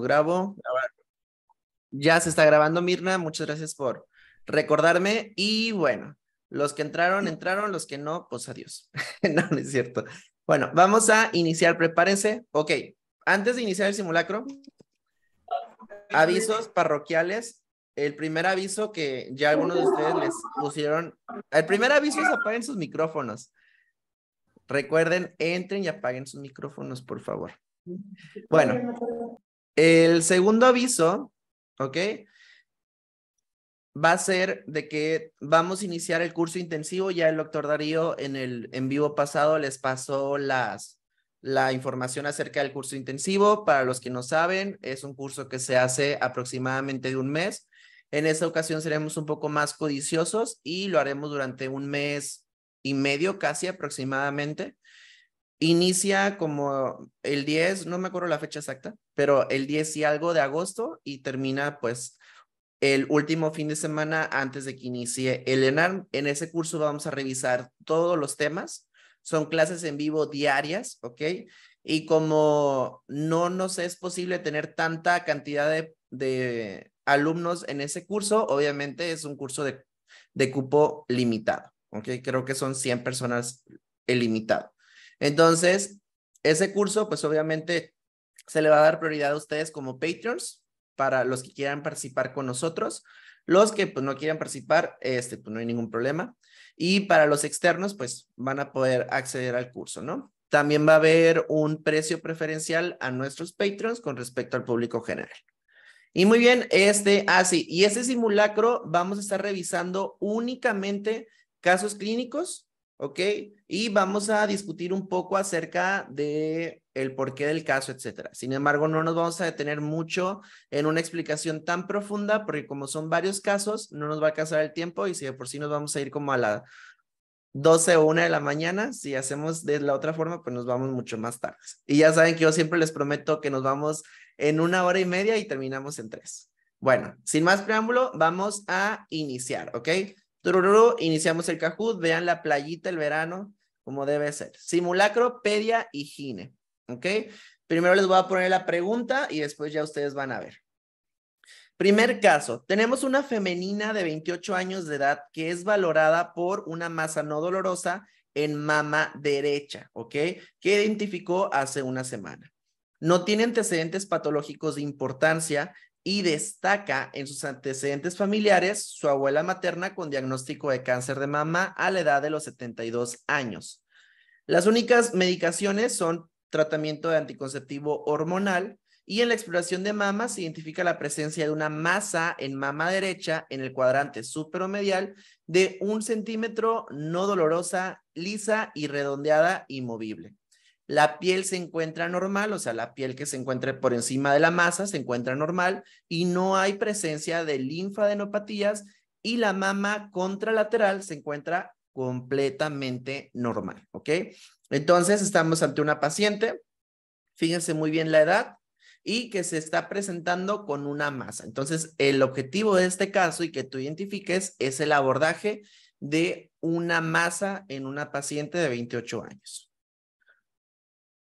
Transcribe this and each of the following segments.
grabo. Ya se está grabando, Mirna. Muchas gracias por recordarme. Y bueno, los que entraron, entraron. Los que no, pues adiós. no, no es cierto. Bueno, vamos a iniciar. Prepárense. Ok, antes de iniciar el simulacro, avisos parroquiales. El primer aviso que ya algunos de ustedes les pusieron. El primer aviso es apaguen sus micrófonos. Recuerden, entren y apaguen sus micrófonos, por favor. Bueno, el segundo aviso, ¿ok? Va a ser de que vamos a iniciar el curso intensivo. Ya el doctor Darío en el en vivo pasado les pasó las, la información acerca del curso intensivo. Para los que no saben, es un curso que se hace aproximadamente de un mes. En esta ocasión seremos un poco más codiciosos y lo haremos durante un mes y medio casi aproximadamente. Inicia como el 10, no me acuerdo la fecha exacta, pero el 10 y algo de agosto y termina pues el último fin de semana antes de que inicie el ENARM. En ese curso vamos a revisar todos los temas. Son clases en vivo diarias, ¿ok? Y como no nos es posible tener tanta cantidad de, alumnos en ese curso, obviamente es un curso de, de cupo limitado, ¿ok? Creo que son 100 personas limitado. Entonces, ese curso, pues obviamente se le va a dar prioridad a ustedes como patrons para los que quieran participar con nosotros. Los que pues, no quieran participar, este, pues no hay ningún problema. Y para los externos, pues van a poder acceder al curso, ¿no? También va a haber un precio preferencial a nuestros Patreons con respecto al público general. Y muy bien, este, así, ah, y ese simulacro vamos a estar revisando únicamente casos clínicos ¿ok? Y vamos a discutir un poco acerca de el porqué del caso, etcétera. Sin embargo, no nos vamos a detener mucho en una explicación tan profunda porque como son varios casos, no nos va a alcanzar el tiempo y si de por sí nos vamos a ir como a las 12 o 1 de la mañana, si hacemos de la otra forma, pues nos vamos mucho más tarde. Y ya saben que yo siempre les prometo que nos vamos en una hora y media y terminamos en tres. Bueno, sin más preámbulo, vamos a iniciar, ¿ok? iniciamos el cajut, vean la playita el verano, como debe ser. Simulacro, pedia y gine. Primero les voy a poner la pregunta y después ya ustedes van a ver. Primer caso, tenemos una femenina de 28 años de edad que es valorada por una masa no dolorosa en mama derecha, Que identificó hace una semana. No tiene antecedentes patológicos de importancia y destaca en sus antecedentes familiares su abuela materna con diagnóstico de cáncer de mama a la edad de los 72 años. Las únicas medicaciones son tratamiento de anticonceptivo hormonal y en la exploración de mama se identifica la presencia de una masa en mama derecha en el cuadrante superomedial de un centímetro no dolorosa, lisa y redondeada y movible la piel se encuentra normal, o sea, la piel que se encuentra por encima de la masa se encuentra normal y no hay presencia de linfadenopatías y la mama contralateral se encuentra completamente normal, ¿ok? Entonces estamos ante una paciente, fíjense muy bien la edad y que se está presentando con una masa. Entonces, el objetivo de este caso y que tú identifiques es el abordaje de una masa en una paciente de 28 años.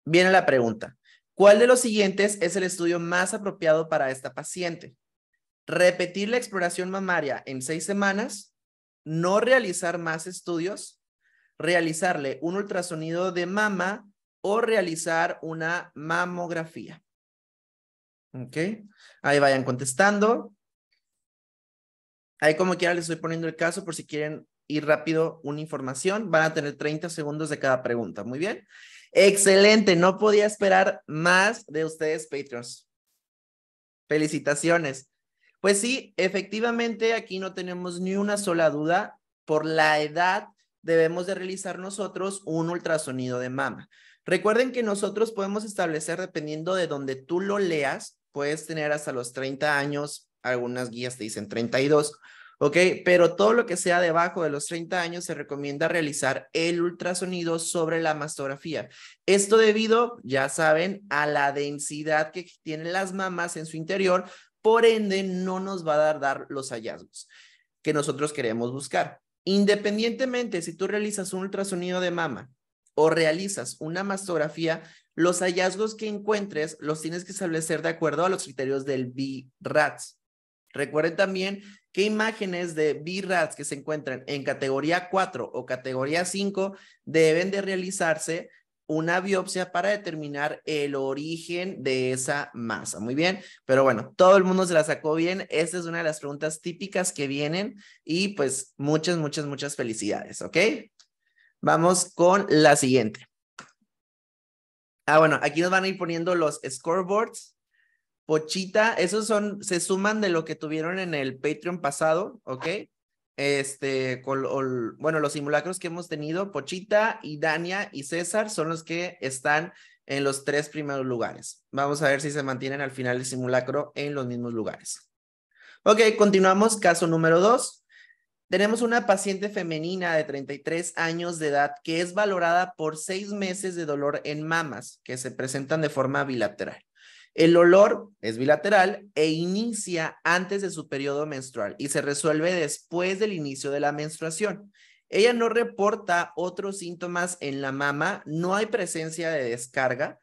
Viene la pregunta. ¿Cuál de los siguientes es el estudio más apropiado para esta paciente? Repetir la exploración mamaria en seis semanas, no realizar más estudios, realizarle un ultrasonido de mama o realizar una mamografía. ¿Ok? Ahí vayan contestando. Ahí como quiera les estoy poniendo el caso por si quieren ir rápido una información. Van a tener 30 segundos de cada pregunta. Muy bien. Excelente, no podía esperar más de ustedes, Patreons. Felicitaciones. Pues sí, efectivamente aquí no tenemos ni una sola duda. Por la edad debemos de realizar nosotros un ultrasonido de mama. Recuerden que nosotros podemos establecer, dependiendo de donde tú lo leas, puedes tener hasta los 30 años, algunas guías te dicen 32, ¿ok? Pero todo lo que sea debajo de los 30 años se recomienda realizar el ultrasonido sobre la mastografía. Esto debido, ya saben, a la densidad que tienen las mamas en su interior, por ende no nos va a dar, los hallazgos que nosotros queremos buscar. Independientemente si tú realizas un ultrasonido de mama o realizas una mastografía, los hallazgos que encuentres los tienes que establecer de acuerdo a los criterios del B-RATS. Recuerden también qué imágenes de B-Rats que se encuentran en categoría 4 o categoría 5 deben de realizarse una biopsia para determinar el origen de esa masa. Muy bien, pero bueno, todo el mundo se la sacó bien. Esta es una de las preguntas típicas que vienen y pues muchas, muchas, muchas felicidades, ¿ok? Vamos con la siguiente. Ah, bueno, aquí nos van a ir poniendo los scoreboards Pochita, esos son, se suman de lo que tuvieron en el Patreon pasado, ¿ok? Este, bueno, los simulacros que hemos tenido, Pochita y Dania y César son los que están en los tres primeros lugares. Vamos a ver si se mantienen al final del simulacro en los mismos lugares. Ok, continuamos, caso número dos. Tenemos una paciente femenina de 33 años de edad que es valorada por seis meses de dolor en mamas que se presentan de forma bilateral. El olor es bilateral e inicia antes de su periodo menstrual y se resuelve después del inicio de la menstruación. Ella no reporta otros síntomas en la mama, no hay presencia de descarga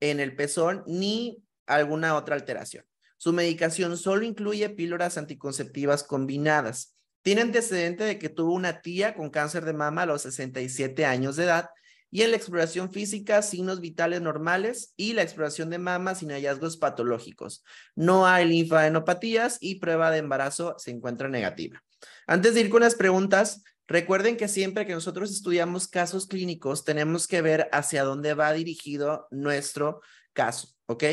en el pezón ni alguna otra alteración. Su medicación solo incluye píloras anticonceptivas combinadas. Tiene antecedente de que tuvo una tía con cáncer de mama a los 67 años de edad y en la exploración física, signos vitales normales y la exploración de mama sin hallazgos patológicos. No hay linfadenopatías y prueba de embarazo se encuentra negativa. Antes de ir con las preguntas, recuerden que siempre que nosotros estudiamos casos clínicos, tenemos que ver hacia dónde va dirigido nuestro caso, ¿ok?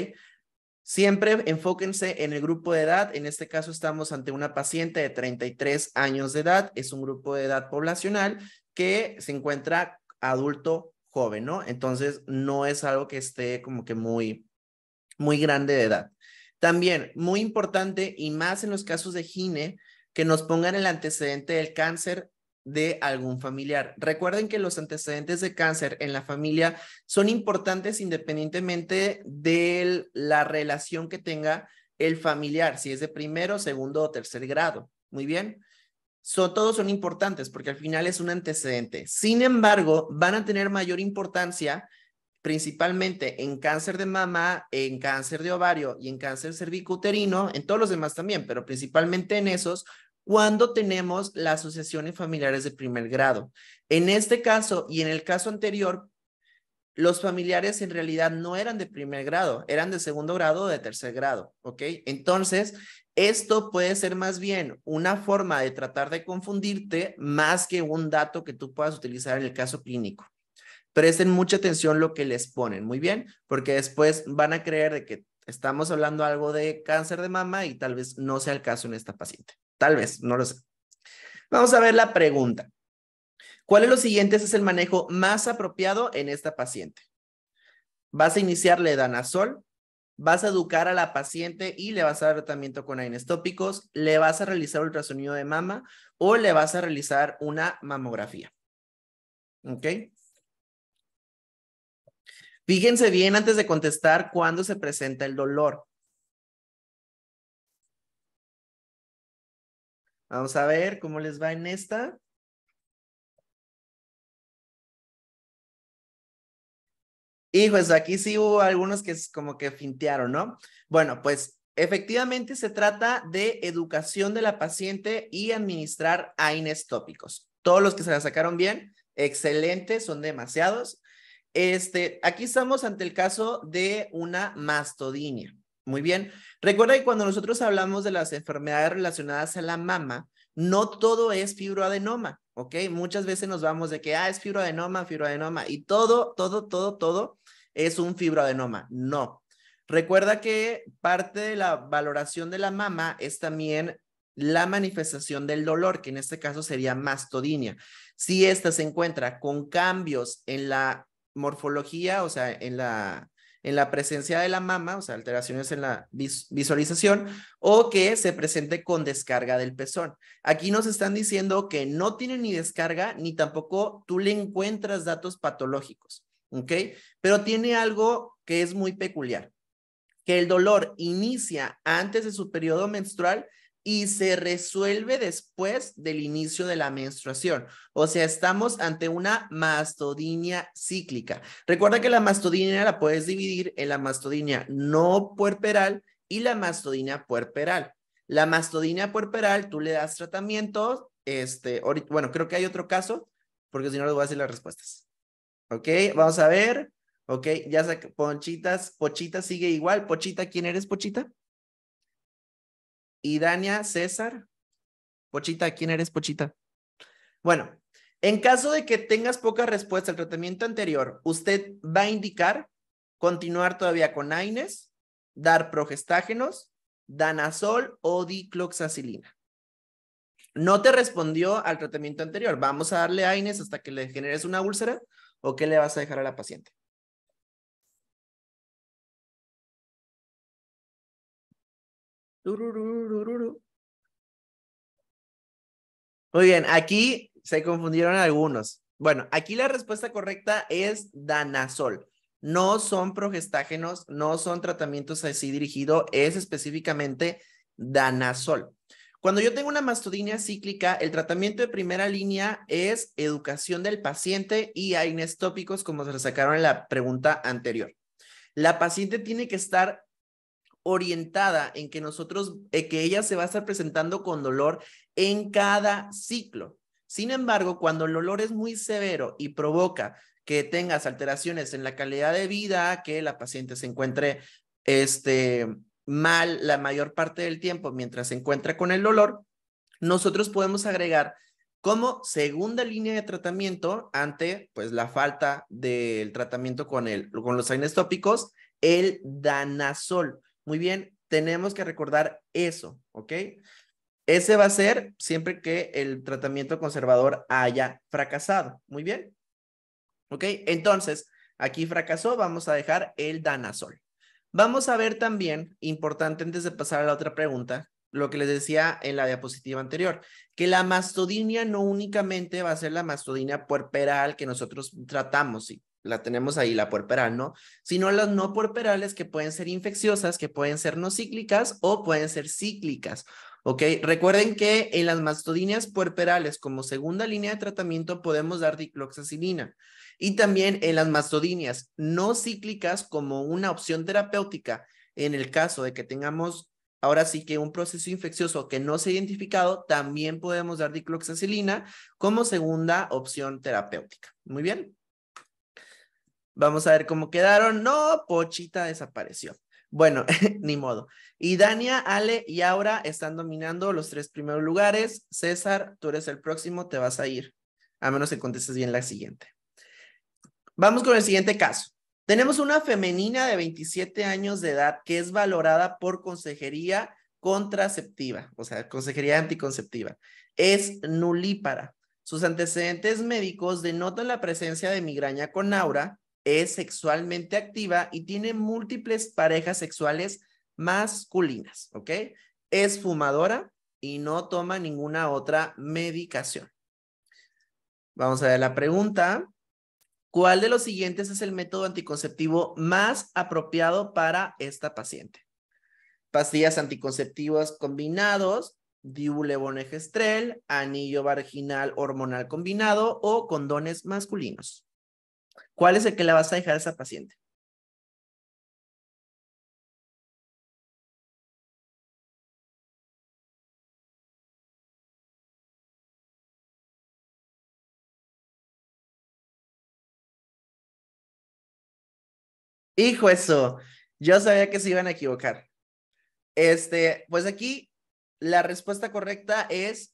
Siempre enfóquense en el grupo de edad. En este caso estamos ante una paciente de 33 años de edad. Es un grupo de edad poblacional que se encuentra adulto joven, ¿no? Entonces, no es algo que esté como que muy, muy grande de edad. También, muy importante, y más en los casos de gine, que nos pongan el antecedente del cáncer de algún familiar. Recuerden que los antecedentes de cáncer en la familia son importantes independientemente de la relación que tenga el familiar, si es de primero, segundo o tercer grado. Muy bien todos son importantes porque al final es un antecedente. Sin embargo, van a tener mayor importancia principalmente en cáncer de mama, en cáncer de ovario y en cáncer cervicuterino, en todos los demás también, pero principalmente en esos, cuando tenemos la asociación asociaciones familiares de primer grado. En este caso y en el caso anterior, los familiares en realidad no eran de primer grado, eran de segundo grado o de tercer grado, ¿ok? Entonces, esto puede ser más bien una forma de tratar de confundirte más que un dato que tú puedas utilizar en el caso clínico. Presten mucha atención lo que les ponen, muy bien, porque después van a creer de que estamos hablando algo de cáncer de mama y tal vez no sea el caso en esta paciente. Tal vez, no lo sé. Vamos a ver la pregunta. ¿Cuál de los siguientes es el manejo más apropiado en esta paciente? Vas a iniciarle danazol, vas a educar a la paciente y le vas a dar tratamiento con AINES tópicos, le vas a realizar ultrasonido de mama o le vas a realizar una mamografía. ¿Ok? Fíjense bien antes de contestar cuándo se presenta el dolor. Vamos a ver cómo les va en esta. Y pues aquí sí hubo algunos que es como que fintearon, ¿no? Bueno, pues efectivamente se trata de educación de la paciente y administrar AINES tópicos. Todos los que se la sacaron bien, excelente, son demasiados. Este, aquí estamos ante el caso de una mastodinia. Muy bien. Recuerda que cuando nosotros hablamos de las enfermedades relacionadas a la mama, no todo es fibroadenoma, ¿ok? Muchas veces nos vamos de que, ah, es fibroadenoma, fibroadenoma, y todo, todo, todo, todo es un fibroadenoma. No. Recuerda que parte de la valoración de la mama es también la manifestación del dolor, que en este caso sería mastodinia. Si esta se encuentra con cambios en la morfología, o sea, en la, en la presencia de la mama, o sea, alteraciones en la visualización, o que se presente con descarga del pezón. Aquí nos están diciendo que no tiene ni descarga, ni tampoco tú le encuentras datos patológicos. ¿ok? Pero tiene algo que es muy peculiar, que el dolor inicia antes de su periodo menstrual y se resuelve después del inicio de la menstruación. O sea, estamos ante una mastodinia cíclica. Recuerda que la mastodinia la puedes dividir en la mastodinia no puerperal y la mastodinia puerperal. La mastodinia puerperal, tú le das tratamiento, este, bueno, creo que hay otro caso, porque si no les voy a decir las respuestas. Ok, vamos a ver. Ok, ya saca Ponchitas. Pochita sigue igual. Pochita, ¿quién eres, Pochita? Y Dania, César. Pochita, ¿quién eres, Pochita? Bueno, en caso de que tengas poca respuesta al tratamiento anterior, usted va a indicar continuar todavía con AINES, dar progestágenos, danazol o dicloxacilina. No te respondió al tratamiento anterior. Vamos a darle AINES hasta que le generes una úlcera o qué le vas a dejar a la paciente? Muy bien, aquí se confundieron algunos. Bueno, aquí la respuesta correcta es danazol. No son progestágenos, no son tratamientos así dirigidos, es específicamente danazol. Cuando yo tengo una mastodinia cíclica, el tratamiento de primera línea es educación del paciente y AINES tópicos, como se sacaron en la pregunta anterior. La paciente tiene que estar orientada en que nosotros, eh, que ella se va a estar presentando con dolor en cada ciclo. Sin embargo, cuando el dolor es muy severo y provoca que tengas alteraciones en la calidad de vida, que la paciente se encuentre este, mal la mayor parte del tiempo mientras se encuentra con el dolor, nosotros podemos agregar como segunda línea de tratamiento ante pues la falta del tratamiento con el con los tópicos el danazol. Muy bien, tenemos que recordar eso, ¿ok? Ese va a ser siempre que el tratamiento conservador haya fracasado. Muy bien. ¿Ok? Entonces, aquí fracasó, vamos a dejar el danazol. Vamos a ver también, importante antes de pasar a la otra pregunta, lo que les decía en la diapositiva anterior, que la mastodinia no únicamente va a ser la mastodinia puerperal que nosotros tratamos, y la tenemos ahí, la puerperal, ¿no? Sino las no puerperales que pueden ser infecciosas, que pueden ser no cíclicas o pueden ser cíclicas. ¿Ok? Recuerden que en las mastodinias puerperales, como segunda línea de tratamiento, podemos dar dicloxacilina y también en las mastodinias no cíclicas como una opción terapéutica en el caso de que tengamos ahora sí que un proceso infeccioso que no se ha identificado, también podemos dar dicloxacilina como segunda opción terapéutica. Muy bien. Vamos a ver cómo quedaron. No, Pochita desapareció. Bueno, ni modo. Y Dania, Ale y Aura están dominando los tres primeros lugares. César, tú eres el próximo, te vas a ir, a menos que contestes bien la siguiente. Vamos con el siguiente caso. Tenemos una femenina de 27 años de edad que es valorada por consejería contraceptiva, o sea, consejería anticonceptiva. Es nulípara. Sus antecedentes médicos denotan la presencia de migraña con aura, es sexualmente activa y tiene múltiples parejas sexuales masculinas, ¿ok? Es fumadora y no toma ninguna otra medicación. Vamos a ver la pregunta. ¿Cuál de los siguientes es el método anticonceptivo más apropiado para esta paciente? Pastillas anticonceptivas combinados, gestrel anillo vaginal hormonal combinado o condones masculinos. ¿Cuál es el que le vas a dejar a esa paciente? dijo eso, yo sabía que se iban a equivocar. Este, pues aquí la respuesta correcta es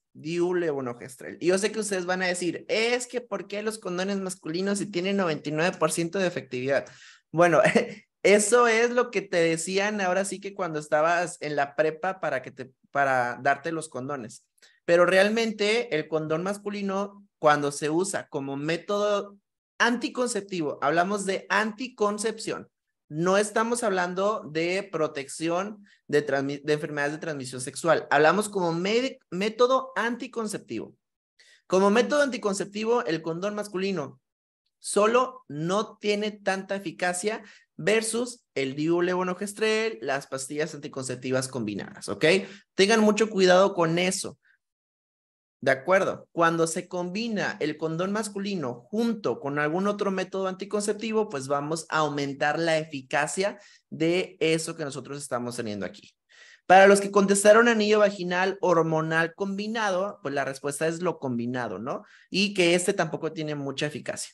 gestrel. Y yo sé que ustedes van a decir, es que ¿por qué los condones masculinos si tienen 99% de efectividad? Bueno, eso es lo que te decían ahora sí que cuando estabas en la prepa para que te para darte los condones. Pero realmente el condón masculino cuando se usa como método anticonceptivo, hablamos de anticoncepción, no estamos hablando de protección de, enfermedades de transmisión sexual. Hablamos como método anticonceptivo. Como método anticonceptivo, el condón masculino solo no tiene tanta eficacia versus el gestrel, las pastillas anticonceptivas combinadas, ¿ok? Tengan mucho cuidado con eso. ¿De acuerdo? Cuando se combina el condón masculino junto con algún otro método anticonceptivo, pues vamos a aumentar la eficacia de eso que nosotros estamos teniendo aquí. Para los que contestaron anillo vaginal hormonal combinado, pues la respuesta es lo combinado, ¿no? Y que este tampoco tiene mucha eficacia.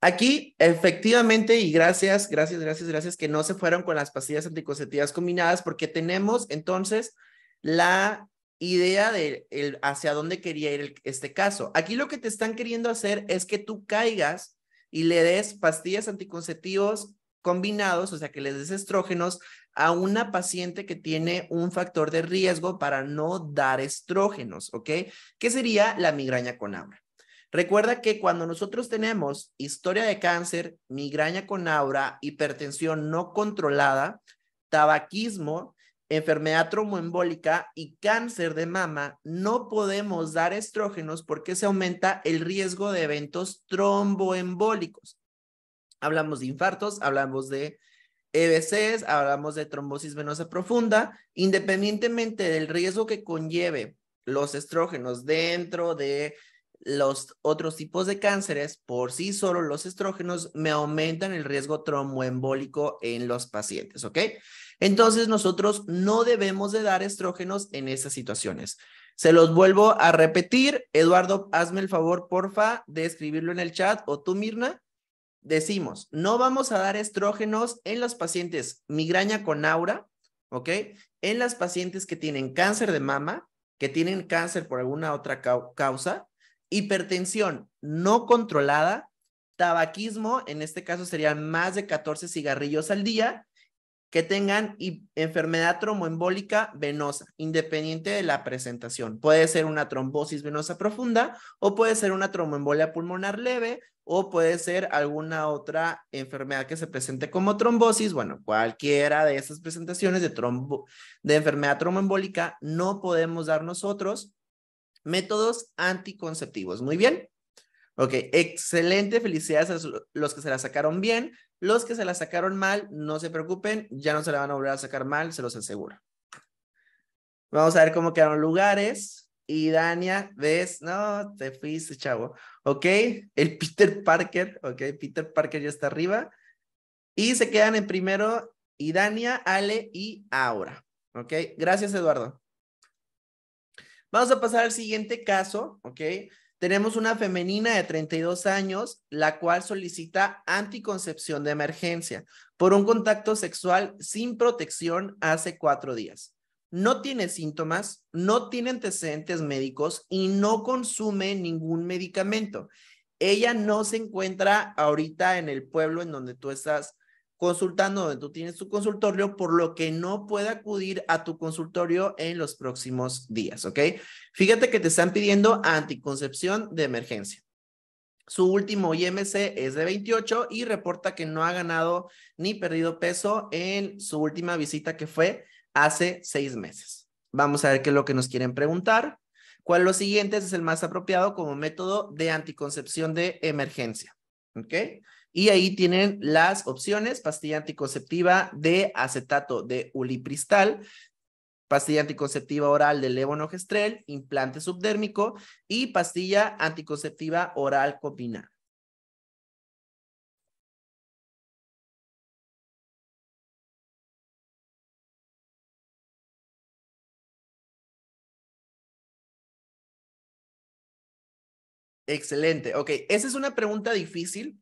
Aquí, efectivamente, y gracias, gracias, gracias, gracias, que no se fueron con las pastillas anticonceptivas combinadas, porque tenemos entonces la idea de el, hacia dónde quería ir este caso. Aquí lo que te están queriendo hacer es que tú caigas y le des pastillas anticonceptivos combinados, o sea, que le des estrógenos a una paciente que tiene un factor de riesgo para no dar estrógenos, ¿ok? Que sería la migraña con aura. Recuerda que cuando nosotros tenemos historia de cáncer, migraña con aura, hipertensión no controlada, tabaquismo, enfermedad tromboembólica y cáncer de mama, no podemos dar estrógenos porque se aumenta el riesgo de eventos tromboembólicos. Hablamos de infartos, hablamos de EBCs, hablamos de trombosis venosa profunda, independientemente del riesgo que conlleve los estrógenos dentro de los otros tipos de cánceres, por sí solo los estrógenos me aumentan el riesgo tromboembólico en los pacientes, ¿ok? Entonces nosotros no debemos de dar estrógenos en esas situaciones. Se los vuelvo a repetir. Eduardo, hazme el favor, porfa, de escribirlo en el chat o tú, Mirna. Decimos, no vamos a dar estrógenos en los pacientes migraña con aura, ¿ok? En las pacientes que tienen cáncer de mama, que tienen cáncer por alguna otra causa, hipertensión no controlada, tabaquismo, en este caso serían más de 14 cigarrillos al día, que tengan enfermedad tromboembólica venosa, independiente de la presentación. Puede ser una trombosis venosa profunda o puede ser una tromboembolia pulmonar leve o puede ser alguna otra enfermedad que se presente como trombosis. Bueno, cualquiera de esas presentaciones de, trombo, de enfermedad tromboembólica no podemos dar nosotros Métodos anticonceptivos. Muy bien. Ok, excelente. Felicidades a los que se la sacaron bien. Los que se la sacaron mal, no se preocupen, ya no se la van a volver a sacar mal, se los aseguro. Vamos a ver cómo quedaron lugares. Y Dania, ves, no, te fuiste, chavo. Ok, el Peter Parker, ok, Peter Parker ya está arriba. Y se quedan en primero Dania, Ale y Aura. Ok, gracias Eduardo. Vamos a pasar al siguiente caso, ¿ok? Tenemos una femenina de 32 años, la cual solicita anticoncepción de emergencia por un contacto sexual sin protección hace cuatro días. No tiene síntomas, no tiene antecedentes médicos y no consume ningún medicamento. Ella no se encuentra ahorita en el pueblo en donde tú estás consultando donde tú tienes tu consultorio, por lo que no puede acudir a tu consultorio en los próximos días, ¿ok? Fíjate que te están pidiendo anticoncepción de emergencia. Su último IMC es de 28 y reporta que no ha ganado ni perdido peso en su última visita que fue hace seis meses. Vamos a ver qué es lo que nos quieren preguntar. ¿Cuál de los siguientes es el más apropiado como método de anticoncepción de emergencia? ¿Ok? Y ahí tienen las opciones, pastilla anticonceptiva de acetato de ulipristal, pastilla anticonceptiva oral de levonorgestrel, implante subdérmico y pastilla anticonceptiva oral copina. Excelente. Ok, esa es una pregunta difícil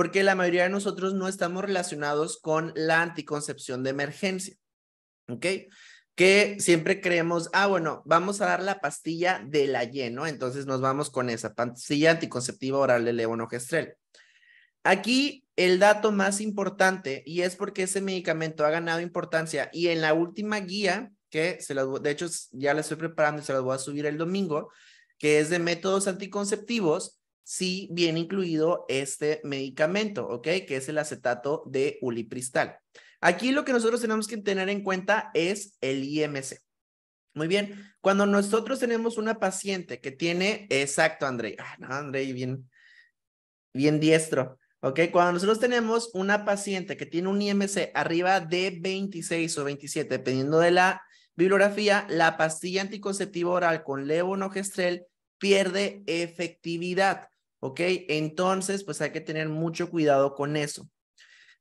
porque la mayoría de nosotros no estamos relacionados con la anticoncepción de emergencia. ¿Ok? Que siempre creemos, ah, bueno, vamos a dar la pastilla de la Y, ¿no? Entonces nos vamos con esa pastilla anticonceptiva oral de levonorgestrel. Aquí el dato más importante, y es porque ese medicamento ha ganado importancia, y en la última guía, que se los de hecho ya la estoy preparando y se las voy a subir el domingo, que es de métodos anticonceptivos, si viene incluido este medicamento, ¿ok? Que es el acetato de ulipristal. Aquí lo que nosotros tenemos que tener en cuenta es el IMC. Muy bien, cuando nosotros tenemos una paciente que tiene, exacto, André, ah, no, André, bien, bien diestro, ¿ok? Cuando nosotros tenemos una paciente que tiene un IMC arriba de 26 o 27, dependiendo de la bibliografía, la pastilla anticonceptiva oral con levonorgestrel pierde efectividad, ¿ok? Entonces, pues hay que tener mucho cuidado con eso.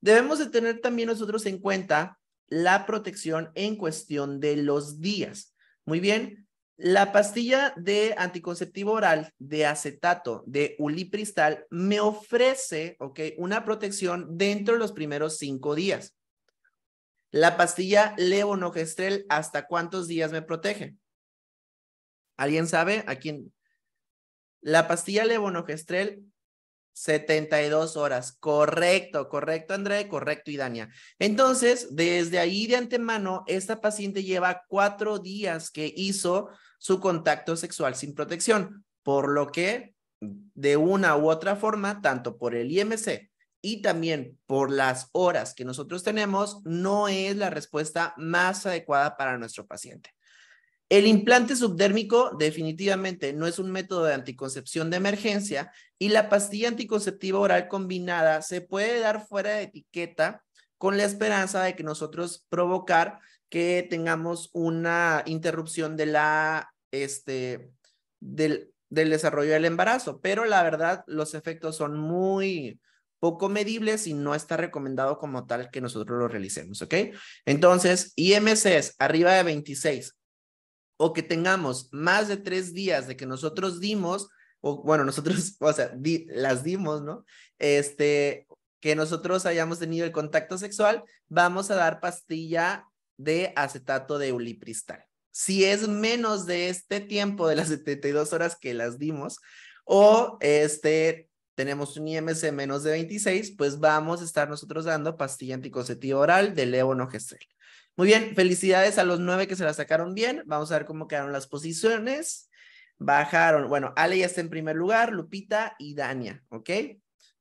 Debemos de tener también nosotros en cuenta la protección en cuestión de los días. Muy bien, la pastilla de anticonceptivo oral de acetato de ulipristal me ofrece, ok, una protección dentro de los primeros cinco días. La pastilla levonorgestrel, ¿hasta cuántos días me protege? ¿Alguien sabe? ¿A quién? La pastilla Levonogestrel, 72 horas. Correcto, correcto, André, correcto, y Dania. Entonces, desde ahí de antemano, esta paciente lleva cuatro días que hizo su contacto sexual sin protección, por lo que de una u otra forma, tanto por el IMC y también por las horas que nosotros tenemos, no es la respuesta más adecuada para nuestro paciente. El implante subdérmico definitivamente no es un método de anticoncepción de emergencia y la pastilla anticonceptiva oral combinada se puede dar fuera de etiqueta con la esperanza de que nosotros provocar que tengamos una interrupción de la, este, del, del desarrollo del embarazo. Pero la verdad, los efectos son muy, poco medibles y no está recomendado como tal que nosotros lo realicemos, ¿ok? Entonces, IMCs arriba de 26 o que tengamos más de tres días de que nosotros dimos, o bueno, nosotros, o sea, las dimos, ¿no? Este, que nosotros hayamos tenido el contacto sexual, vamos a dar pastilla de acetato de ulipristal. Si es menos de este tiempo de las 72 horas que las dimos, o este, tenemos un IMC menos de 26, pues vamos a estar nosotros dando pastilla anticonceptiva oral de levonorgestrel. Muy bien, felicidades a los nueve que se la sacaron bien. Vamos a ver cómo quedaron las posiciones. Bajaron, bueno, Ale ya está en primer lugar, Lupita y Dania, ¿ok?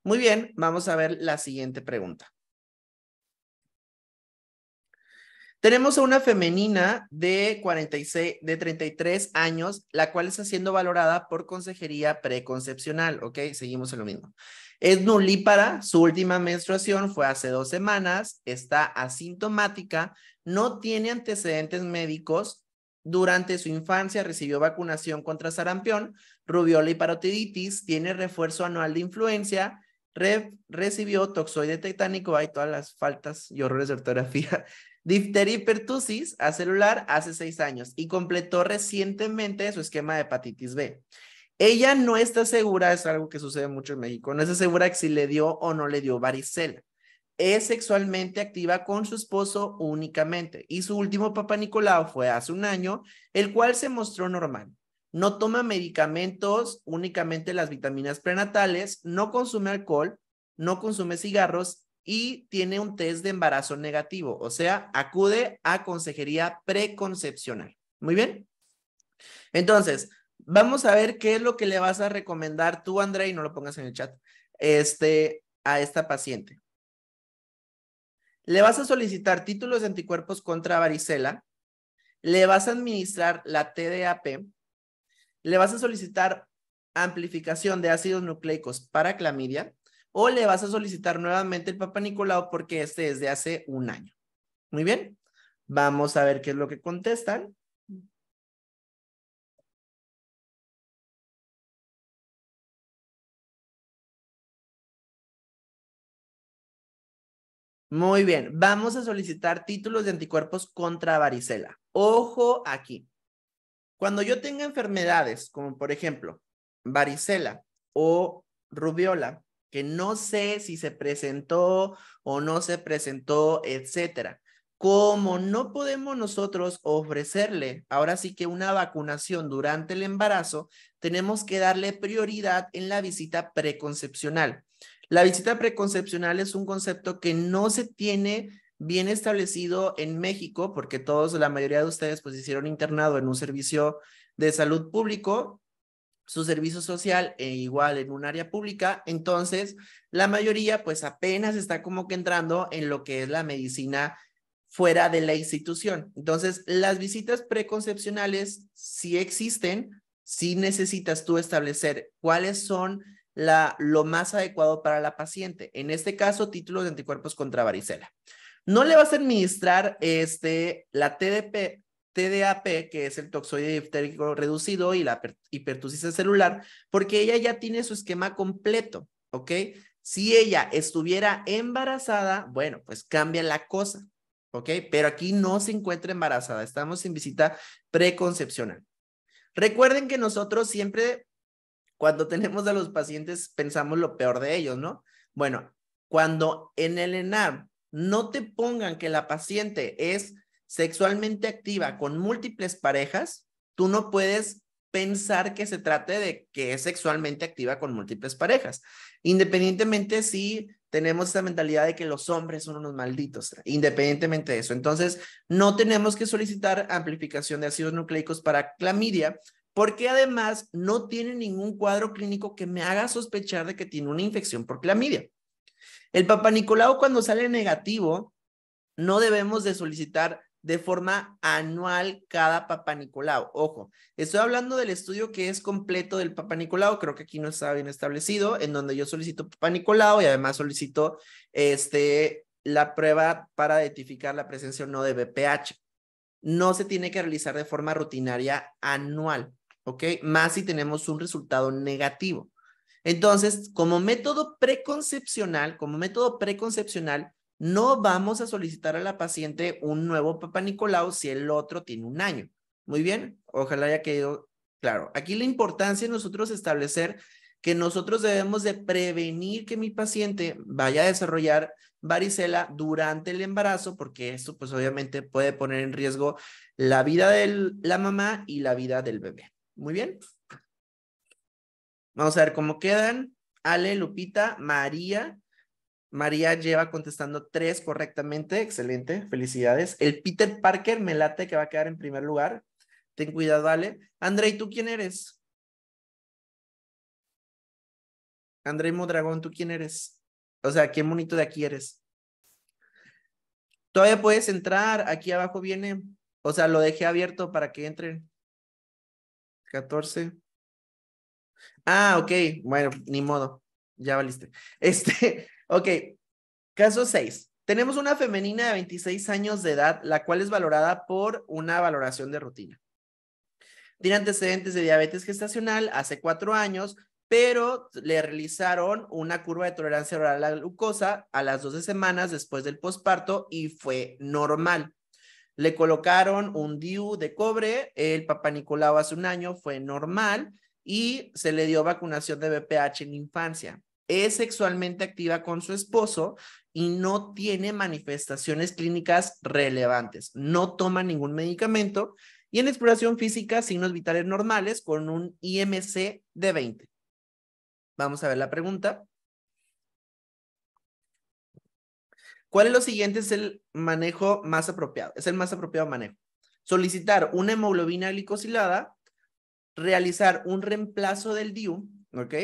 Muy bien, vamos a ver la siguiente pregunta. Tenemos a una femenina de, 46, de 33 años, la cual está siendo valorada por consejería preconcepcional, ¿ok? Seguimos en lo mismo. Es Nulípara, su última menstruación fue hace dos semanas, está asintomática, no tiene antecedentes médicos, durante su infancia recibió vacunación contra sarampión, rubiola y parotiditis, tiene refuerzo anual de influencia, recibió toxoide tetánico, hay todas las faltas y horrores de ortografía, difteria hipertusis a celular hace seis años y completó recientemente su esquema de hepatitis B. Ella no está segura, es algo que sucede mucho en México, no está segura que si le dio o no le dio varicela. Es sexualmente activa con su esposo únicamente y su último papá Nicolau fue hace un año, el cual se mostró normal. No toma medicamentos, únicamente las vitaminas prenatales, no consume alcohol, no consume cigarros y tiene un test de embarazo negativo, o sea, acude a consejería preconcepcional. Muy bien. Entonces, Vamos a ver qué es lo que le vas a recomendar tú, André, y no lo pongas en el chat, este, a esta paciente. Le vas a solicitar títulos de anticuerpos contra varicela, le vas a administrar la TDAP, le vas a solicitar amplificación de ácidos nucleicos para clamidia o le vas a solicitar nuevamente el Papa porque este es de hace un año. Muy bien, vamos a ver qué es lo que contestan. Muy bien, vamos a solicitar títulos de anticuerpos contra varicela. Ojo aquí. Cuando yo tenga enfermedades como por ejemplo varicela o rubiola, que no sé si se presentó o no se presentó, etcétera. Como no podemos nosotros ofrecerle ahora sí que una vacunación durante el embarazo, tenemos que darle prioridad en la visita preconcepcional. La visita preconcepcional es un concepto que no se tiene bien establecido en México, porque todos, la mayoría de ustedes, pues hicieron internado en un servicio de salud público, su servicio social e igual en un área pública, entonces la mayoría pues apenas está como que entrando en lo que es la medicina fuera de la institución. Entonces, las visitas preconcepcionales sí existen, sí necesitas tú establecer cuáles son lo más adecuado para la paciente. En este caso, títulos de anticuerpos contra varicela. No le vas a administrar este, la TDP, TDAP, que es el toxoide diftérico reducido y la hipertusis celular, porque ella ya tiene su esquema completo, ¿ok? Si ella estuviera embarazada, bueno, pues cambia la cosa, ¿ok? Pero aquí no se encuentra embarazada, estamos en visita preconcepcional. Recuerden que nosotros siempre cuando tenemos a los pacientes pensamos lo peor de ellos, ¿no? Bueno, cuando en el ENAM no te pongan que la paciente es sexualmente activa con múltiples parejas, tú no puedes pensar que se trate de que es sexualmente activa con múltiples parejas, independientemente si tenemos esa mentalidad de que los hombres son unos malditos, independientemente de eso. Entonces, no tenemos que solicitar amplificación de ácidos nucleicos para clamidia porque además no tiene ningún cuadro clínico que me haga sospechar de que tiene una infección por clamidia. El Papa cuando sale negativo, no debemos de solicitar de forma anual cada Papa Ojo, estoy hablando del estudio que es completo del Papa creo que aquí no está bien establecido, en donde yo solicito Papa y además solicito este, la prueba para identificar la presencia o no de BPH. No se tiene que realizar de forma rutinaria anual. Más si tenemos un resultado negativo. Entonces, como método preconcepcional, como método preconcepcional, no vamos a solicitar a la paciente un nuevo papá Nicolau si el otro tiene un año. Muy bien, ojalá haya quedado claro. Aquí la importancia es nosotros establecer que nosotros debemos de prevenir que mi paciente vaya a desarrollar varicela durante el embarazo, porque esto pues obviamente puede poner en riesgo la vida de la mamá y la vida del bebé. Muy bien. Vamos a ver cómo quedan. Ale, Lupita, María. María lleva contestando tres correctamente. Excelente, felicidades. El Peter Parker me late que va a quedar en primer lugar. Ten cuidado, Ale. ¿y ¿tú quién eres? André Mudragón, ¿tú quién eres? O sea, ¿qué monito de aquí eres? Todavía puedes entrar, aquí abajo viene. O sea, lo dejé abierto para que entren. 14. Ah, ok. Bueno, ni modo. Ya valiste. Este, ok. Caso 6. Tenemos una femenina de 26 años de edad, la cual es valorada por una valoración de rutina. Tiene antecedentes de diabetes gestacional hace cuatro años, pero le realizaron una curva de tolerancia oral a la glucosa a las 12 semanas después del posparto y fue normal. Le colocaron un DIU de cobre, el papá Nicolau hace un año fue normal y se le dio vacunación de BPH en infancia. Es sexualmente activa con su esposo y no tiene manifestaciones clínicas relevantes. No toma ningún medicamento y en exploración física, signos vitales normales con un IMC de 20. Vamos a ver la pregunta. ¿Cuál es lo siguiente? Es el manejo más apropiado, es el más apropiado manejo. Solicitar una hemoglobina glicosilada, realizar un reemplazo del DIU, ¿ok?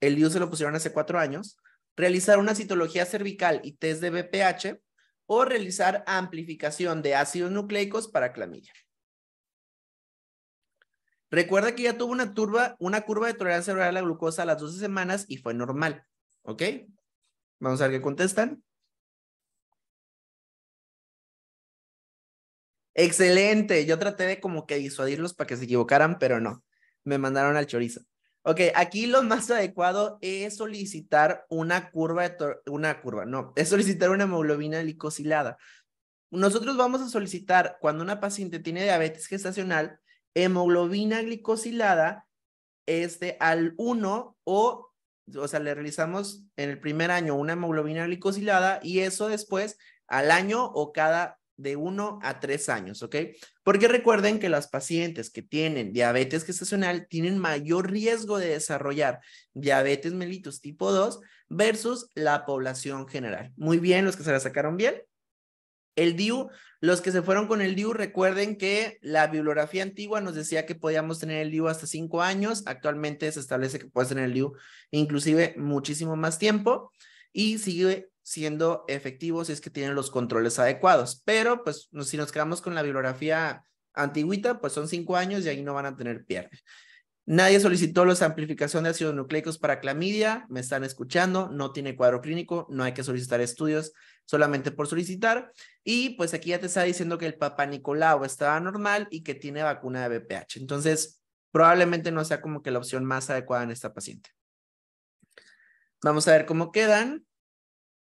El DIU se lo pusieron hace cuatro años, realizar una citología cervical y test de BPH o realizar amplificación de ácidos nucleicos para clamilla. Recuerda que ya tuvo una, turba, una curva de tolerancia oral a la glucosa a las 12 semanas y fue normal, ¿ok? Vamos a ver qué contestan. Excelente. Yo traté de como que disuadirlos para que se equivocaran, pero no. Me mandaron al chorizo. Ok, aquí lo más adecuado es solicitar una curva, de una curva, no, es solicitar una hemoglobina glicosilada. Nosotros vamos a solicitar, cuando una paciente tiene diabetes gestacional, hemoglobina glicosilada este, al 1 o, o sea, le realizamos en el primer año una hemoglobina glicosilada y eso después al año o cada de 1 a 3 años, ¿ok? Porque recuerden que las pacientes que tienen diabetes gestacional tienen mayor riesgo de desarrollar diabetes mellitus tipo 2 versus la población general. Muy bien, los que se la sacaron bien. El DIU, los que se fueron con el DIU, recuerden que la bibliografía antigua nos decía que podíamos tener el DIU hasta 5 años, actualmente se establece que puedes tener el DIU inclusive muchísimo más tiempo y sigue siendo efectivos si es que tienen los controles adecuados. Pero pues si nos quedamos con la bibliografía antigüita, pues son cinco años y ahí no van a tener pierde. Nadie solicitó los amplificación de ácidos nucleicos para clamidia, me están escuchando, no tiene cuadro clínico, no hay que solicitar estudios solamente por solicitar. Y pues aquí ya te está diciendo que el papá Nicolau estaba normal y que tiene vacuna de BPH. Entonces, probablemente no sea como que la opción más adecuada en esta paciente. Vamos a ver cómo quedan.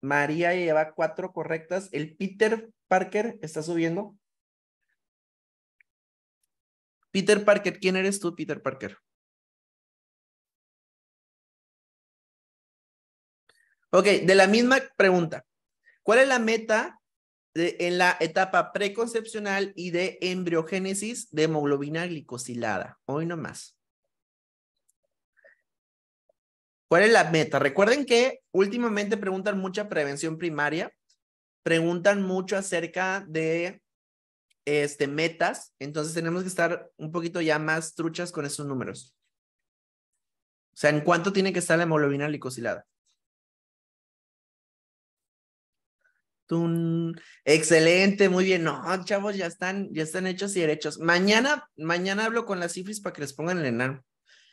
María lleva cuatro correctas. El Peter Parker está subiendo. Peter Parker, ¿quién eres tú, Peter Parker? Ok, de la misma pregunta. ¿Cuál es la meta en la etapa preconcepcional y de embriogénesis de hemoglobina glicosilada? Hoy no más. ¿Cuál es la meta? Recuerden que últimamente preguntan mucha prevención primaria, preguntan mucho acerca de este, metas, entonces tenemos que estar un poquito ya más truchas con esos números. O sea, ¿en cuánto tiene que estar la hemoglobina glicosilada? Excelente, muy bien. No, chavos, ya están, ya están hechos y derechos. Mañana, mañana hablo con las cifras para que les pongan el enano.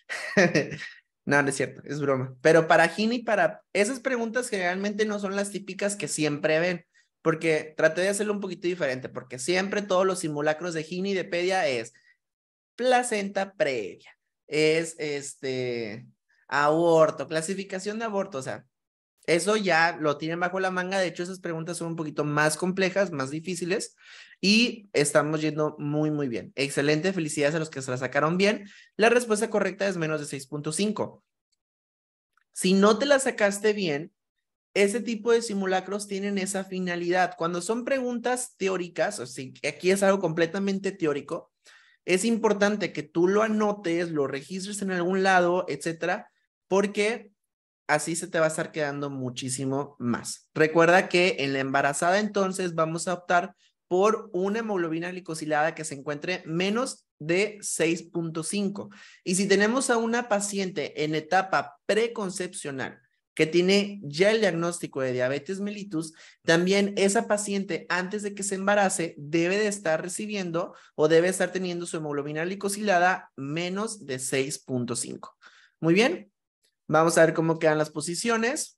No, no es cierto, es broma. Pero para Gini, para esas preguntas generalmente no son las típicas que siempre ven, porque traté de hacerlo un poquito diferente, porque siempre todos los simulacros de Gini y de Pedia es placenta previa, es este aborto, clasificación de aborto, o sea, eso ya lo tienen bajo la manga. De hecho, esas preguntas son un poquito más complejas, más difíciles y estamos yendo muy, muy bien. Excelente, felicidades a los que se la sacaron bien. La respuesta correcta es menos de 6.5. Si no te la sacaste bien, ese tipo de simulacros tienen esa finalidad. Cuando son preguntas teóricas, o sea, aquí es algo completamente teórico, es importante que tú lo anotes, lo registres en algún lado, etcétera, porque así se te va a estar quedando muchísimo más. Recuerda que en la embarazada entonces vamos a optar por una hemoglobina glicosilada que se encuentre menos de 6.5. Y si tenemos a una paciente en etapa preconcepcional que tiene ya el diagnóstico de diabetes mellitus, también esa paciente antes de que se embarace debe de estar recibiendo o debe estar teniendo su hemoglobina glicosilada menos de 6.5. Muy bien, vamos a ver cómo quedan las posiciones.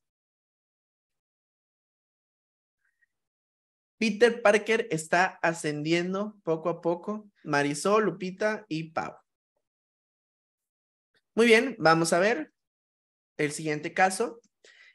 Peter Parker está ascendiendo poco a poco. Marisol, Lupita y Pau. Muy bien, vamos a ver el siguiente caso.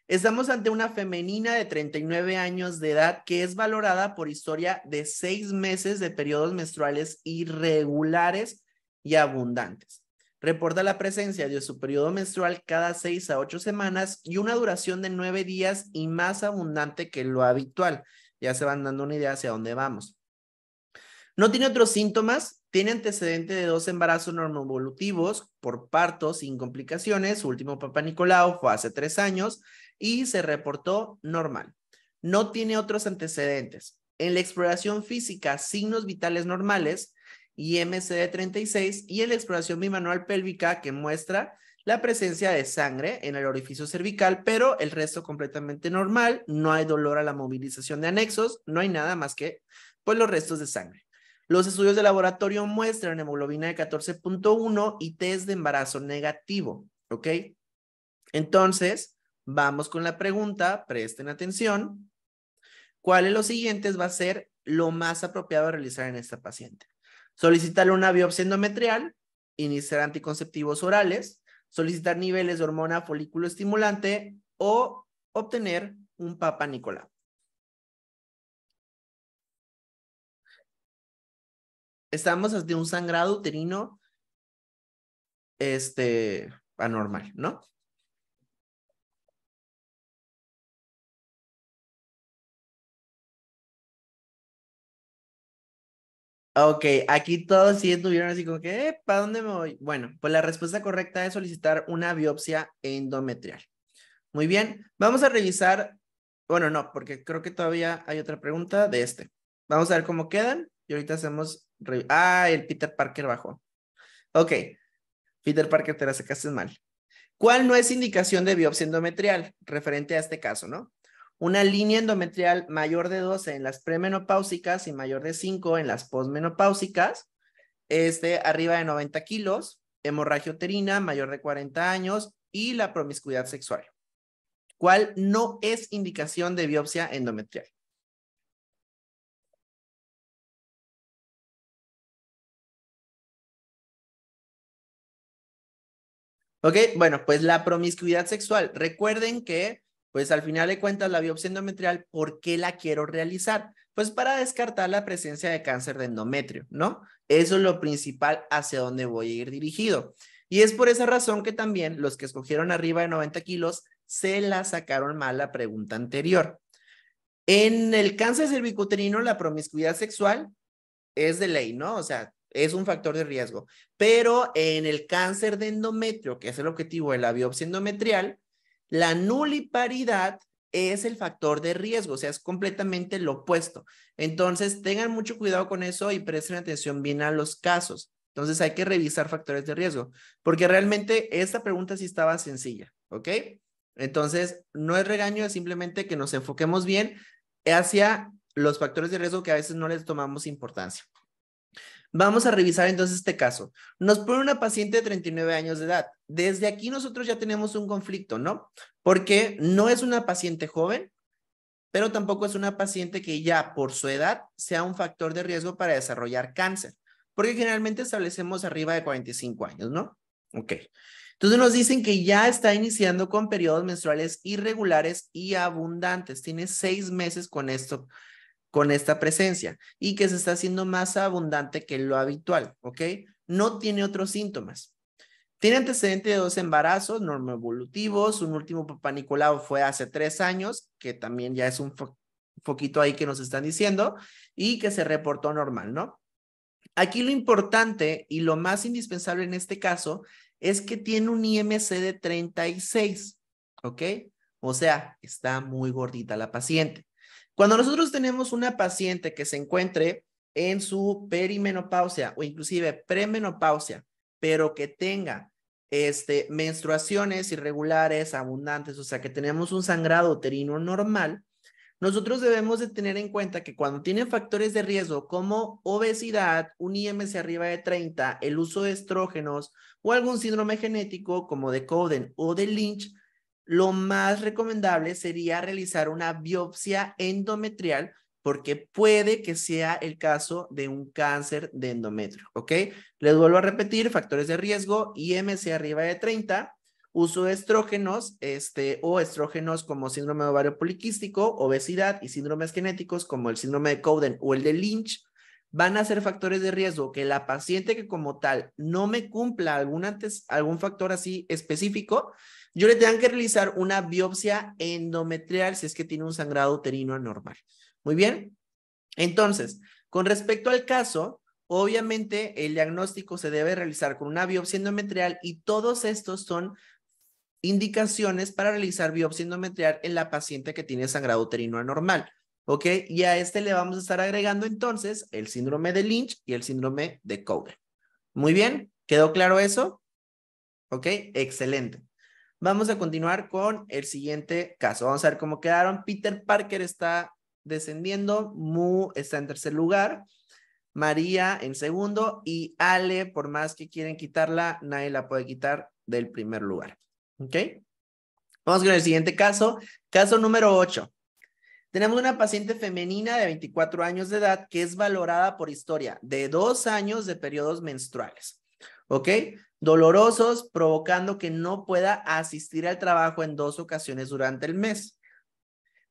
Estamos ante una femenina de 39 años de edad que es valorada por historia de seis meses de periodos menstruales irregulares y abundantes. Reporta la presencia de su periodo menstrual cada seis a ocho semanas y una duración de nueve días y más abundante que lo habitual, ya se van dando una idea hacia dónde vamos. No tiene otros síntomas, tiene antecedente de dos embarazos normovolutivos por parto sin complicaciones. Su último papá Nicolau fue hace tres años y se reportó normal. No tiene otros antecedentes. En la exploración física, signos vitales normales, y mcd 36 y en la exploración bimanual pélvica que muestra la presencia de sangre en el orificio cervical, pero el resto completamente normal, no hay dolor a la movilización de anexos, no hay nada más que pues los restos de sangre. Los estudios de laboratorio muestran hemoglobina de 14.1 y test de embarazo negativo, ¿ok? Entonces, vamos con la pregunta, presten atención. ¿Cuál de los siguientes va a ser lo más apropiado a realizar en esta paciente? Solicitarle una biopsia endometrial, iniciar anticonceptivos orales, solicitar niveles de hormona folículo estimulante o obtener un Papa Nicolau. Estamos ante un sangrado uterino este, anormal, ¿no? Ok, aquí todos sí estuvieron así como que, eh, ¿para dónde me voy? Bueno, pues la respuesta correcta es solicitar una biopsia endometrial. Muy bien, vamos a revisar, bueno, no, porque creo que todavía hay otra pregunta de este. Vamos a ver cómo quedan y ahorita hacemos, ah, el Peter Parker bajó. Ok, Peter Parker, te la sacaste mal. ¿Cuál no es indicación de biopsia endometrial referente a este caso, no? una línea endometrial mayor de 12 en las premenopáusicas y mayor de 5 en las posmenopáusicas, este, arriba de 90 kilos, hemorragia uterina mayor de 40 años y la promiscuidad sexual, ¿Cuál no es indicación de biopsia endometrial. Ok, bueno, pues la promiscuidad sexual. Recuerden que pues al final de cuentas, la biopsia endometrial, ¿por qué la quiero realizar? Pues para descartar la presencia de cáncer de endometrio, ¿no? Eso es lo principal hacia donde voy a ir dirigido. Y es por esa razón que también los que escogieron arriba de 90 kilos se la sacaron mal la pregunta anterior. En el cáncer cervicuterino, la promiscuidad sexual es de ley, ¿no? O sea, es un factor de riesgo. Pero en el cáncer de endometrio, que es el objetivo de la biopsia endometrial, la nuliparidad es el factor de riesgo, o sea, es completamente lo opuesto. Entonces, tengan mucho cuidado con eso y presten atención bien a los casos. Entonces, hay que revisar factores de riesgo, porque realmente esta pregunta sí estaba sencilla, ¿ok? Entonces, no es regaño, es simplemente que nos enfoquemos bien hacia los factores de riesgo que a veces no les tomamos importancia. Vamos a revisar entonces este caso. Nos pone una paciente de 39 años de edad. Desde aquí nosotros ya tenemos un conflicto, ¿no? Porque no es una paciente joven, pero tampoco es una paciente que ya por su edad sea un factor de riesgo para desarrollar cáncer, porque generalmente establecemos arriba de 45 años, ¿no? Ok. Entonces nos dicen que ya está iniciando con periodos menstruales irregulares y abundantes. Tiene seis meses con esto con esta presencia y que se está haciendo más abundante que lo habitual, ¿ok? No tiene otros síntomas. Tiene antecedente de dos embarazos normoevolutivos, un último papanicolado fue hace tres años, que también ya es un foquito ahí que nos están diciendo, y que se reportó normal, ¿no? Aquí lo importante y lo más indispensable en este caso es que tiene un IMC de 36, ¿ok? O sea, está muy gordita la paciente. Cuando nosotros tenemos una paciente que se encuentre en su perimenopausia o inclusive premenopausia, pero que tenga este, menstruaciones irregulares, abundantes, o sea, que tenemos un sangrado uterino normal, nosotros debemos de tener en cuenta que cuando tiene factores de riesgo como obesidad, un IMC arriba de 30, el uso de estrógenos o algún síndrome genético como de Coden o de Lynch, lo más recomendable sería realizar una biopsia endometrial porque puede que sea el caso de un cáncer de endometrio, ¿ok? Les vuelvo a repetir, factores de riesgo, IMC arriba de 30, uso de estrógenos, este, o estrógenos como síndrome ovario poliquístico, obesidad y síndromes genéticos como el síndrome de Cowden o el de Lynch, van a ser factores de riesgo que la paciente que como tal no me cumpla algún, algún factor así específico, yo le tengo que realizar una biopsia endometrial si es que tiene un sangrado uterino anormal. Muy bien. Entonces, con respecto al caso, obviamente el diagnóstico se debe realizar con una biopsia endometrial y todos estos son indicaciones para realizar biopsia endometrial en la paciente que tiene sangrado uterino anormal. ¿Ok? Y a este le vamos a estar agregando entonces el síndrome de Lynch y el síndrome de Cowden. Muy bien, ¿quedó claro eso? ¿Ok? Excelente. Vamos a continuar con el siguiente caso. Vamos a ver cómo quedaron. Peter Parker está descendiendo, Mu está en tercer lugar, María en segundo y Ale, por más que quieren quitarla, nadie la puede quitar del primer lugar. ¿Ok? Vamos con el siguiente caso. Caso número 8. Tenemos una paciente femenina de 24 años de edad que es valorada por historia de dos años de periodos menstruales. ¿Ok? dolorosos, provocando que no pueda asistir al trabajo en dos ocasiones durante el mes.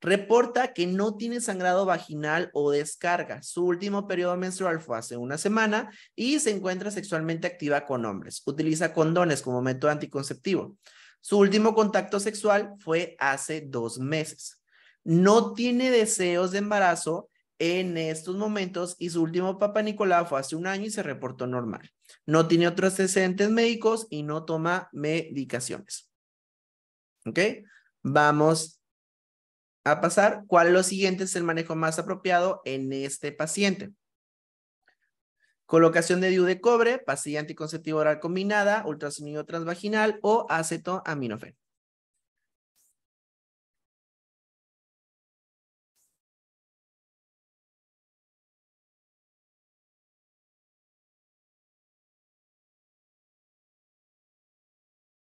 Reporta que no tiene sangrado vaginal o descarga. Su último periodo menstrual fue hace una semana y se encuentra sexualmente activa con hombres. Utiliza condones como método anticonceptivo. Su último contacto sexual fue hace dos meses. No tiene deseos de embarazo en estos momentos y su último papá Nicolás fue hace un año y se reportó normal no tiene otros excedentes médicos y no toma medicaciones. ¿Ok? Vamos a pasar. ¿Cuál lo siguiente es el manejo más apropiado en este paciente? Colocación de DIU de cobre, pastilla anticonceptiva oral combinada, ultrasonido transvaginal o acetoaminofén.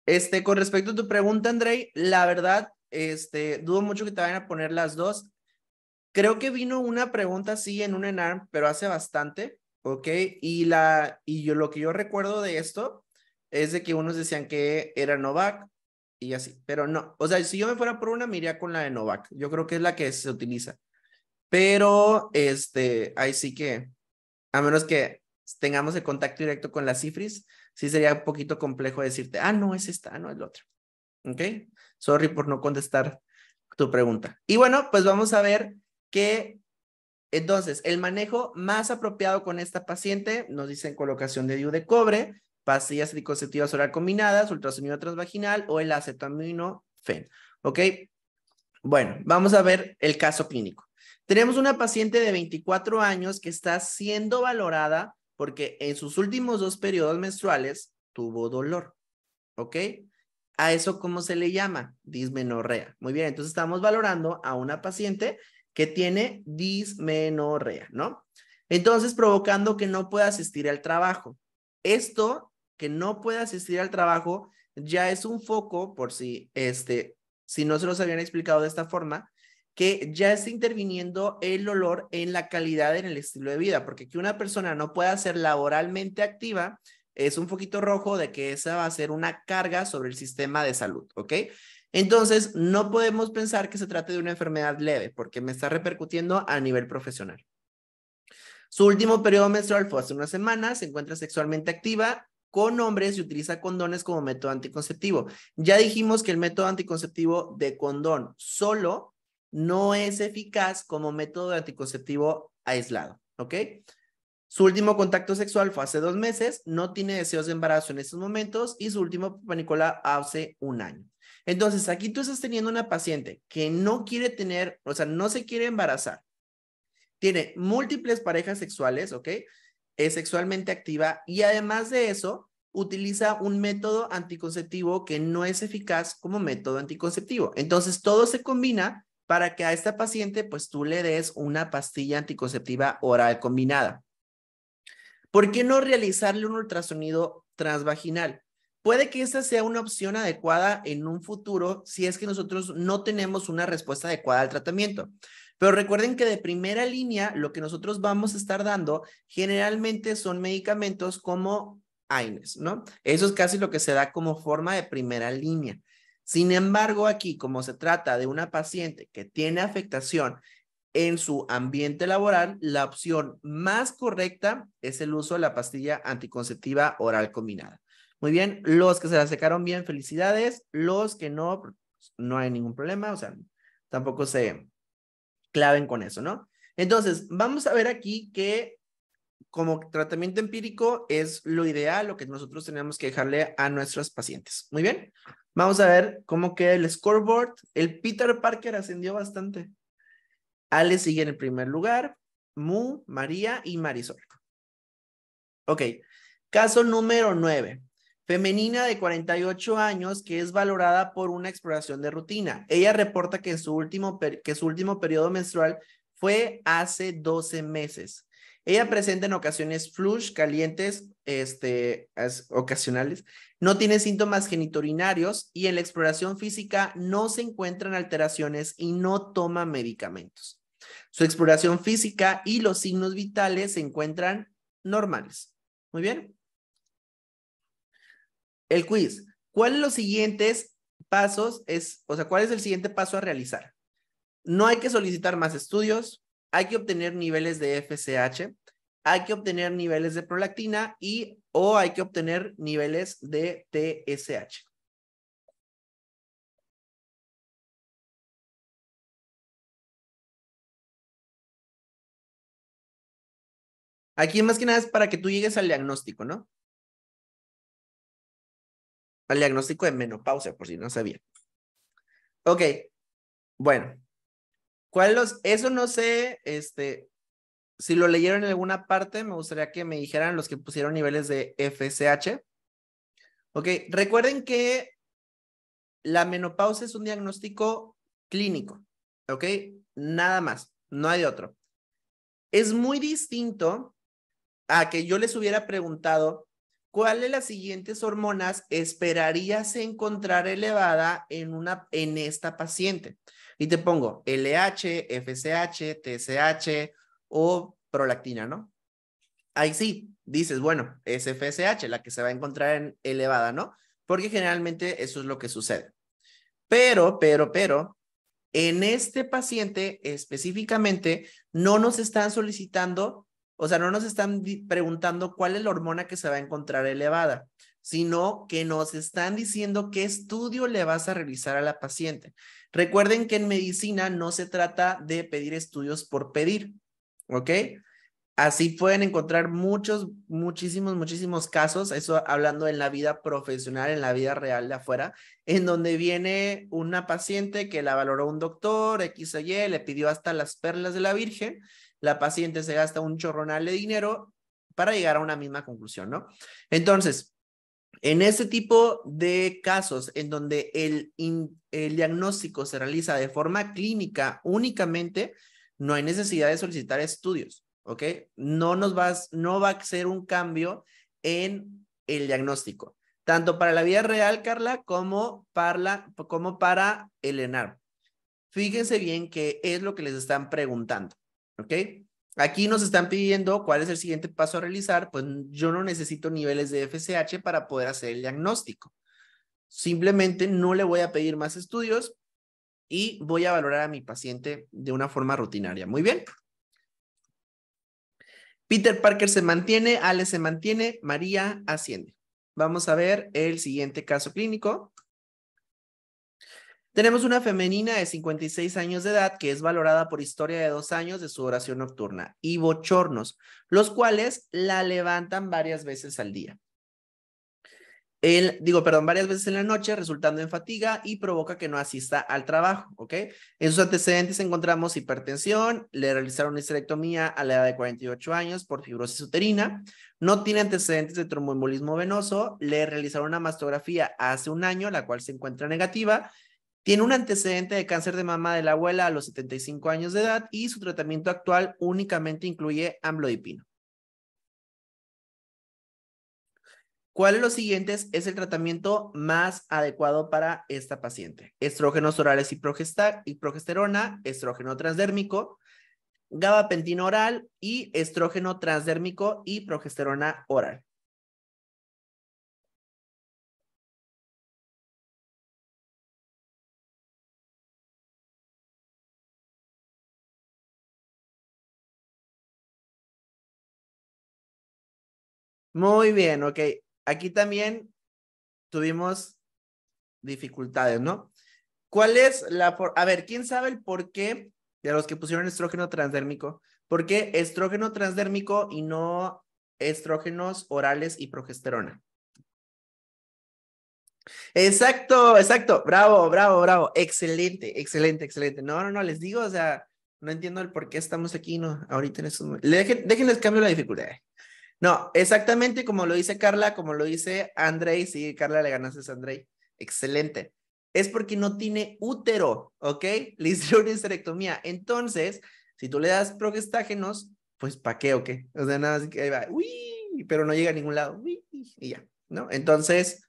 Este, con respecto a tu pregunta, Andrei, la verdad, este, dudo mucho que te vayan a poner las dos. Creo que vino una pregunta así en un ENARM, pero hace bastante, ¿ok? Y, la, y yo, lo que yo recuerdo de esto es de que unos decían que era Novak y así, pero no. O sea, si yo me fuera por una, me con la de Novak. Yo creo que es la que se utiliza. Pero, este, ahí sí que, a menos que tengamos el contacto directo con las cifris, sí sería un poquito complejo decirte, ah, no, es esta, no, es la otra. ¿Ok? Sorry por no contestar tu pregunta. Y bueno, pues vamos a ver qué... entonces el manejo más apropiado con esta paciente, nos dicen colocación de DIU de cobre, pastillas anticonceptivas oral combinadas, ultrasonido transvaginal o el acetaminofen. ¿Ok? Bueno, vamos a ver el caso clínico. Tenemos una paciente de 24 años que está siendo valorada porque en sus últimos dos periodos menstruales tuvo dolor. ¿Ok? A eso, ¿cómo se le llama? Dismenorrea. Muy bien, entonces estamos valorando a una paciente que tiene dismenorrea, ¿no? Entonces, provocando que no pueda asistir al trabajo. Esto, que no pueda asistir al trabajo, ya es un foco, por si, este, si no se los habían explicado de esta forma, que ya está interviniendo el olor en la calidad, en el estilo de vida, porque que una persona no pueda ser laboralmente activa es un poquito rojo de que esa va a ser una carga sobre el sistema de salud, ¿ok? Entonces, no podemos pensar que se trate de una enfermedad leve, porque me está repercutiendo a nivel profesional. Su último periodo menstrual fue hace una semana, se encuentra sexualmente activa con hombres y utiliza condones como método anticonceptivo. Ya dijimos que el método anticonceptivo de condón solo no es eficaz como método anticonceptivo aislado, ¿ok? Su último contacto sexual fue hace dos meses, no tiene deseos de embarazo en estos momentos y su último panicola hace un año. Entonces, aquí tú estás teniendo una paciente que no quiere tener, o sea, no se quiere embarazar. Tiene múltiples parejas sexuales, ¿ok? Es sexualmente activa y además de eso, utiliza un método anticonceptivo que no es eficaz como método anticonceptivo. Entonces, todo se combina para que a esta paciente pues tú le des una pastilla anticonceptiva oral combinada. ¿Por qué no realizarle un ultrasonido transvaginal? Puede que esta sea una opción adecuada en un futuro si es que nosotros no tenemos una respuesta adecuada al tratamiento. Pero recuerden que de primera línea lo que nosotros vamos a estar dando generalmente son medicamentos como AINES, ¿no? Eso es casi lo que se da como forma de primera línea. Sin embargo, aquí, como se trata de una paciente que tiene afectación en su ambiente laboral, la opción más correcta es el uso de la pastilla anticonceptiva oral combinada. Muy bien, los que se la secaron bien, felicidades. Los que no, pues, no hay ningún problema, o sea, tampoco se claven con eso, ¿no? Entonces, vamos a ver aquí que como tratamiento empírico es lo ideal, lo que nosotros tenemos que dejarle a nuestros pacientes. Muy bien. Vamos a ver cómo queda el scoreboard. El Peter Parker ascendió bastante. Ale sigue en el primer lugar. Mu, María y Marisol. Ok. Caso número 9. Femenina de 48 años que es valorada por una exploración de rutina. Ella reporta que su último, que su último periodo menstrual fue hace 12 meses. Ella presenta en ocasiones flush calientes este, ocasionales, no tiene síntomas genitorinarios y en la exploración física no se encuentran alteraciones y no toma medicamentos. Su exploración física y los signos vitales se encuentran normales. Muy bien. El quiz. ¿Cuál son los siguientes pasos es, o sea, cuál es el siguiente paso a realizar? No hay que solicitar más estudios, hay que obtener niveles de FSH, hay que obtener niveles de prolactina y o hay que obtener niveles de TSH. Aquí más que nada es para que tú llegues al diagnóstico, ¿no? Al diagnóstico de menopausia, por si no sabía. Ok, bueno. ¿Cuál eso no sé, este, si lo leyeron en alguna parte, me gustaría que me dijeran los que pusieron niveles de FSH. Ok, recuerden que la menopausa es un diagnóstico clínico, ok, nada más, no hay otro. Es muy distinto a que yo les hubiera preguntado cuál de las siguientes hormonas esperarías encontrar elevada en, una, en esta paciente. Y te pongo LH, FSH, TSH o prolactina, ¿no? Ahí sí, dices, bueno, es FSH la que se va a encontrar elevada, ¿no? Porque generalmente eso es lo que sucede. Pero, pero, pero, en este paciente específicamente no nos están solicitando, o sea, no nos están preguntando cuál es la hormona que se va a encontrar elevada, sino que nos están diciendo qué estudio le vas a revisar a la paciente. Recuerden que en medicina no se trata de pedir estudios por pedir, ¿ok? Así pueden encontrar muchos, muchísimos, muchísimos casos, eso hablando en la vida profesional, en la vida real de afuera, en donde viene una paciente que la valoró un doctor, X o Y, le pidió hasta las perlas de la Virgen, la paciente se gasta un chorronal de dinero para llegar a una misma conclusión, ¿no? Entonces, en ese tipo de casos en donde el, diagnóstico se realiza de forma clínica únicamente, no hay necesidad de solicitar estudios, ¿ok? No, nos no va a ser un cambio en el diagnóstico, tanto para la vida real, Carla, como para, como para el Fíjense bien qué es lo que les están preguntando, ¿ok? Aquí nos están pidiendo cuál es el siguiente paso a realizar. Pues yo no necesito niveles de FSH para poder hacer el diagnóstico. Simplemente no le voy a pedir más estudios y voy a valorar a mi paciente de una forma rutinaria. Muy bien. Peter Parker se mantiene, Ale se mantiene, María asciende. Vamos a ver el siguiente caso clínico. Tenemos una femenina de 56 años de edad que es valorada por historia de dos años de su oración nocturna y bochornos, los cuales la levantan varias veces al día. El, digo, perdón, varias veces en la noche, resultando en fatiga y provoca que no asista al trabajo, ¿ok? En sus antecedentes encontramos hipertensión, le realizaron una histerectomía a la edad de 48 años por fibrosis uterina, no tiene antecedentes de tromboembolismo venoso, le realizaron una mastografía hace un año, la cual se encuentra negativa, tiene un antecedente de cáncer de mama de la abuela a los 75 años de edad y su tratamiento actual únicamente incluye amlodipino. ¿Cuál de los siguientes es el tratamiento más adecuado para esta paciente? Estrógenos orales y, y progesterona, estrógeno transdérmico, gabapentina oral y estrógeno transdérmico y progesterona oral. Muy bien, ok. Aquí también tuvimos dificultades, ¿no? ¿Cuál es la... A ver, ¿quién sabe el por qué de los que pusieron estrógeno transdérmico? ¿Por qué estrógeno transdérmico y no estrógenos orales y progesterona? Exacto, exacto. Bravo, bravo, bravo. Excelente, excelente, excelente. No, no, no, les digo, o sea, no entiendo el por qué estamos aquí, no, ahorita en estos momentos. Dejen, déjenles cambio la dificultad. No, exactamente como lo dice Carla, como lo dice Andrei, sí, Carla le ganas a Andrei. Excelente. Es porque no tiene útero, ¿ok? Le hicieron una esterectomía. Entonces, si tú le das progestágenos, pues ¿pa' qué o qué? O sea, nada más que ahí va, uy, pero no llega a ningún lado, uy, y ya, ¿no? Entonces,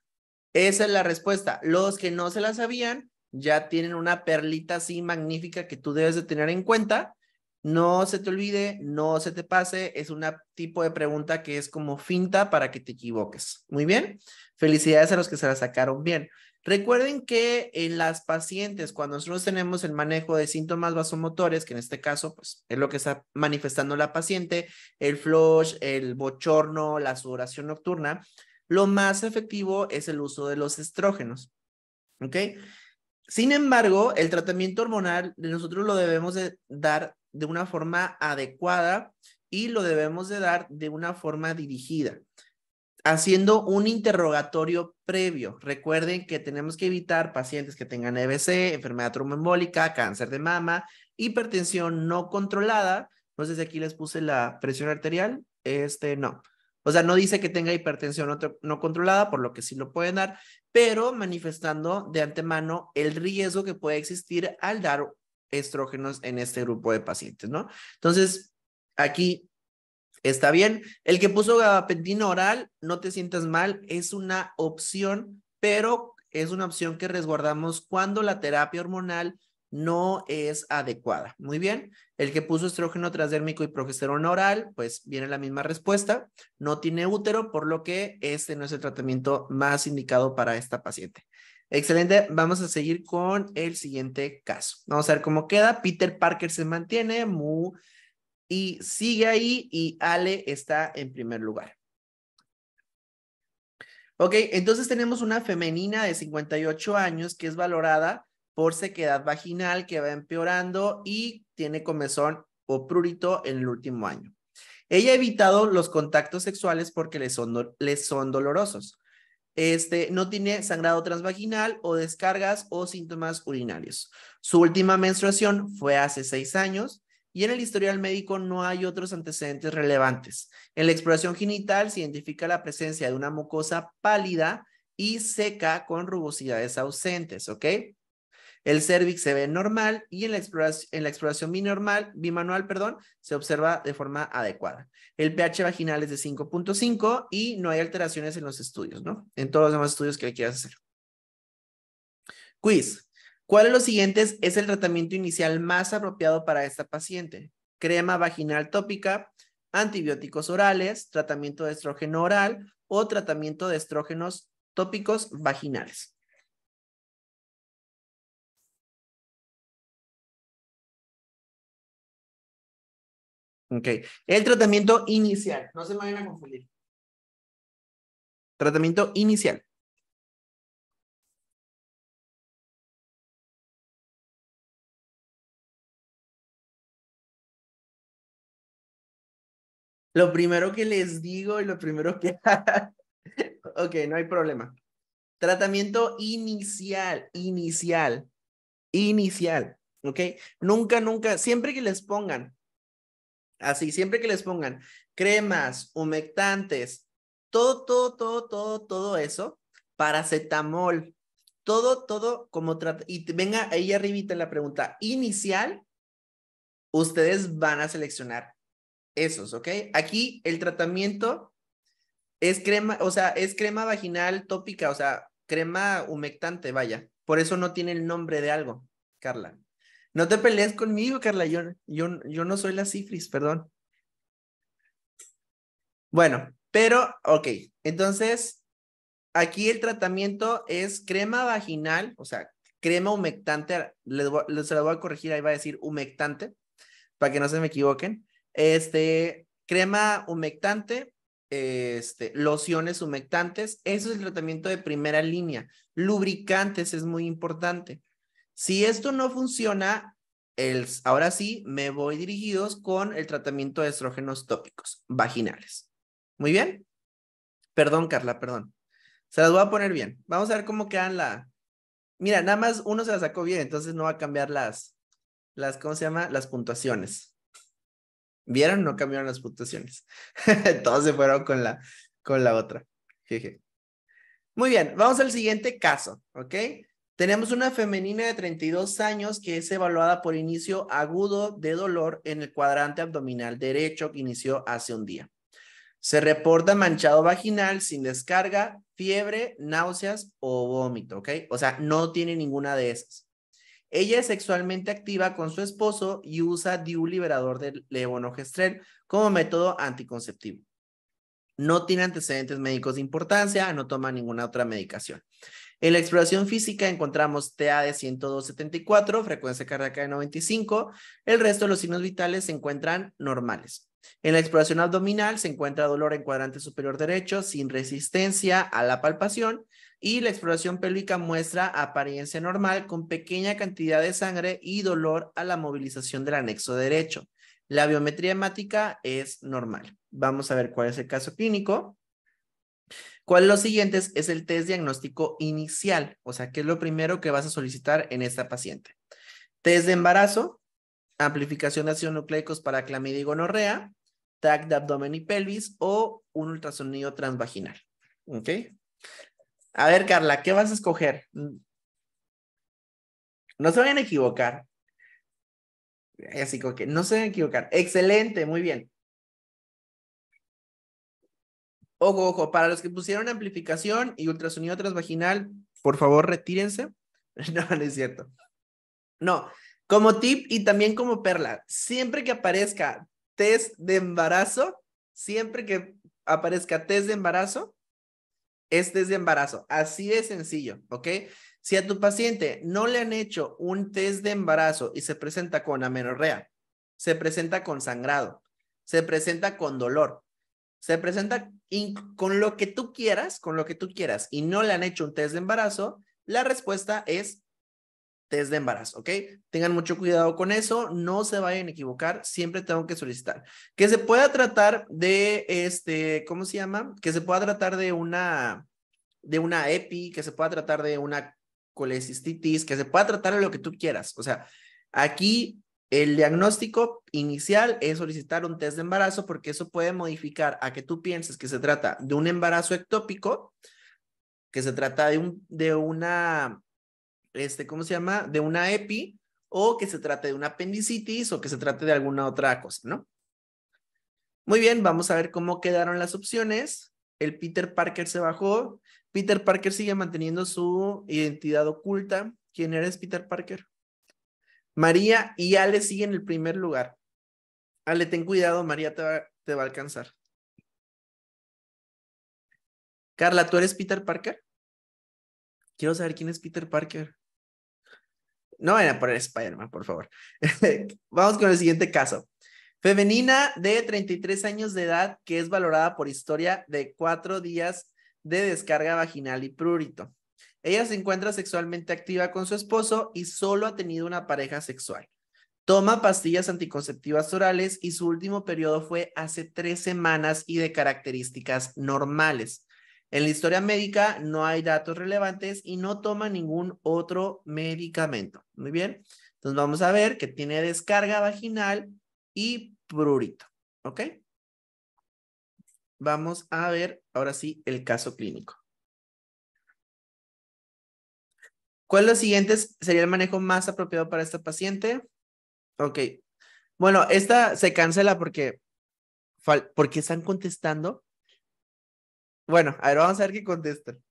esa es la respuesta. Los que no se la sabían ya tienen una perlita así magnífica que tú debes de tener en cuenta no se te olvide, no se te pase, es un tipo de pregunta que es como finta para que te equivoques. Muy bien, felicidades a los que se la sacaron bien. Recuerden que en las pacientes, cuando nosotros tenemos el manejo de síntomas vasomotores, que en este caso pues, es lo que está manifestando la paciente, el flush, el bochorno, la sudoración nocturna, lo más efectivo es el uso de los estrógenos. ¿Ok? Sin embargo, el tratamiento hormonal nosotros lo debemos de dar de una forma adecuada y lo debemos de dar de una forma dirigida, haciendo un interrogatorio previo. Recuerden que tenemos que evitar pacientes que tengan EBC, enfermedad tromboembólica, cáncer de mama, hipertensión no controlada. No sé si aquí les puse la presión arterial. Este no. O sea, no dice que tenga hipertensión no, no controlada, por lo que sí lo pueden dar, pero manifestando de antemano el riesgo que puede existir al dar estrógenos en este grupo de pacientes, ¿no? Entonces, aquí está bien. El que puso gabapentina oral, no te sientas mal, es una opción, pero es una opción que resguardamos cuando la terapia hormonal no es adecuada. Muy bien. El que puso estrógeno trasdérmico y progesterona oral, pues viene la misma respuesta. No tiene útero, por lo que este no es el tratamiento más indicado para esta paciente. Excelente, vamos a seguir con el siguiente caso. Vamos a ver cómo queda. Peter Parker se mantiene, Mu y sigue ahí y Ale está en primer lugar. Ok, entonces tenemos una femenina de 58 años que es valorada por sequedad vaginal que va empeorando y tiene comezón o prurito en el último año. Ella ha evitado los contactos sexuales porque les son, les son dolorosos este, no tiene sangrado transvaginal o descargas o síntomas urinarios. Su última menstruación fue hace seis años y en el historial médico no hay otros antecedentes relevantes. En la exploración genital se identifica la presencia de una mucosa pálida y seca con rugosidades ausentes, ¿ok? El cervix se ve normal y en la exploración, bimanual perdón, se observa de forma adecuada. El pH vaginal es de 5.5 y no hay alteraciones en los estudios, ¿no? En todos los demás estudios que le quieras hacer. Quiz. ¿Cuál de los siguientes es el tratamiento inicial más apropiado para esta paciente? Crema vaginal tópica, antibióticos orales, tratamiento de estrógeno oral o tratamiento de estrógenos tópicos vaginales. Ok. El tratamiento inicial, no se me vayan a confundir. Tratamiento inicial. Lo primero que les digo y lo primero que... ok, no hay problema. Tratamiento inicial, inicial, inicial. ¿Ok? Nunca, nunca, siempre que les pongan Así, siempre que les pongan cremas, humectantes, todo, todo, todo, todo, todo eso, paracetamol, todo, todo como y venga ahí arribita en la pregunta inicial, ustedes van a seleccionar esos, ¿ok? Aquí el tratamiento es crema, o sea, es crema vaginal tópica, o sea, crema humectante, vaya. Por eso no tiene el nombre de algo, Carla. No te pelees conmigo, Carla. Yo, no soy la cifris, perdón. Bueno, pero, ok. Entonces, aquí el tratamiento es crema vaginal, o sea, crema humectante. se la voy a corregir, ahí va a decir humectante, para que no se me equivoquen. Este, crema humectante, este, lociones humectantes. Eso es el tratamiento de primera línea. Lubricantes es muy importante. Si esto no funciona, el, ahora sí me voy dirigidos con el tratamiento de estrógenos tópicos vaginales. Muy bien. Perdón, Carla, perdón. Se las voy a poner bien. Vamos a ver cómo quedan la. Mira, nada más uno se las sacó bien, entonces no va a cambiar las, las, ¿cómo se llama? Las puntuaciones. ¿Vieron? No cambiaron las puntuaciones. Todos se fueron con la, con la otra. Muy bien, vamos al siguiente caso, ¿ok? Tenemos una femenina de 32 años que es evaluada por inicio agudo de dolor en el cuadrante abdominal derecho que inició hace un día. Se reporta manchado vaginal sin descarga, fiebre, náuseas o vómito, ¿ok? O sea, no tiene ninguna de esas. Ella es sexualmente activa con su esposo y usa DIU liberador de levonorgestrel como método anticonceptivo. No tiene antecedentes médicos de importancia, no toma ninguna otra medicación. En la exploración física encontramos TA de 102.74, frecuencia cardíaca de 95. El resto de los signos vitales se encuentran normales. En la exploración abdominal se encuentra dolor en cuadrante superior derecho sin resistencia a la palpación y la exploración pélvica muestra apariencia normal con pequeña cantidad de sangre y dolor a la movilización del anexo derecho. La biometría hemática es normal. Vamos a ver cuál es el caso clínico. ¿Cuál de los siguientes es el test diagnóstico inicial? O sea, ¿qué es lo primero que vas a solicitar en esta paciente? Test de embarazo, amplificación de ácidos nucleicos para clamidia y gonorrea, TAC de abdomen y pelvis o un ultrasonido transvaginal. ¿Ok? A ver, Carla, ¿qué vas a escoger? No se vayan a equivocar. Así que no se vayan a equivocar. Excelente, muy bien. Ojo, ojo, para los que pusieron amplificación y ultrasonido transvaginal, por favor, retírense. No, no es cierto. No, como tip y también como perla, siempre que aparezca test de embarazo, siempre que aparezca test de embarazo, es test de embarazo. Así de sencillo, ¿ok? Si a tu paciente no le han hecho un test de embarazo y se presenta con amenorrea, se presenta con sangrado, se presenta con dolor, se presenta con lo que tú quieras, con lo que tú quieras, y no le han hecho un test de embarazo, la respuesta es test de embarazo, ¿ok? Tengan mucho cuidado con eso, no se vayan a equivocar, siempre tengo que solicitar. Que se pueda tratar de, este, ¿cómo se llama? Que se pueda tratar de una, de una EPI, que se pueda tratar de una colecistitis, que se pueda tratar de lo que tú quieras. O sea, aquí el diagnóstico inicial es solicitar un test de embarazo porque eso puede modificar a que tú pienses que se trata de un embarazo ectópico, que se trata de, un, de una, este, ¿cómo se llama? De una EPI o que se trate de una apendicitis o que se trate de alguna otra cosa, ¿no? Muy bien, vamos a ver cómo quedaron las opciones. El Peter Parker se bajó. Peter Parker sigue manteniendo su identidad oculta. ¿Quién eres, Peter Parker? María y Ale siguen el primer lugar. Ale, ten cuidado, María te va, a alcanzar. Carla, ¿tú eres Peter Parker? Quiero saber quién es Peter Parker. No vayan a poner spider por favor. Vamos con el siguiente caso. Femenina de 33 años de edad que es valorada por historia de cuatro días de descarga vaginal y prurito. Ella se encuentra sexualmente activa con su esposo y solo ha tenido una pareja sexual. Toma pastillas anticonceptivas orales y su último periodo fue hace tres semanas y de características normales. En la historia médica no hay datos relevantes y no toma ningún otro medicamento. Muy bien. Entonces vamos a ver que tiene descarga vaginal y prurito. ¿Ok? Vamos a ver ahora sí el caso clínico. ¿Cuál de los siguientes sería el manejo más apropiado para esta paciente? Ok. Bueno, esta se cancela porque, porque están contestando. Bueno, a ver, vamos a ver qué contestan.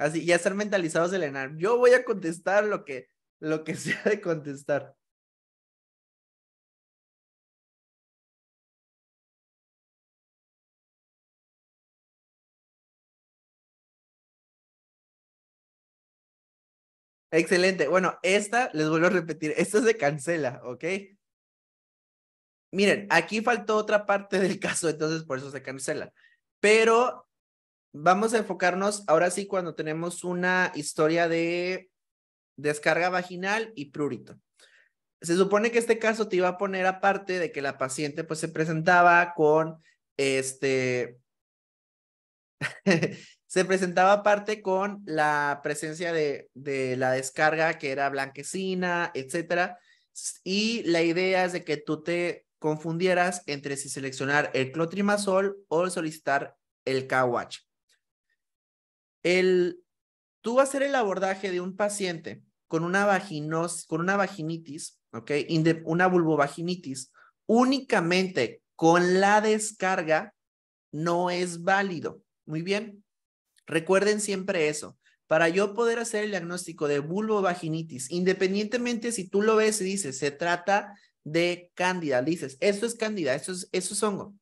Así, ya están mentalizados el Yo voy a contestar lo que, lo que sea de contestar. Excelente. Bueno, esta, les vuelvo a repetir, esta se cancela, ¿ok? Miren, aquí faltó otra parte del caso, entonces por eso se cancela. Pero vamos a enfocarnos ahora sí cuando tenemos una historia de descarga vaginal y prurito. Se supone que este caso te iba a poner aparte de que la paciente pues se presentaba con este se presentaba aparte con la presencia de, la descarga que era blanquecina, etcétera. Y la idea es de que tú te confundieras entre si seleccionar el clotrimazol o solicitar el Kawach. El, tú hacer el abordaje de un paciente con una, con una vaginitis, ¿ok? una vulvovaginitis, únicamente con la descarga no es válido. Muy bien. Recuerden siempre eso. Para yo poder hacer el diagnóstico de vulvovaginitis, independientemente si tú lo ves y dices, se trata de cándida, dices, eso es cándida, eso es, eso es hongo.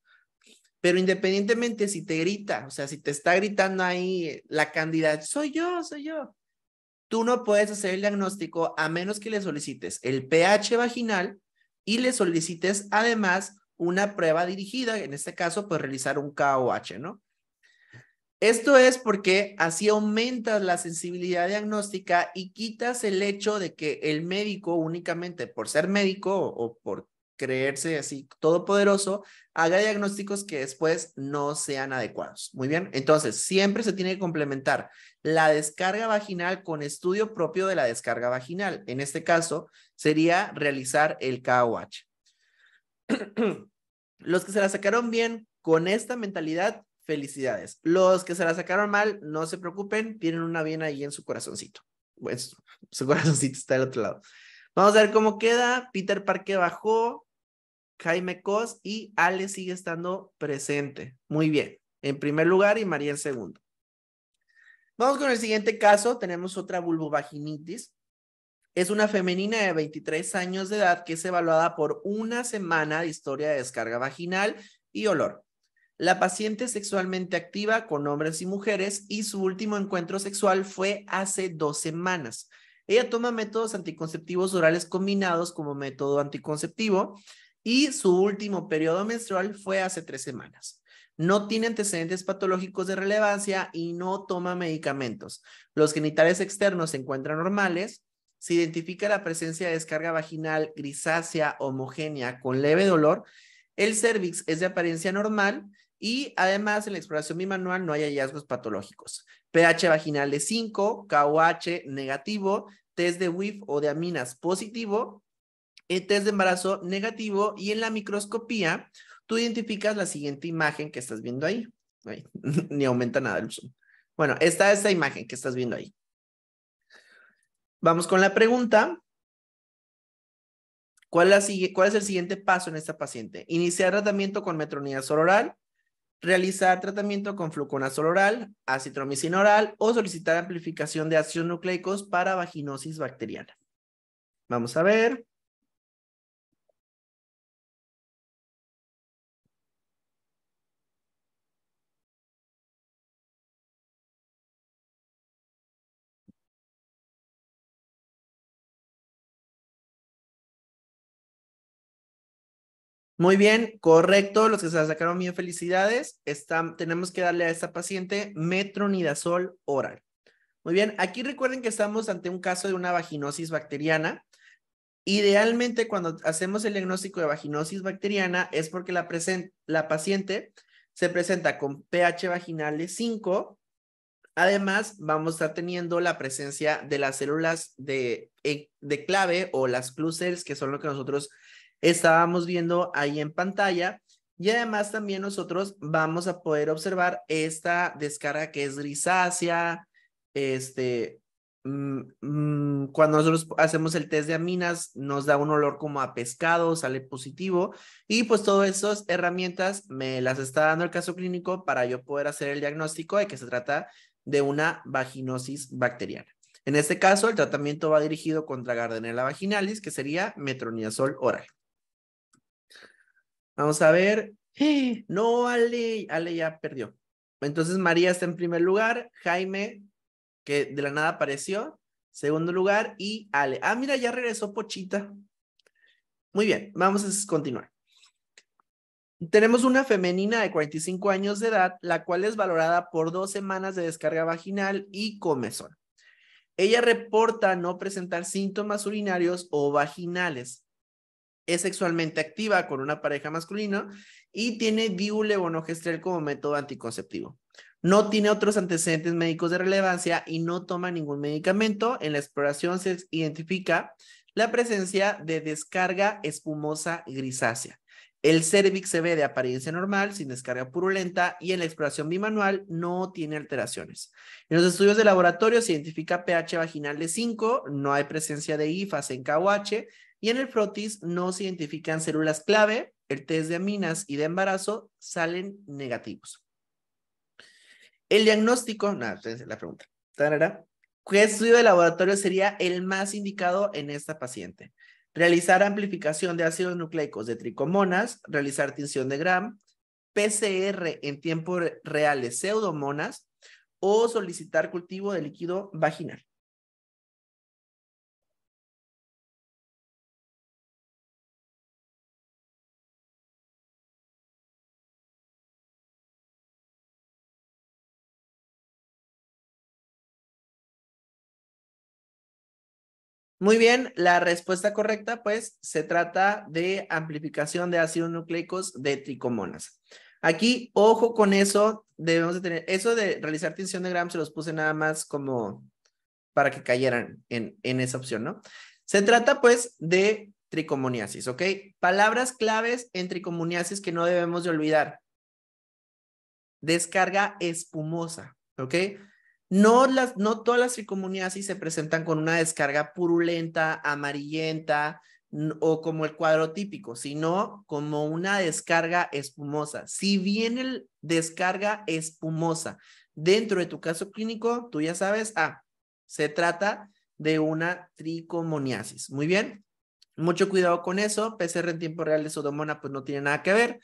Pero independientemente si te grita, o sea, si te está gritando ahí la cándida, soy yo, soy yo. Tú no puedes hacer el diagnóstico a menos que le solicites el pH vaginal y le solicites además una prueba dirigida, en este caso, pues realizar un KOH, ¿no? Esto es porque así aumentas la sensibilidad diagnóstica y quitas el hecho de que el médico únicamente por ser médico o por creerse así todopoderoso, haga diagnósticos que después no sean adecuados. Muy bien, entonces siempre se tiene que complementar la descarga vaginal con estudio propio de la descarga vaginal. En este caso, sería realizar el KOH. Los que se la sacaron bien con esta mentalidad felicidades. Los que se la sacaron mal, no se preocupen, tienen una bien ahí en su corazoncito. su corazoncito está del otro lado. Vamos a ver cómo queda. Peter Parque bajó, Jaime Cos y Ale sigue estando presente. Muy bien. En primer lugar y María en segundo. Vamos con el siguiente caso. Tenemos otra vulvovaginitis. Es una femenina de 23 años de edad que es evaluada por una semana de historia de descarga vaginal y olor. La paciente es sexualmente activa con hombres y mujeres y su último encuentro sexual fue hace dos semanas. Ella toma métodos anticonceptivos orales combinados como método anticonceptivo y su último periodo menstrual fue hace tres semanas. No tiene antecedentes patológicos de relevancia y no toma medicamentos. Los genitales externos se encuentran normales. Se identifica la presencia de descarga vaginal grisácea homogénea con leve dolor. El cervix es de apariencia normal y además, en la exploración manual no hay hallazgos patológicos. pH vaginal de 5, KOH negativo, test de WIF o de aminas positivo, eh, test de embarazo negativo y en la microscopía tú identificas la siguiente imagen que estás viendo ahí. Ni aumenta nada el zoom. Bueno, está esta imagen que estás viendo ahí. Vamos con la pregunta. ¿Cuál, ¿Cuál, es el siguiente paso en esta paciente? Iniciar tratamiento con metronidazol oral, realizar tratamiento con fluconazol oral, acitromicina oral o solicitar amplificación de ácidos nucleicos para vaginosis bacteriana. Vamos a ver. Muy bien, correcto. Los que se sacaron bien, felicidades. tenemos que darle a esta paciente metronidazol oral. Muy bien, aquí recuerden que estamos ante un caso de una vaginosis bacteriana. Idealmente, cuando hacemos el diagnóstico de vaginosis bacteriana, es porque la, la paciente se presenta con pH vaginal de 5. Además, vamos a estar teniendo la presencia de las células de, eh, clave o las clusters, que son lo que nosotros estábamos viendo ahí en pantalla. Y además también nosotros vamos a poder observar esta descarga que es grisácea, este, mm, mm, cuando nosotros hacemos el test de aminas nos da un olor como a pescado, sale positivo y pues todas esas herramientas me las está dando el caso clínico para yo poder hacer el diagnóstico de que se trata de una vaginosis bacteriana. En este caso, el tratamiento va dirigido contra Gardnerella vaginalis, que sería metronidazol oral. Vamos a ver. No, Ale, Ale ya perdió. Entonces María está en primer lugar, Jaime, que de la nada apareció, segundo lugar, y Ale. Ah, mira, ya regresó Pochita. Muy bien, vamos a continuar. Tenemos una femenina de 45 años de edad, la cual es valorada por dos semanas de descarga vaginal y comezón. Ella reporta no presentar síntomas urinarios o vaginales es sexualmente activa con una pareja masculina y tiene diule levonorgestrel como método anticonceptivo. No tiene otros antecedentes médicos de relevancia y no toma ningún medicamento. En la exploración se identifica la presencia de descarga espumosa grisácea. El cervix se ve de apariencia normal, sin descarga purulenta, y en la exploración bimanual no tiene alteraciones. En los estudios de laboratorio se identifica pH vaginal de 5, no hay presencia de IFAS en KOH, y en el frotis no se identifican células clave, el test de aminas y de embarazo salen negativos. El diagnóstico, nada, la pregunta. ¿Qué estudio de laboratorio sería el más indicado en esta paciente? Realizar amplificación de ácidos nucleicos de tricomonas, realizar tinción de Gram, PCR en tiempo real de pseudomonas o solicitar cultivo de líquido vaginal. Muy bien, la respuesta correcta, pues, se trata de amplificación de ácidos nucleicos de tricomonas. Aquí, ojo con eso, debemos de tener, eso de realizar tinción de Gram se los puse nada más como para que cayeran en, en esa opción, ¿no? Se trata, pues, de tricomoniasis, ¿ok? Palabras claves en tricomoniasis que no debemos de olvidar. Descarga espumosa, ¿ok? No, las, no todas las tricomoniasis se presentan con una descarga purulenta, amarillenta o como el cuadro típico, sino como una descarga espumosa. Si viene el descarga espumosa dentro de tu caso clínico, tú ya sabes, ah, se trata de una tricomoniasis. Muy bien, mucho cuidado con eso. PCR en tiempo real de sodomona, pues no tiene nada que ver.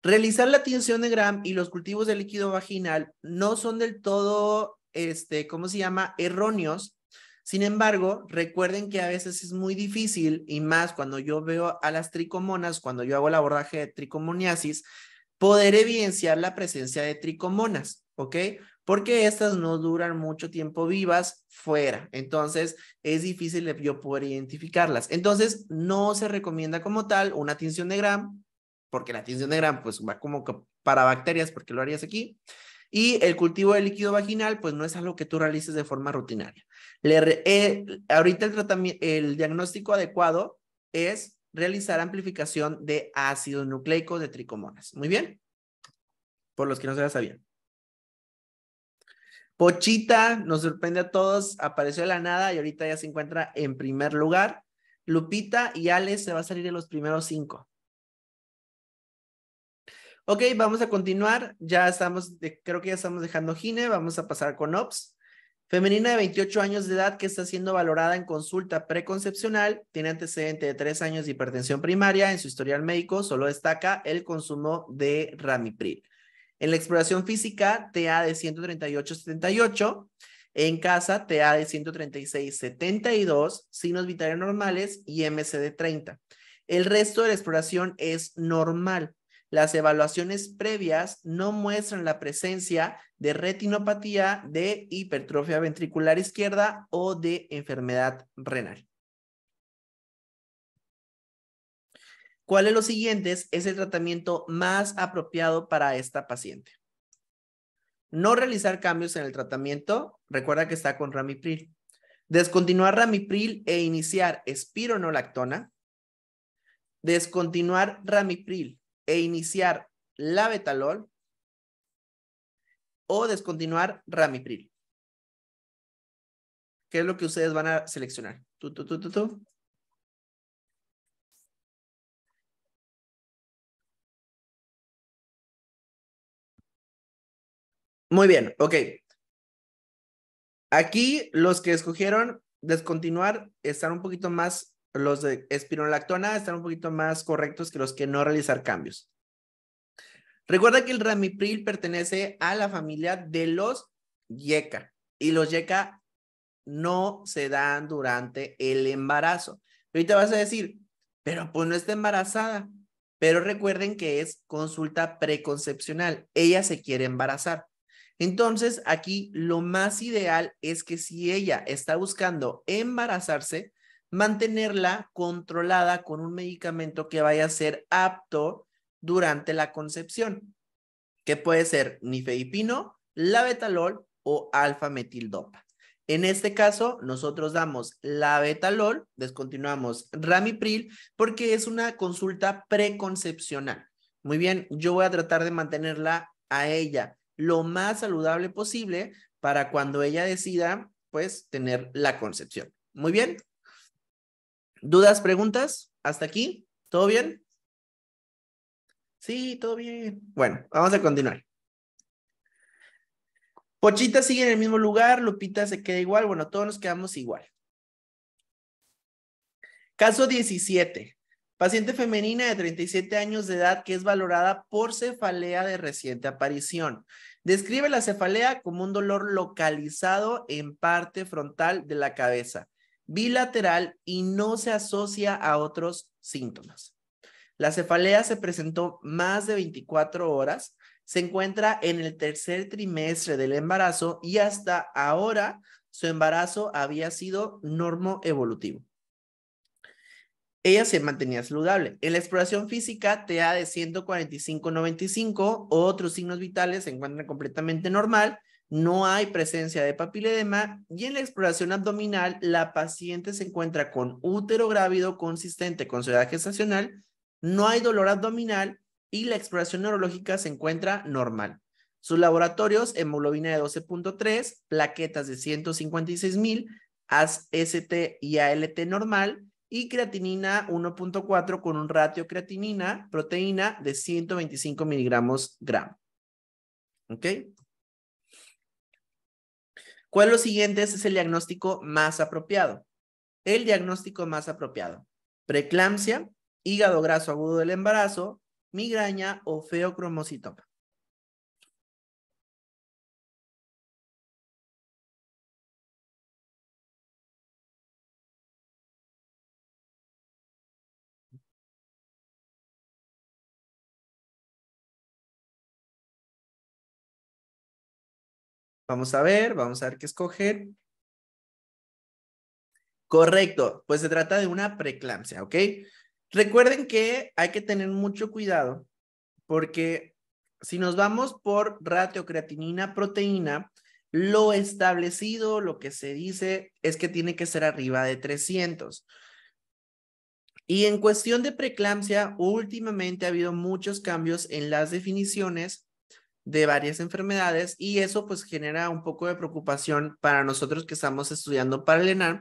Realizar la tinción de Gram y los cultivos de líquido vaginal no son del todo este, ¿cómo se llama? Erróneos. Sin embargo, recuerden que a veces es muy difícil y más cuando yo veo a las tricomonas, cuando yo hago el abordaje de tricomoniasis, poder evidenciar la presencia de tricomonas, ¿ok? Porque estas no duran mucho tiempo vivas fuera, entonces es difícil yo poder identificarlas. Entonces, no se recomienda como tal una tinción de Gram, porque la tinción de Gram pues va como para bacterias, porque lo harías aquí. Y el cultivo de líquido vaginal, pues no es algo que tú realices de forma rutinaria. Eh, ahorita el, diagnóstico adecuado es realizar amplificación de ácido nucleico de tricomonas. Muy bien. Por los que no se la sabían. Pochita nos sorprende a todos, apareció de la nada y ahorita ya se encuentra en primer lugar. Lupita y Alex se va a salir en los primeros cinco. Ok, vamos a continuar. Ya estamos, creo que ya estamos dejando Gine. Vamos a pasar con Ops. Femenina de 28 años de edad que está siendo valorada en consulta preconcepcional, tiene antecedente de 3 años de hipertensión primaria, en su historial médico solo destaca el consumo de ramipril. En la exploración física, TA de 138-78, en casa, TA de 136-72, signos vitales normales y de 30. El resto de la exploración es normal las evaluaciones previas no muestran la presencia de retinopatía, de hipertrofia ventricular izquierda o de enfermedad renal. ¿Cuál de los siguientes es el tratamiento más apropiado para esta paciente? No realizar cambios en el tratamiento. Recuerda que está con ramipril. Descontinuar ramipril e iniciar espironolactona. Descontinuar ramipril e iniciar la betalol o descontinuar ramipril. ¿Qué es lo que ustedes van a seleccionar? Muy bien, ok. Aquí los que escogieron descontinuar están un poquito más los de espirolactona están un poquito más correctos que los que no realizar cambios. Recuerda que el ramipril pertenece a la familia de los yeca y los yeca no se dan durante el embarazo. Ahorita vas a decir, pero pues no está embarazada. Pero recuerden que es consulta preconcepcional. Ella se quiere embarazar. Entonces, aquí lo más ideal es que si ella está buscando embarazarse, mantenerla controlada con un medicamento que vaya a ser apto durante la concepción, que puede ser nifedipino, la betalol o alfa metildopa. En este caso, nosotros damos la betalol, descontinuamos ramipril, porque es una consulta preconcepcional. Muy bien, yo voy a tratar de mantenerla a ella lo más saludable posible para cuando ella decida, pues, tener la concepción. Muy bien, ¿Dudas, preguntas? ¿Hasta aquí? ¿Todo bien? Sí, todo bien. Bueno, vamos a continuar. Pochita sigue en el mismo lugar, Lupita se queda igual, bueno, todos nos quedamos igual. Caso 17. Paciente femenina de 37 años de edad que es valorada por cefalea de reciente aparición. Describe la cefalea como un dolor localizado en parte frontal de la cabeza bilateral y no se asocia a otros síntomas. La cefalea se presentó más de 24 horas, se encuentra en el tercer trimestre del embarazo y hasta ahora su embarazo había sido evolutivo. Ella se mantenía saludable. En la exploración física, TA de 145-95, otros signos vitales se encuentran completamente normal no hay presencia de papiledema y en la exploración abdominal la paciente se encuentra con útero grávido consistente con su edad gestacional, no hay dolor abdominal y la exploración neurológica se encuentra normal. Sus laboratorios, hemoglobina de 12.3, plaquetas de 156.000, AST y ALT normal y creatinina 1.4 con un ratio creatinina proteína de 125 miligramos gramo. ¿Ok? ¿Cuál de los siguientes es el diagnóstico más apropiado? El diagnóstico más apropiado. Preeclampsia, hígado graso agudo del embarazo, migraña o feocromocitoma. Vamos a ver, vamos a ver qué escoger. Correcto, pues se trata de una preeclampsia, ¿ok? Recuerden que hay que tener mucho cuidado porque si nos vamos por ratio creatinina proteína, lo establecido, lo que se dice es que tiene que ser arriba de 300. Y en cuestión de preeclampsia, últimamente ha habido muchos cambios en las definiciones de varias enfermedades y eso pues genera un poco de preocupación para nosotros que estamos estudiando para el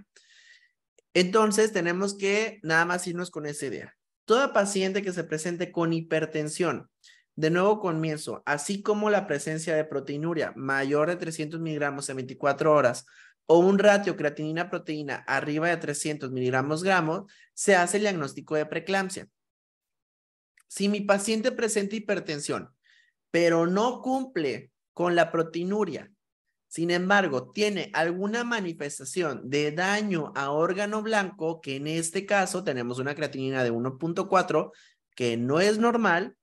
Entonces tenemos que nada más irnos con esa idea. Toda paciente que se presente con hipertensión, de nuevo comienzo, así como la presencia de proteinuria mayor de 300 miligramos en 24 horas o un ratio creatinina-proteína arriba de 300 miligramos gramos, se hace el diagnóstico de preeclampsia. Si mi paciente presenta hipertensión, pero no cumple con la proteinuria, sin embargo, tiene alguna manifestación de daño a órgano blanco, que en este caso tenemos una creatinina de 1.4, que no es normal,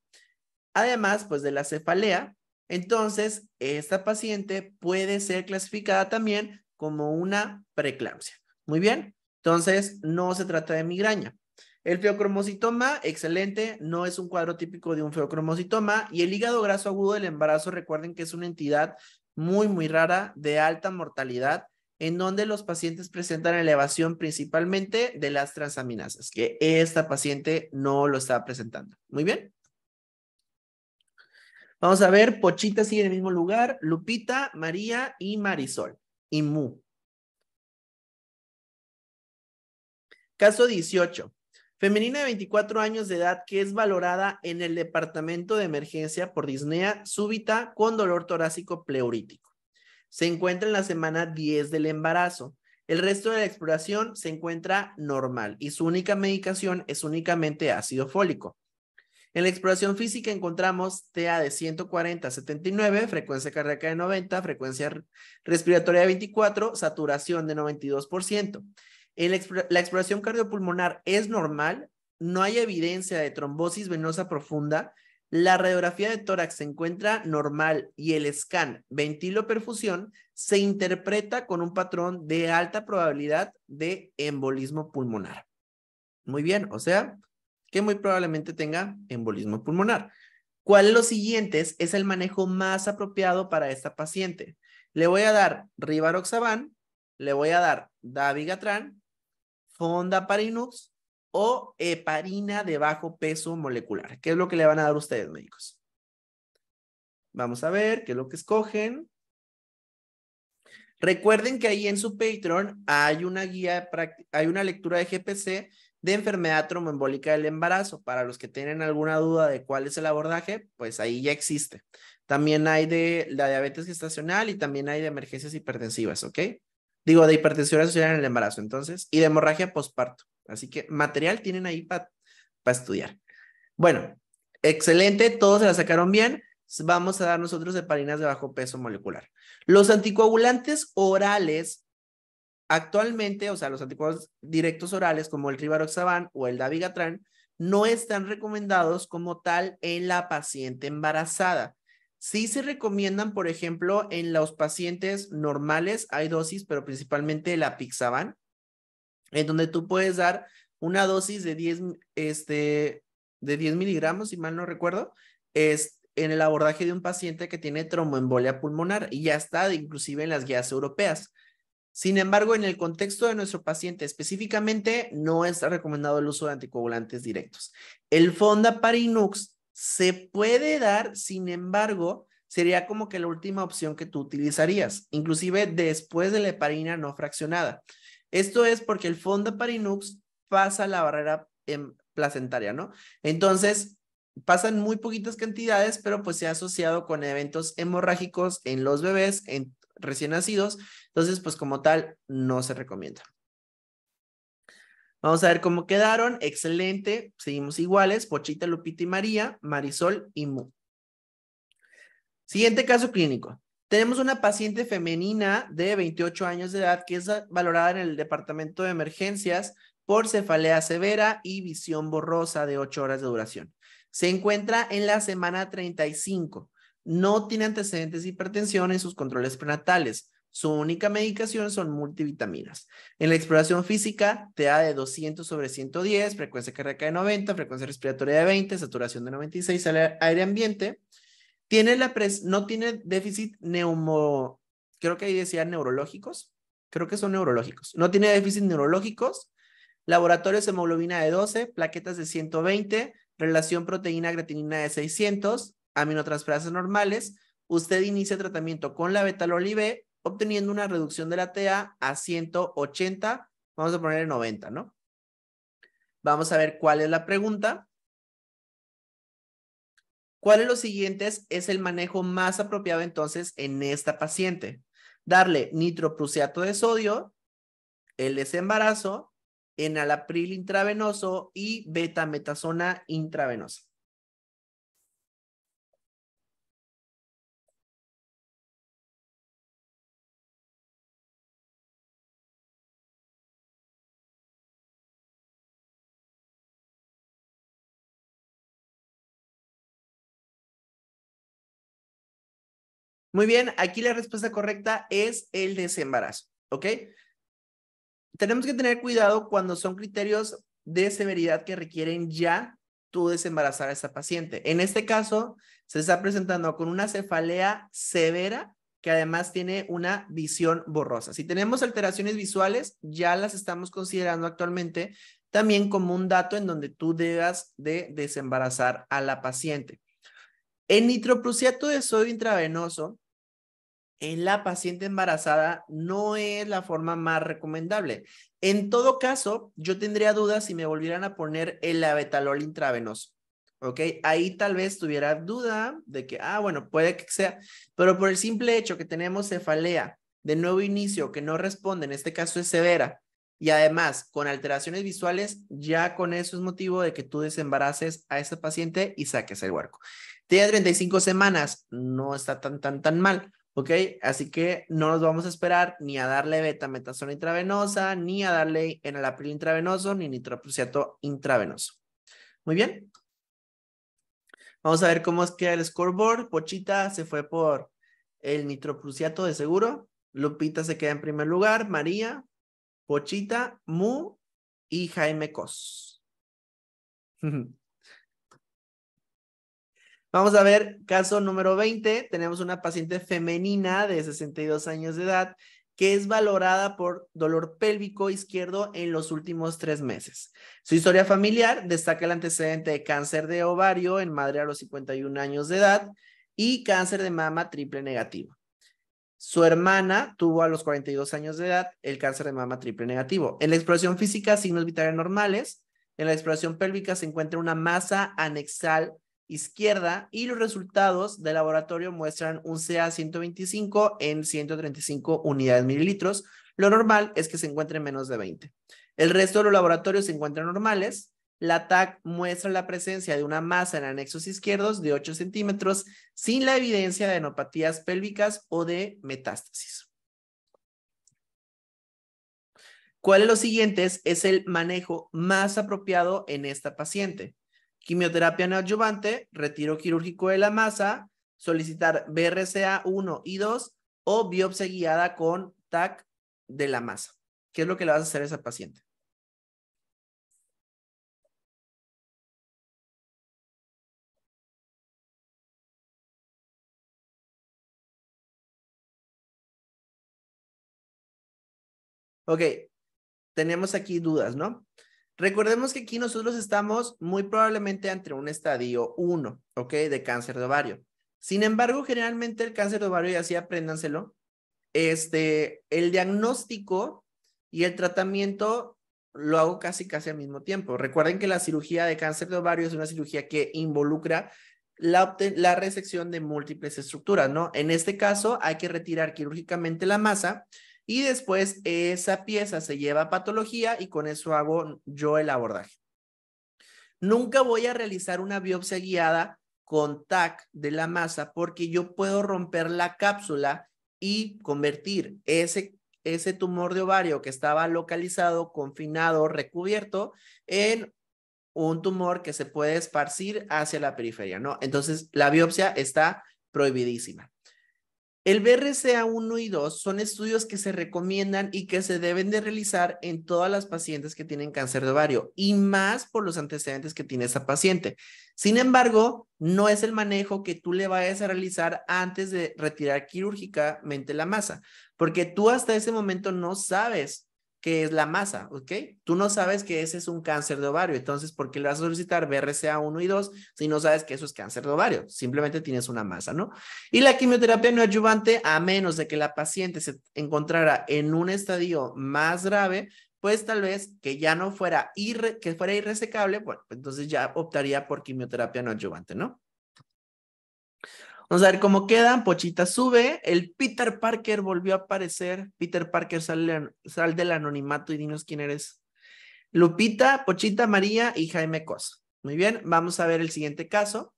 además pues de la cefalea, entonces esta paciente puede ser clasificada también como una preeclampsia. Muy bien, entonces no se trata de migraña. El feocromocitoma, excelente, no es un cuadro típico de un feocromocitoma. Y el hígado graso agudo del embarazo, recuerden que es una entidad muy, muy rara, de alta mortalidad, en donde los pacientes presentan elevación principalmente de las transaminasas, que esta paciente no lo está presentando. Muy bien. Vamos a ver, Pochita sigue en el mismo lugar, Lupita, María y Marisol, y Mu. Caso 18 femenina de 24 años de edad que es valorada en el departamento de emergencia por disnea súbita con dolor torácico pleurítico. Se encuentra en la semana 10 del embarazo. El resto de la exploración se encuentra normal y su única medicación es únicamente ácido fólico. En la exploración física encontramos TA de 140 a 79, frecuencia cardíaca de 90, frecuencia respiratoria de 24, saturación de 92% la exploración cardiopulmonar es normal, no hay evidencia de trombosis venosa profunda, la radiografía de tórax se encuentra normal y el scan ventiloperfusión se interpreta con un patrón de alta probabilidad de embolismo pulmonar. Muy bien, o sea, que muy probablemente tenga embolismo pulmonar. ¿Cuál de los siguientes es el manejo más apropiado para esta paciente? Le voy a dar rivaroxaban, le voy a dar Gatran fonda Parinux o heparina de bajo peso molecular. ¿Qué es lo que le van a dar ustedes, médicos? Vamos a ver qué es lo que escogen. Recuerden que ahí en su Patreon hay una guía, hay una lectura de GPC de enfermedad tromboembólica del embarazo. Para los que tienen alguna duda de cuál es el abordaje, pues ahí ya existe. También hay de la diabetes gestacional y también hay de emergencias hipertensivas, ¿ok? digo, de hipertensión asociada en el embarazo, entonces, y de hemorragia posparto. Así que material tienen ahí para estudiar. Bueno, excelente, todos se la sacaron bien. Vamos a dar nosotros heparinas de bajo peso molecular. Los anticoagulantes orales, actualmente, o sea, los anticoagulantes directos orales como el rivaroxaban o el davigatran, no están recomendados como tal en la paciente embarazada. Sí se recomiendan, por ejemplo, en los pacientes normales, hay dosis, pero principalmente la Pixaban, en donde tú puedes dar una dosis de 10, este, de 10 miligramos, si mal no recuerdo, es en el abordaje de un paciente que tiene tromboembolia pulmonar y ya está inclusive en las guías europeas. Sin embargo, en el contexto de nuestro paciente específicamente, no está recomendado el uso de anticoagulantes directos. El Fondaparinux se puede dar, sin embargo, sería como que la última opción que tú utilizarías, inclusive después de la heparina no fraccionada. Esto es porque el fondo Parinux pasa la barrera placentaria, ¿no? Entonces, pasan muy poquitas cantidades, pero pues se ha asociado con eventos hemorrágicos en los bebés, en recién nacidos. Entonces, pues como tal, no se recomienda. Vamos a ver cómo quedaron. Excelente. Seguimos iguales. Pochita, Lupita y María, Marisol y Mu. Siguiente caso clínico. Tenemos una paciente femenina de 28 años de edad que es valorada en el departamento de emergencias por cefalea severa y visión borrosa de 8 horas de duración. Se encuentra en la semana 35. No tiene antecedentes de hipertensión en sus controles prenatales. Su única medicación son multivitaminas. En la exploración física TA de 200 sobre 110, frecuencia cardíaca de 90, frecuencia respiratoria de 20, saturación de 96 al aire ambiente. Tiene la no tiene déficit neumo, creo que ahí decía neurológicos, creo que son neurológicos. No tiene déficit neurológicos. Laboratorios hemoglobina de 12, plaquetas de 120, relación proteína gratinina de 600, aminotransferases normales. Usted inicia tratamiento con la beta B obteniendo una reducción de la TA a 180, vamos a poner 90, ¿no? Vamos a ver cuál es la pregunta. ¿Cuál de los siguientes es el manejo más apropiado entonces en esta paciente? Darle nitroprusiato de sodio, el desembarazo, enalapril intravenoso y betametasona intravenosa. Muy bien, aquí la respuesta correcta es el desembarazo, ¿ok? Tenemos que tener cuidado cuando son criterios de severidad que requieren ya tú desembarazar a esa paciente. En este caso, se está presentando con una cefalea severa que además tiene una visión borrosa. Si tenemos alteraciones visuales, ya las estamos considerando actualmente también como un dato en donde tú debas de desembarazar a la paciente. El nitroprusiato de sodio intravenoso en la paciente embarazada no es la forma más recomendable. En todo caso, yo tendría dudas si me volvieran a poner el abetalol intravenoso. ¿Ok? Ahí tal vez tuviera duda de que, ah, bueno, puede que sea, pero por el simple hecho que tenemos cefalea de nuevo inicio que no responde, en este caso es severa, y además con alteraciones visuales, ya con eso es motivo de que tú desembaraces a esa paciente y saques el huerco. Tiene 35 semanas, no está tan, tan, tan mal, ¿ok? Así que no nos vamos a esperar ni a darle betametasona intravenosa, ni a darle enalapril intravenoso, ni nitroprusiato intravenoso. Muy bien. Vamos a ver cómo es queda el scoreboard. Pochita se fue por el nitroprusiato de seguro. Lupita se queda en primer lugar. María, Pochita, Mu y Jaime Cos. Vamos a ver caso número 20. Tenemos una paciente femenina de 62 años de edad que es valorada por dolor pélvico izquierdo en los últimos tres meses. Su historia familiar destaca el antecedente de cáncer de ovario en madre a los 51 años de edad y cáncer de mama triple negativo. Su hermana tuvo a los 42 años de edad el cáncer de mama triple negativo. En la exploración física, signos vitales normales. En la exploración pélvica se encuentra una masa anexal izquierda y los resultados del laboratorio muestran un CA125 en 135 unidades mililitros. Lo normal es que se encuentre menos de 20. El resto de los laboratorios se encuentran normales. La TAC muestra la presencia de una masa en anexos izquierdos de 8 centímetros sin la evidencia de enopatías pélvicas o de metástasis. ¿Cuál de los siguientes es el manejo más apropiado en esta paciente? quimioterapia neoadyuvante, retiro quirúrgico de la masa, solicitar BRCA 1 y 2 o biopsia guiada con TAC de la masa. ¿Qué es lo que le vas a hacer a esa paciente? Ok, tenemos aquí dudas, ¿no? Recordemos que aquí nosotros estamos muy probablemente ante un estadio 1, ¿ok? De cáncer de ovario. Sin embargo, generalmente el cáncer de ovario, y así apréndanselo, este, el diagnóstico y el tratamiento lo hago casi casi al mismo tiempo. Recuerden que la cirugía de cáncer de ovario es una cirugía que involucra la, la resección de múltiples estructuras, ¿no? En este caso, hay que retirar quirúrgicamente la masa y después esa pieza se lleva a patología y con eso hago yo el abordaje. Nunca voy a realizar una biopsia guiada con TAC de la masa porque yo puedo romper la cápsula y convertir ese, ese tumor de ovario que estaba localizado, confinado, recubierto en un tumor que se puede esparcir hacia la periferia, ¿no? Entonces, la biopsia está prohibidísima. El BRCA 1 y 2 son estudios que se recomiendan y que se deben de realizar en todas las pacientes que tienen cáncer de ovario y más por los antecedentes que tiene esa paciente. Sin embargo, no es el manejo que tú le vayas a realizar antes de retirar quirúrgicamente la masa, porque tú hasta ese momento no sabes que es la masa, ¿ok? Tú no sabes que ese es un cáncer de ovario, entonces, ¿por qué le vas a solicitar BRCA1 y 2 si no sabes que eso es cáncer de ovario? Simplemente tienes una masa, ¿no? Y la quimioterapia no adyuvante, a menos de que la paciente se encontrara en un estadio más grave, pues tal vez que ya no fuera, que fuera irresecable, bueno, pues, entonces ya optaría por quimioterapia no adyuvante, ¿no? Vamos a ver cómo quedan. Pochita sube. El Peter Parker volvió a aparecer. Peter Parker, sale sal del anonimato y dinos quién eres. Lupita, Pochita, María y Jaime Cosa. Muy bien, vamos a ver el siguiente caso.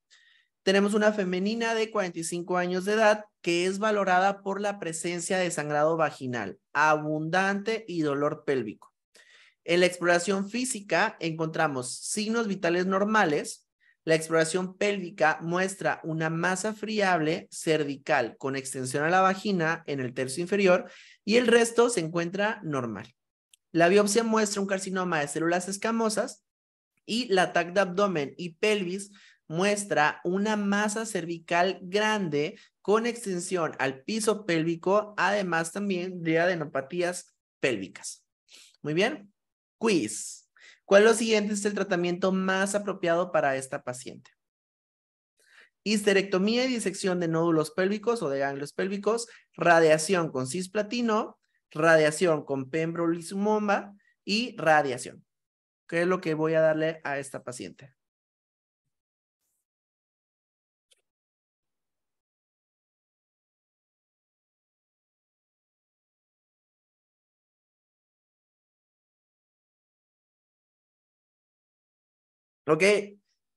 Tenemos una femenina de 45 años de edad que es valorada por la presencia de sangrado vaginal abundante y dolor pélvico. En la exploración física encontramos signos vitales normales, la exploración pélvica muestra una masa friable cervical con extensión a la vagina en el tercio inferior y el resto se encuentra normal. La biopsia muestra un carcinoma de células escamosas y la TAC de abdomen y pelvis muestra una masa cervical grande con extensión al piso pélvico, además también de adenopatías pélvicas. Muy bien, quiz. ¿Cuál es lo siguiente? es el tratamiento más apropiado para esta paciente? Histerectomía y disección de nódulos pélvicos o de ganglios pélvicos, radiación con cisplatino, radiación con pembrolizumab y radiación. ¿Qué es lo que voy a darle a esta paciente? Ok,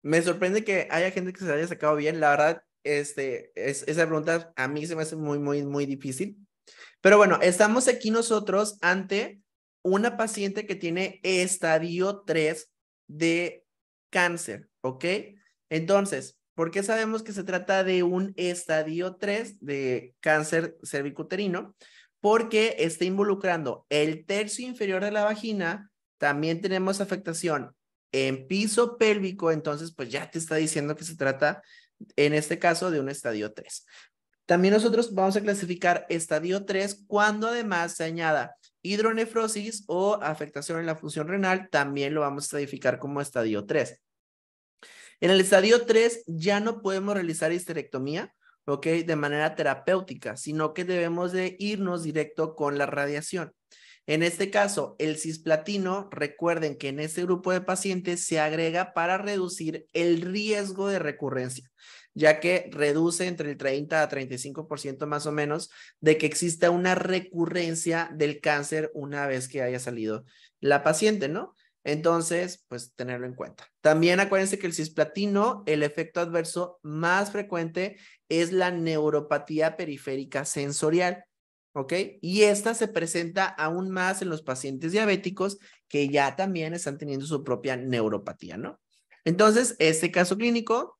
me sorprende que haya gente que se haya sacado bien. La verdad, este, es, esa pregunta a mí se me hace muy, muy, muy difícil. Pero bueno, estamos aquí nosotros ante una paciente que tiene estadio 3 de cáncer, ¿ok? Entonces, ¿por qué sabemos que se trata de un estadio 3 de cáncer cervicuterino? Porque está involucrando el tercio inferior de la vagina, también tenemos afectación en piso pélvico, entonces pues ya te está diciendo que se trata, en este caso, de un estadio 3. También nosotros vamos a clasificar estadio 3 cuando además se añada hidronefrosis o afectación en la función renal, también lo vamos a clasificar como estadio 3. En el estadio 3 ya no podemos realizar histerectomía, ¿ok? De manera terapéutica, sino que debemos de irnos directo con la radiación. En este caso, el cisplatino, recuerden que en este grupo de pacientes se agrega para reducir el riesgo de recurrencia, ya que reduce entre el 30 a 35% más o menos de que exista una recurrencia del cáncer una vez que haya salido la paciente, ¿no? Entonces, pues tenerlo en cuenta. También acuérdense que el cisplatino, el efecto adverso más frecuente es la neuropatía periférica sensorial. ¿ok? Y esta se presenta aún más en los pacientes diabéticos que ya también están teniendo su propia neuropatía, ¿no? Entonces, este caso clínico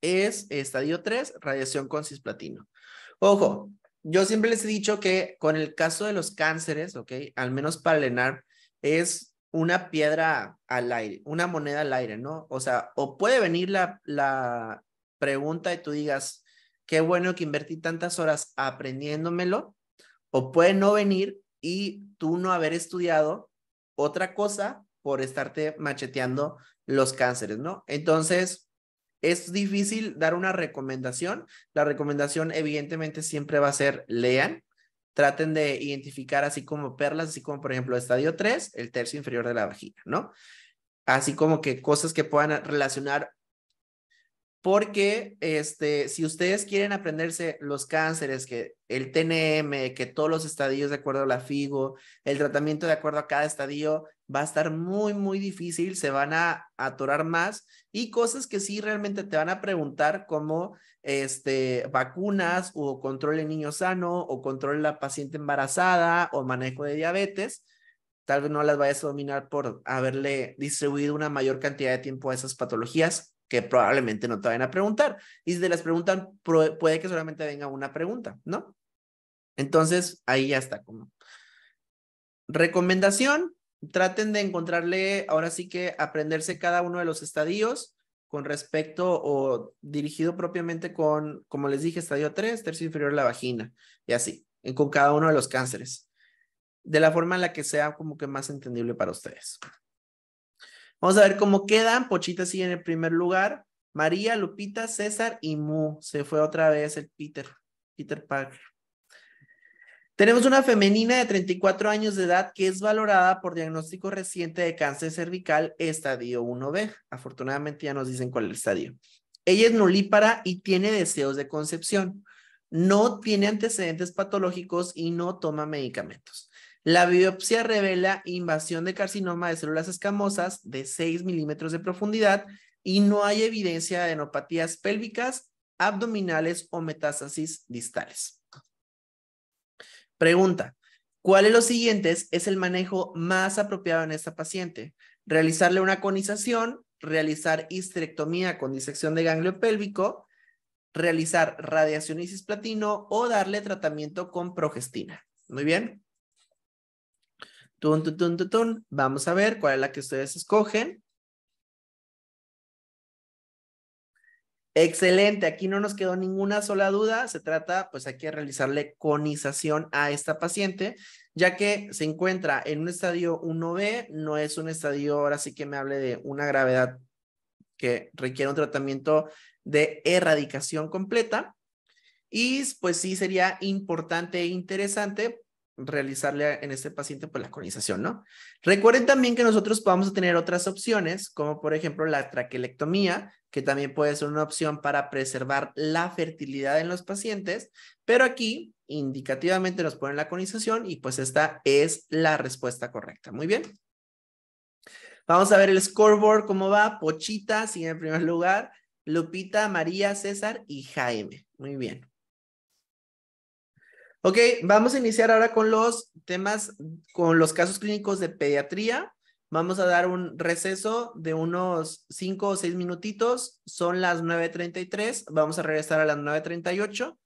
es estadio 3, radiación con cisplatino. Ojo, yo siempre les he dicho que con el caso de los cánceres, ¿ok? Al menos para Lenar, es una piedra al aire, una moneda al aire, ¿no? O sea, o puede venir la, la pregunta y tú digas, qué bueno que invertí tantas horas aprendiéndomelo, o puede no venir y tú no haber estudiado otra cosa por estarte macheteando los cánceres, ¿no? Entonces, es difícil dar una recomendación. La recomendación evidentemente siempre va a ser lean, traten de identificar así como perlas, así como por ejemplo estadio 3, el tercio inferior de la vagina, ¿no? Así como que cosas que puedan relacionar porque este, si ustedes quieren aprenderse los cánceres, que el TNM, que todos los estadios de acuerdo a la FIGO, el tratamiento de acuerdo a cada estadio, va a estar muy, muy difícil, se van a atorar más y cosas que sí realmente te van a preguntar como este, vacunas o control de niño sano o control de la paciente embarazada o manejo de diabetes. Tal vez no las vayas a dominar por haberle distribuido una mayor cantidad de tiempo a esas patologías que probablemente no te vayan a preguntar. Y si te las preguntan, puede que solamente venga una pregunta, ¿no? Entonces, ahí ya está como. Recomendación, traten de encontrarle, ahora sí que aprenderse cada uno de los estadios con respecto o dirigido propiamente con, como les dije, estadio 3, tercio inferior de la vagina, y así, con cada uno de los cánceres, de la forma en la que sea como que más entendible para ustedes. Vamos a ver cómo quedan. Pochita sigue en el primer lugar. María, Lupita, César y Mu. Se fue otra vez el Peter, Peter Parker. Tenemos una femenina de 34 años de edad que es valorada por diagnóstico reciente de cáncer cervical estadio 1B. Afortunadamente ya nos dicen cuál es el estadio. Ella es nulípara y tiene deseos de concepción. No tiene antecedentes patológicos y no toma medicamentos. La biopsia revela invasión de carcinoma de células escamosas de 6 milímetros de profundidad y no hay evidencia de adenopatías pélvicas, abdominales o metástasis distales. Pregunta, ¿cuál de los siguientes es el manejo más apropiado en esta paciente? Realizarle una conización, realizar histerectomía con disección de ganglio pélvico, realizar radiación platino o darle tratamiento con progestina. Muy bien. Tun, tun, Vamos a ver cuál es la que ustedes escogen. Excelente, aquí no nos quedó ninguna sola duda. Se trata, pues, aquí de realizarle conización a esta paciente, ya que se encuentra en un estadio 1B, no es un estadio, ahora sí que me hable de una gravedad que requiere un tratamiento de erradicación completa. Y pues sí sería importante e interesante realizarle en este paciente pues la colonización, ¿no? Recuerden también que nosotros podemos tener otras opciones, como por ejemplo la traquelectomía, que también puede ser una opción para preservar la fertilidad en los pacientes, pero aquí indicativamente nos ponen la colonización y pues esta es la respuesta correcta. Muy bien. Vamos a ver el scoreboard, cómo va. Pochita sigue en primer lugar, Lupita, María, César y Jaime. Muy bien. Ok, vamos a iniciar ahora con los temas, con los casos clínicos de pediatría. Vamos a dar un receso de unos cinco o 6 minutitos. Son las 9.33. Vamos a regresar a las 9.38.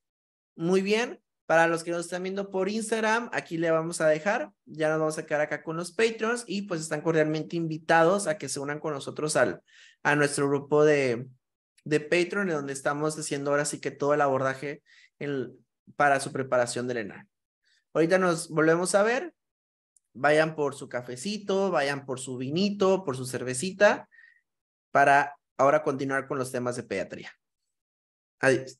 Muy bien. Para los que nos están viendo por Instagram, aquí le vamos a dejar. Ya nos vamos a quedar acá con los Patreons y pues están cordialmente invitados a que se unan con nosotros al, a nuestro grupo de, de Patreon, donde estamos haciendo ahora sí que todo el abordaje en, para su preparación del ENAR. Ahorita nos volvemos a ver. Vayan por su cafecito, vayan por su vinito, por su cervecita, para ahora continuar con los temas de pediatría. Adiós.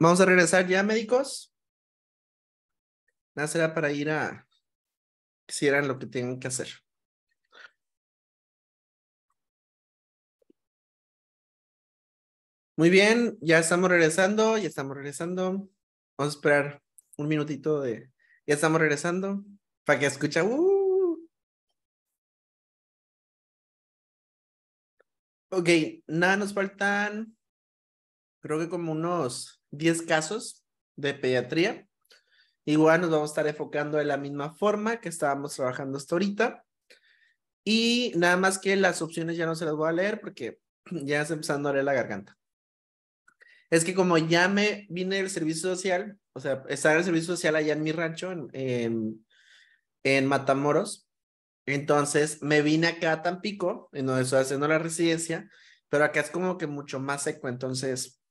Vamos a regresar ya, médicos. Nada será para ir a que hicieran lo que tienen que hacer. Muy bien, ya estamos regresando, ya estamos regresando. Vamos a esperar un minutito de. Ya estamos regresando para que escucha. Uh. Ok, nada, nos faltan creo que como unos 10 casos de pediatría. Igual nos vamos a estar enfocando de la misma forma que estábamos trabajando hasta ahorita. Y nada más que las opciones ya no se las voy a leer porque ya está empezando a leer la garganta. Es que como ya me vine del servicio social, o sea, estaba en el servicio social allá en mi rancho, en, en, en Matamoros, entonces me vine acá a Tampico, en donde estoy haciendo la residencia, pero acá es como que mucho más seco, entonces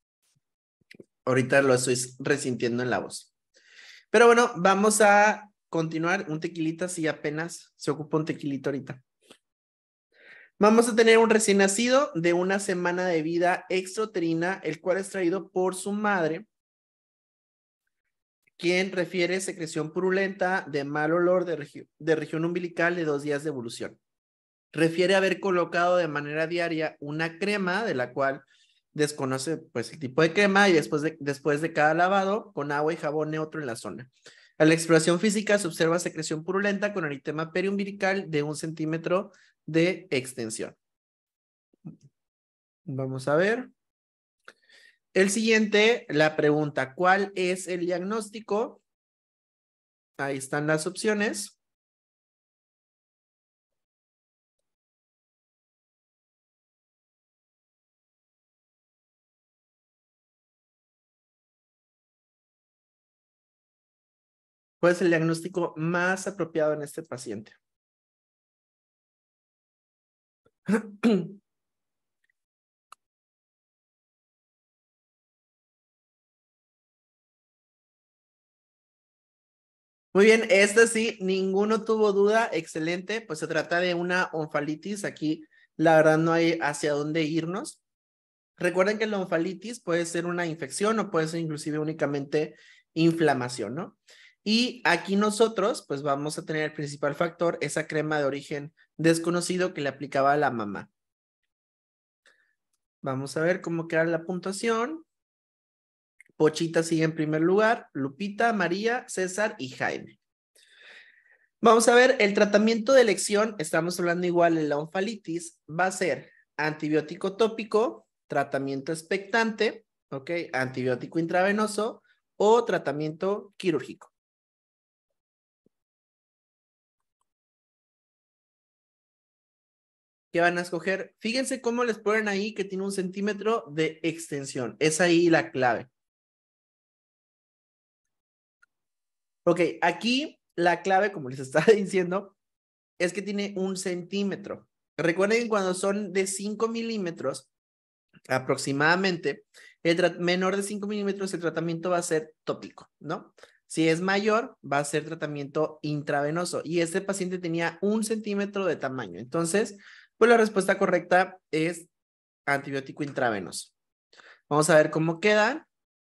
ahorita lo estoy resintiendo en la voz. Pero bueno, vamos a continuar. Un tequilita, si apenas se ocupa un tequilito ahorita. Vamos a tener un recién nacido de una semana de vida extrauterina, el cual es traído por su madre, quien refiere secreción purulenta de mal olor de, de región umbilical de dos días de evolución. Refiere haber colocado de manera diaria una crema de la cual desconoce pues el tipo de crema y después de, después de cada lavado con agua y jabón neutro en la zona. A la exploración física se observa secreción purulenta con eritema periumbilical de un centímetro de extensión. Vamos a ver. El siguiente, la pregunta, ¿cuál es el diagnóstico? Ahí están las opciones. ¿Cuál es el diagnóstico más apropiado en este paciente? Muy bien, esta sí, ninguno tuvo duda, excelente, pues se trata de una onfalitis, aquí la verdad no hay hacia dónde irnos. Recuerden que la onfalitis puede ser una infección o puede ser inclusive únicamente inflamación, ¿no? Y aquí nosotros, pues vamos a tener el principal factor, esa crema de origen desconocido que le aplicaba a la mamá. Vamos a ver cómo queda la puntuación. Pochita sigue en primer lugar, Lupita, María, César y Jaime. Vamos a ver, el tratamiento de elección, estamos hablando igual en la onfalitis, va a ser antibiótico tópico, tratamiento expectante, Antibiótico intravenoso o tratamiento quirúrgico. que van a escoger. Fíjense cómo les ponen ahí que tiene un centímetro de extensión. Es ahí la clave. Ok, aquí la clave, como les estaba diciendo, es que tiene un centímetro. Recuerden cuando son de 5 milímetros aproximadamente, el menor de 5 milímetros, el tratamiento va a ser tópico, ¿no? Si es mayor, va a ser tratamiento intravenoso. Y este paciente tenía un centímetro de tamaño. Entonces, pues la respuesta correcta es antibiótico intravenoso. Vamos a ver cómo quedan.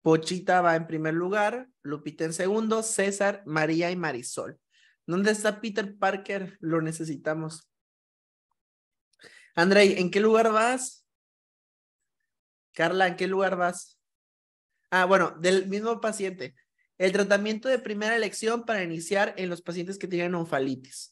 Pochita va en primer lugar, Lupita en segundo, César, María y Marisol. ¿Dónde está Peter Parker? Lo necesitamos. Andrei, ¿en qué lugar vas? Carla, ¿en qué lugar vas? Ah, bueno, del mismo paciente. El tratamiento de primera elección para iniciar en los pacientes que tienen onfalitis.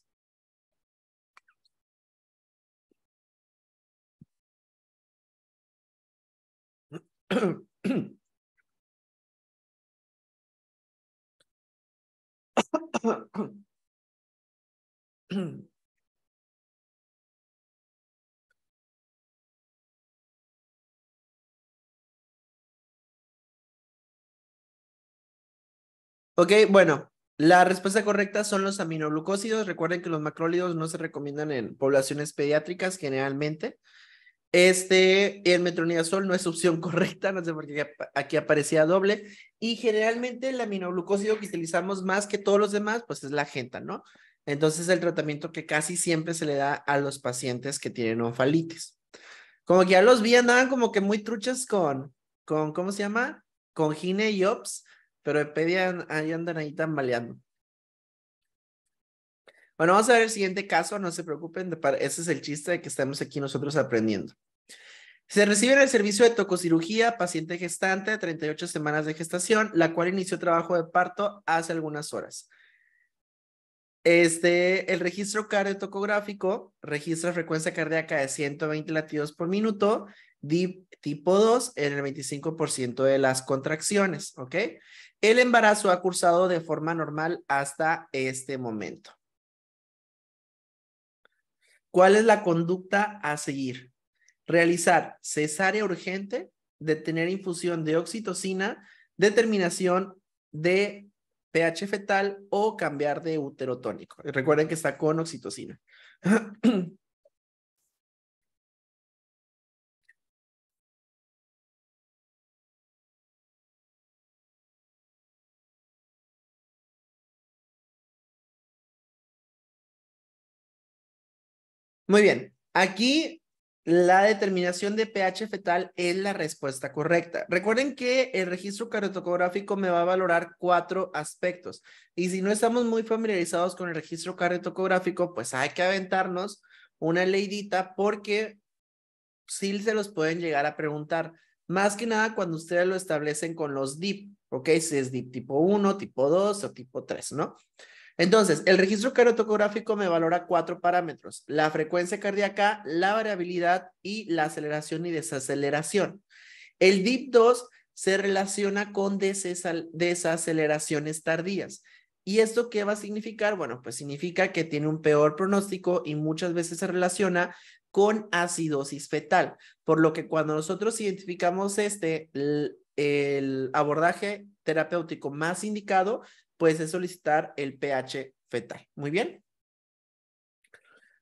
Ok, bueno, la respuesta correcta son los aminoglucósidos. Recuerden que los macrólidos no se recomiendan en poblaciones pediátricas generalmente. Este, el metronidazol no es opción correcta, no sé por qué aquí aparecía doble. Y generalmente el aminoglucósido que utilizamos más que todos los demás, pues es la genta, ¿no? Entonces, el tratamiento que casi siempre se le da a los pacientes que tienen onfalitis. Como que ya los vi, andaban como que muy truchas con, con ¿cómo se llama? Con gine y ops, pero pedían, ahí andan ahí tambaleando. Bueno, vamos a ver el siguiente caso, no se preocupen, ese es el chiste de que estamos aquí nosotros aprendiendo. Se recibe en el servicio de tococirugía paciente gestante, de 38 semanas de gestación, la cual inició trabajo de parto hace algunas horas. Este, el registro cardiotocográfico registra frecuencia cardíaca de 120 latidos por minuto, tipo 2 en el 25% de las contracciones, ¿ok? El embarazo ha cursado de forma normal hasta este momento. ¿Cuál es la conducta a seguir? Realizar cesárea urgente, detener infusión de oxitocina, determinación de pH fetal o cambiar de uterotónico. Recuerden que está con oxitocina. Muy bien, aquí la determinación de pH fetal es la respuesta correcta. Recuerden que el registro cardiotocográfico me va a valorar cuatro aspectos. Y si no estamos muy familiarizados con el registro cardiotocográfico, pues hay que aventarnos una leidita porque sí se los pueden llegar a preguntar. Más que nada cuando ustedes lo establecen con los DIP, ¿ok? Si es DIP tipo 1, tipo 2 o tipo 3, ¿no? Entonces, el registro carotocográfico me valora cuatro parámetros, la frecuencia cardíaca, la variabilidad y la aceleración y desaceleración. El DIP2 se relaciona con desaceleraciones tardías. ¿Y esto qué va a significar? Bueno, pues significa que tiene un peor pronóstico y muchas veces se relaciona con acidosis fetal, por lo que cuando nosotros identificamos este, el, el abordaje terapéutico más indicado pues es solicitar el pH fetal. Muy bien.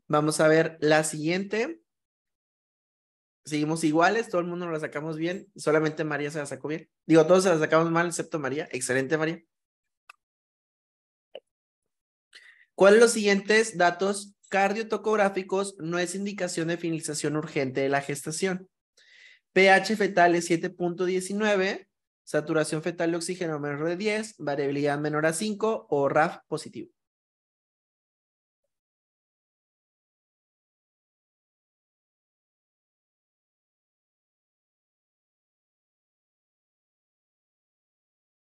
Vamos a ver la siguiente. Seguimos iguales, todo el mundo la sacamos bien, solamente María se la sacó bien. Digo, todos se la sacamos mal, excepto María. Excelente, María. ¿Cuáles los siguientes datos cardiotocográficos no es indicación de finalización urgente de la gestación? pH fetal es 7.19, saturación fetal de oxígeno menor de 10, variabilidad menor a 5 o RAF positivo.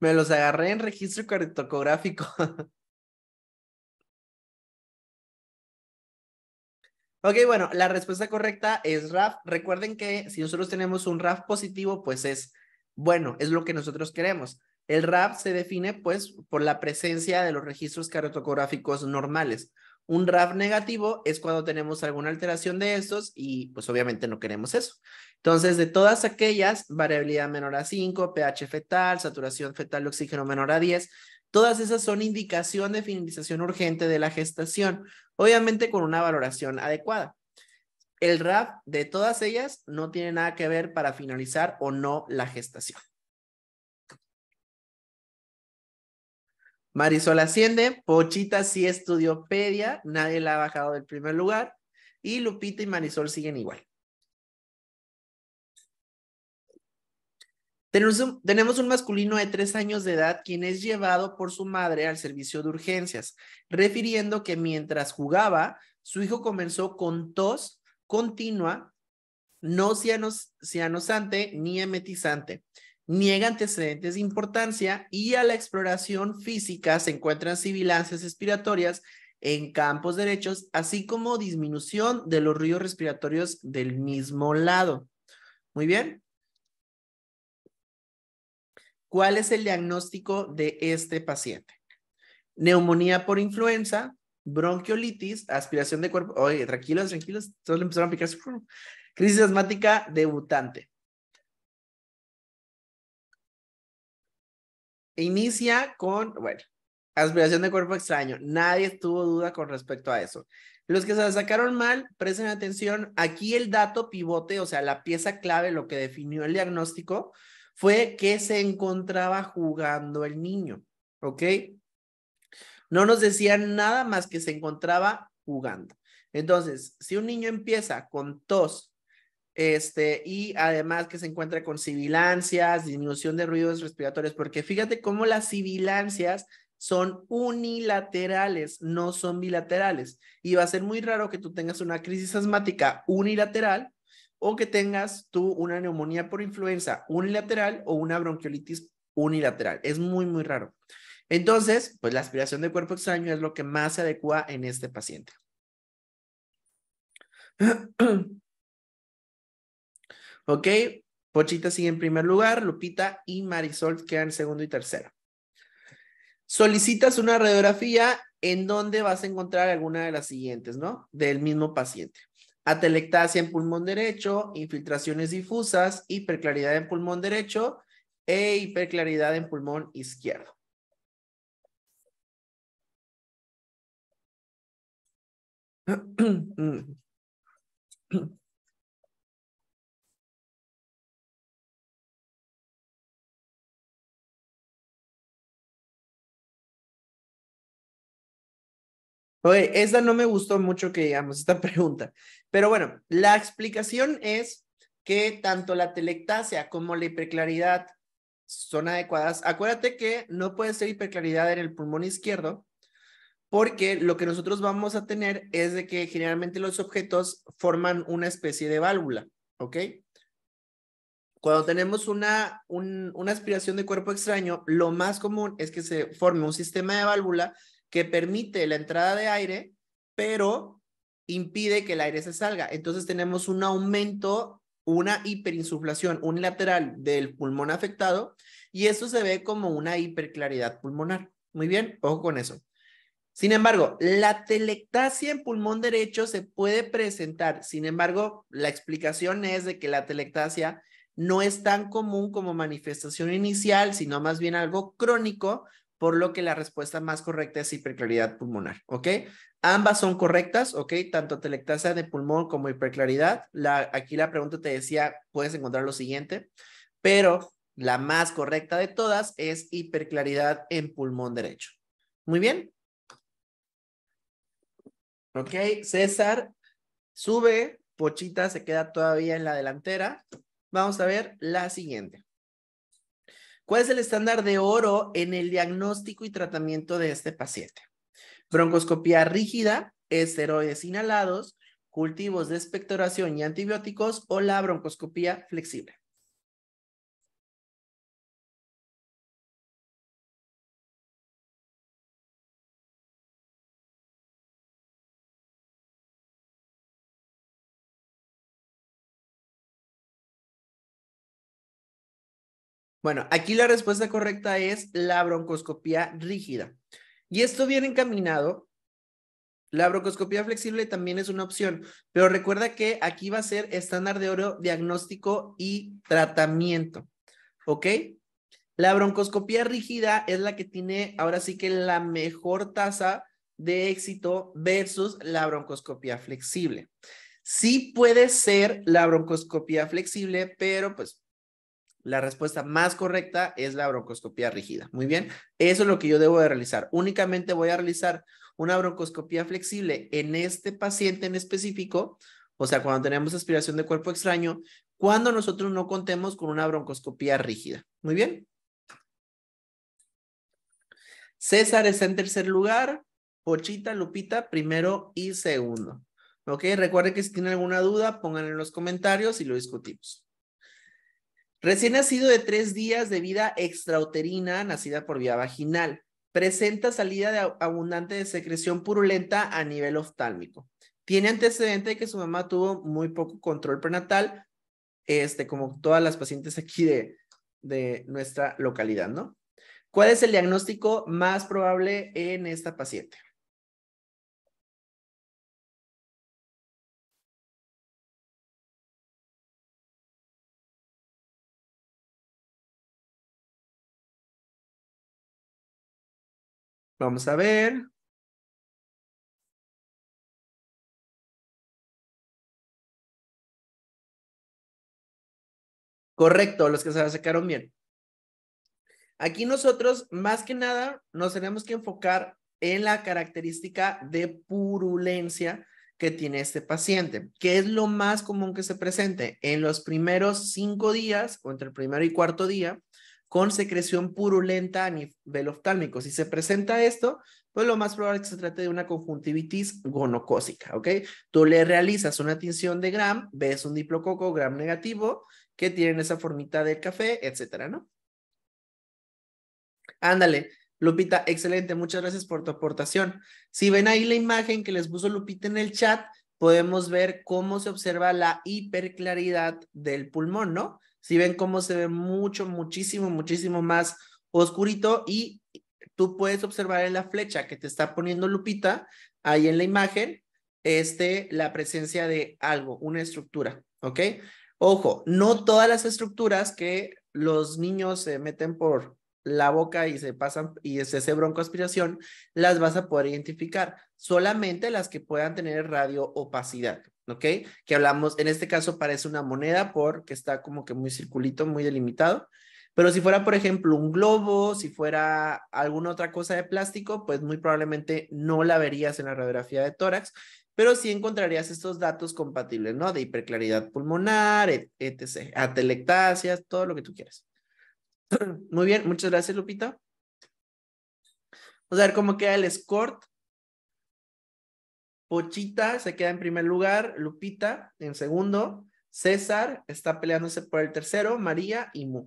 Me los agarré en registro cartocográfico. ok, bueno, la respuesta correcta es RAF. Recuerden que si nosotros tenemos un RAF positivo, pues es bueno, es lo que nosotros queremos. El RAP se define pues por la presencia de los registros carotocográficos normales. Un RAP negativo es cuando tenemos alguna alteración de estos y pues obviamente no queremos eso. Entonces, de todas aquellas, variabilidad menor a 5, pH fetal, saturación fetal de oxígeno menor a 10, todas esas son indicación de finalización urgente de la gestación, obviamente con una valoración adecuada el rap de todas ellas no tiene nada que ver para finalizar o no la gestación. Marisol asciende, Pochita sí estudió pedia, nadie la ha bajado del primer lugar y Lupita y Marisol siguen igual. Tenemos un, tenemos un, masculino de tres años de edad quien es llevado por su madre al servicio de urgencias, refiriendo que mientras jugaba, su hijo comenzó con tos continua, no cianosante ni emetizante. Niega antecedentes de importancia y a la exploración física se encuentran sibilancias respiratorias en campos derechos, así como disminución de los ríos respiratorios del mismo lado. Muy bien. ¿Cuál es el diagnóstico de este paciente? Neumonía por influenza, bronquiolitis, aspiración de cuerpo. Oye, tranquilos, tranquilos. Todos le empezaron a picar Crisis asmática debutante. Inicia con, bueno, aspiración de cuerpo extraño. Nadie tuvo duda con respecto a eso. Los que se la sacaron mal, presten atención. Aquí el dato pivote, o sea, la pieza clave, lo que definió el diagnóstico, fue que se encontraba jugando el niño. ¿Ok? No nos decían nada más que se encontraba jugando. Entonces, si un niño empieza con tos, este, y además que se encuentra con sibilancias, disminución de ruidos respiratorios, porque fíjate cómo las sibilancias son unilaterales, no son bilaterales. Y va a ser muy raro que tú tengas una crisis asmática unilateral o que tengas tú una neumonía por influenza unilateral o una bronquiolitis unilateral. Es muy, muy raro. Entonces, pues la aspiración de cuerpo extraño es lo que más se adecua en este paciente. ok, Pochita sigue en primer lugar, Lupita y Marisol quedan segundo y tercero. Solicitas una radiografía en donde vas a encontrar alguna de las siguientes, ¿no? Del mismo paciente. Atelectasia en pulmón derecho, infiltraciones difusas, hiperclaridad en pulmón derecho e hiperclaridad en pulmón izquierdo. Oye, esta no me gustó mucho que digamos, esta pregunta. Pero bueno, la explicación es que tanto la telectasia como la hiperclaridad son adecuadas. Acuérdate que no puede ser hiperclaridad en el pulmón izquierdo porque lo que nosotros vamos a tener es de que generalmente los objetos forman una especie de válvula, ¿ok? Cuando tenemos una, una aspiración de cuerpo extraño, lo más común es que se forme un sistema de válvula que permite la entrada de aire, pero impide que el aire se salga. Entonces tenemos un aumento, una hiperinsuflación unilateral del pulmón afectado y eso se ve como una hiperclaridad pulmonar. Muy bien, ojo con eso. Sin embargo, la telectasia en pulmón derecho se puede presentar. Sin embargo, la explicación es de que la telectasia no es tan común como manifestación inicial, sino más bien algo crónico, por lo que la respuesta más correcta es hiperclaridad pulmonar, ¿ok? Ambas son correctas, ¿ok? Tanto telectasia de pulmón como hiperclaridad. La, aquí la pregunta te decía, puedes encontrar lo siguiente, pero la más correcta de todas es hiperclaridad en pulmón derecho. Muy bien, Ok, César sube, Pochita se queda todavía en la delantera. Vamos a ver la siguiente. ¿Cuál es el estándar de oro en el diagnóstico y tratamiento de este paciente? Broncoscopía rígida, esteroides inhalados, cultivos de expectoración y antibióticos o la broncoscopía flexible. Bueno, aquí la respuesta correcta es la broncoscopía rígida. Y esto viene encaminado. La broncoscopía flexible también es una opción, pero recuerda que aquí va a ser estándar de oro diagnóstico y tratamiento. ¿Ok? La broncoscopía rígida es la que tiene ahora sí que la mejor tasa de éxito versus la broncoscopía flexible. Sí puede ser la broncoscopía flexible, pero pues la respuesta más correcta es la broncoscopía rígida. Muy bien, eso es lo que yo debo de realizar. Únicamente voy a realizar una broncoscopía flexible en este paciente en específico, o sea, cuando tenemos aspiración de cuerpo extraño, cuando nosotros no contemos con una broncoscopía rígida. Muy bien. César está en tercer lugar, Pochita, Lupita, primero y segundo. Ok, recuerde que si tienen alguna duda, pónganla en los comentarios y lo discutimos. Recién nacido de tres días de vida extrauterina, nacida por vía vaginal. Presenta salida de abundante de secreción purulenta a nivel oftálmico. Tiene antecedente de que su mamá tuvo muy poco control prenatal, este, como todas las pacientes aquí de, de nuestra localidad, ¿no? ¿Cuál es el diagnóstico más probable en esta paciente? Vamos a ver. Correcto, los que se sacaron bien. Aquí nosotros, más que nada, nos tenemos que enfocar en la característica de purulencia que tiene este paciente, que es lo más común que se presente en los primeros cinco días o entre el primero y cuarto día con secreción purulenta a nivel oftálmico. Si se presenta esto, pues lo más probable es que se trate de una conjuntivitis gonocósica, ¿ok? Tú le realizas una tinción de gram, ves un diplococo gram negativo que tienen esa formita del café, etcétera, ¿no? Ándale, Lupita, excelente, muchas gracias por tu aportación. Si ven ahí la imagen que les puso Lupita en el chat, podemos ver cómo se observa la hiperclaridad del pulmón, ¿no? Si ven cómo se ve mucho, muchísimo, muchísimo más oscurito y tú puedes observar en la flecha que te está poniendo Lupita, ahí en la imagen, este, la presencia de algo, una estructura, ¿ok? Ojo, no todas las estructuras que los niños se meten por la boca y se pasan y se ese broncoaspiración, las vas a poder identificar, solamente las que puedan tener radio opacidad, ¿ok? Que hablamos, en este caso parece una moneda porque está como que muy circulito, muy delimitado. Pero si fuera, por ejemplo, un globo, si fuera alguna otra cosa de plástico, pues muy probablemente no la verías en la radiografía de tórax, pero sí encontrarías estos datos compatibles, ¿no? De hiperclaridad pulmonar, etc., atelectasias, todo lo que tú quieras. Muy bien, muchas gracias, Lupita. Vamos a ver cómo queda el SCORT Pochita se queda en primer lugar, Lupita en segundo, César está peleándose por el tercero, María y Mu.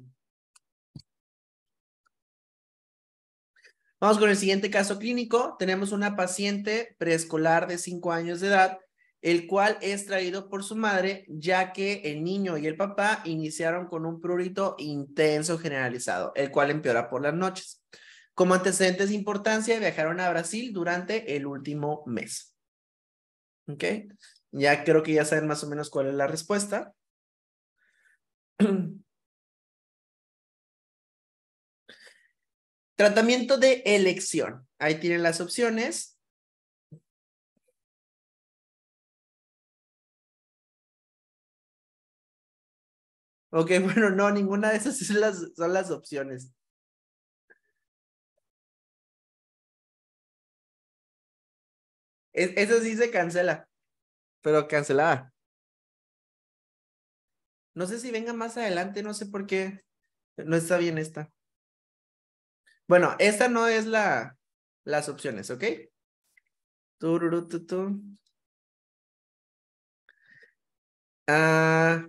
Vamos con el siguiente caso clínico. Tenemos una paciente preescolar de 5 años de edad, el cual es traído por su madre, ya que el niño y el papá iniciaron con un prurito intenso generalizado, el cual empeora por las noches. Como antecedentes de importancia, viajaron a Brasil durante el último mes. ¿Ok? Ya creo que ya saben más o menos cuál es la respuesta. Tratamiento de elección. Ahí tienen las opciones. Ok, bueno, no, ninguna de esas son las, son las opciones. Esa sí se cancela, pero cancelada. No sé si venga más adelante, no sé por qué. No está bien esta. Bueno, esta no es la, las opciones, ¿ok? Ah,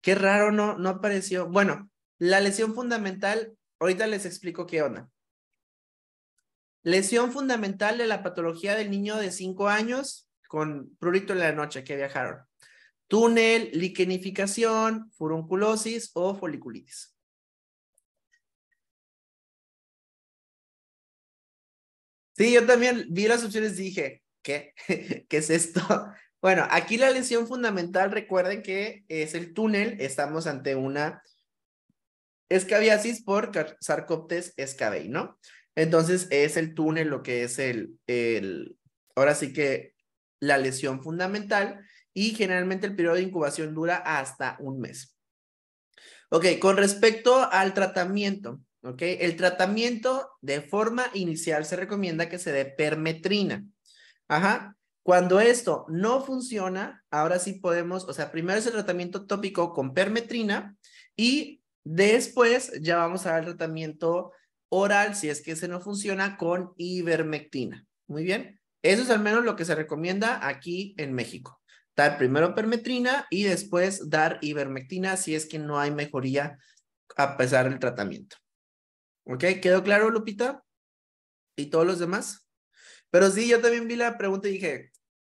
qué raro, no, no apareció. Bueno, la lesión fundamental, ahorita les explico qué onda. Lesión fundamental de la patología del niño de 5 años con prurito en la noche que viajaron. Túnel, liquenificación, furunculosis o foliculitis. Sí, yo también vi las opciones y dije, ¿qué? ¿Qué es esto? Bueno, aquí la lesión fundamental, recuerden que es el túnel, estamos ante una escabiasis por sarcoptes escabei, ¿no? Entonces es el túnel lo que es el, el, ahora sí que la lesión fundamental y generalmente el periodo de incubación dura hasta un mes. Ok, con respecto al tratamiento, ok, el tratamiento de forma inicial se recomienda que se dé permetrina. Ajá. Cuando esto no funciona, ahora sí podemos, o sea, primero es el tratamiento tópico con permetrina y después ya vamos a dar el tratamiento oral, si es que ese no funciona, con ivermectina. Muy bien. Eso es al menos lo que se recomienda aquí en México. Dar primero permetrina y después dar ivermectina si es que no hay mejoría a pesar del tratamiento. ¿Ok? ¿Quedó claro, Lupita? ¿Y todos los demás? Pero sí, yo también vi la pregunta y dije,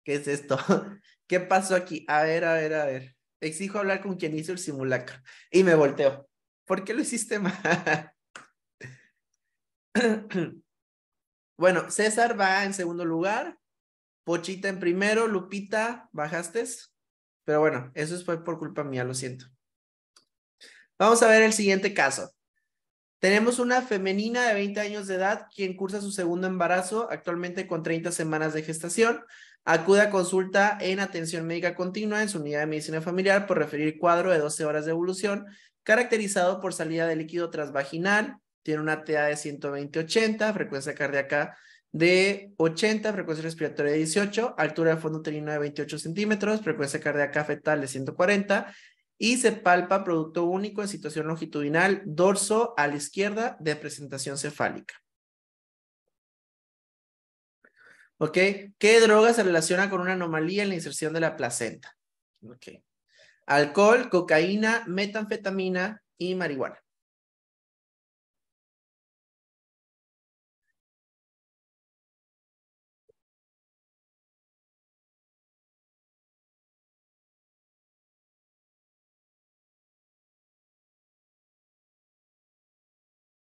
¿qué es esto? ¿Qué pasó aquí? A ver, a ver, a ver. Exijo hablar con quien hizo el simulacro. Y me volteo. ¿Por qué lo hiciste mal? bueno, César va en segundo lugar, Pochita en primero, Lupita, bajaste. Pero bueno, eso fue por culpa mía, lo siento. Vamos a ver el siguiente caso. Tenemos una femenina de 20 años de edad quien cursa su segundo embarazo, actualmente con 30 semanas de gestación. Acude a consulta en atención médica continua en su unidad de medicina familiar por referir cuadro de 12 horas de evolución, caracterizado por salida de líquido transvaginal, tiene una TA de 120-80, frecuencia cardíaca de 80, frecuencia respiratoria de 18, altura de fondo uterino de 28 centímetros, frecuencia cardíaca fetal de 140 y se palpa producto único en situación longitudinal, dorso a la izquierda de presentación cefálica. ¿Ok? ¿Qué droga se relaciona con una anomalía en la inserción de la placenta? ¿Ok? Alcohol, cocaína, metanfetamina y marihuana.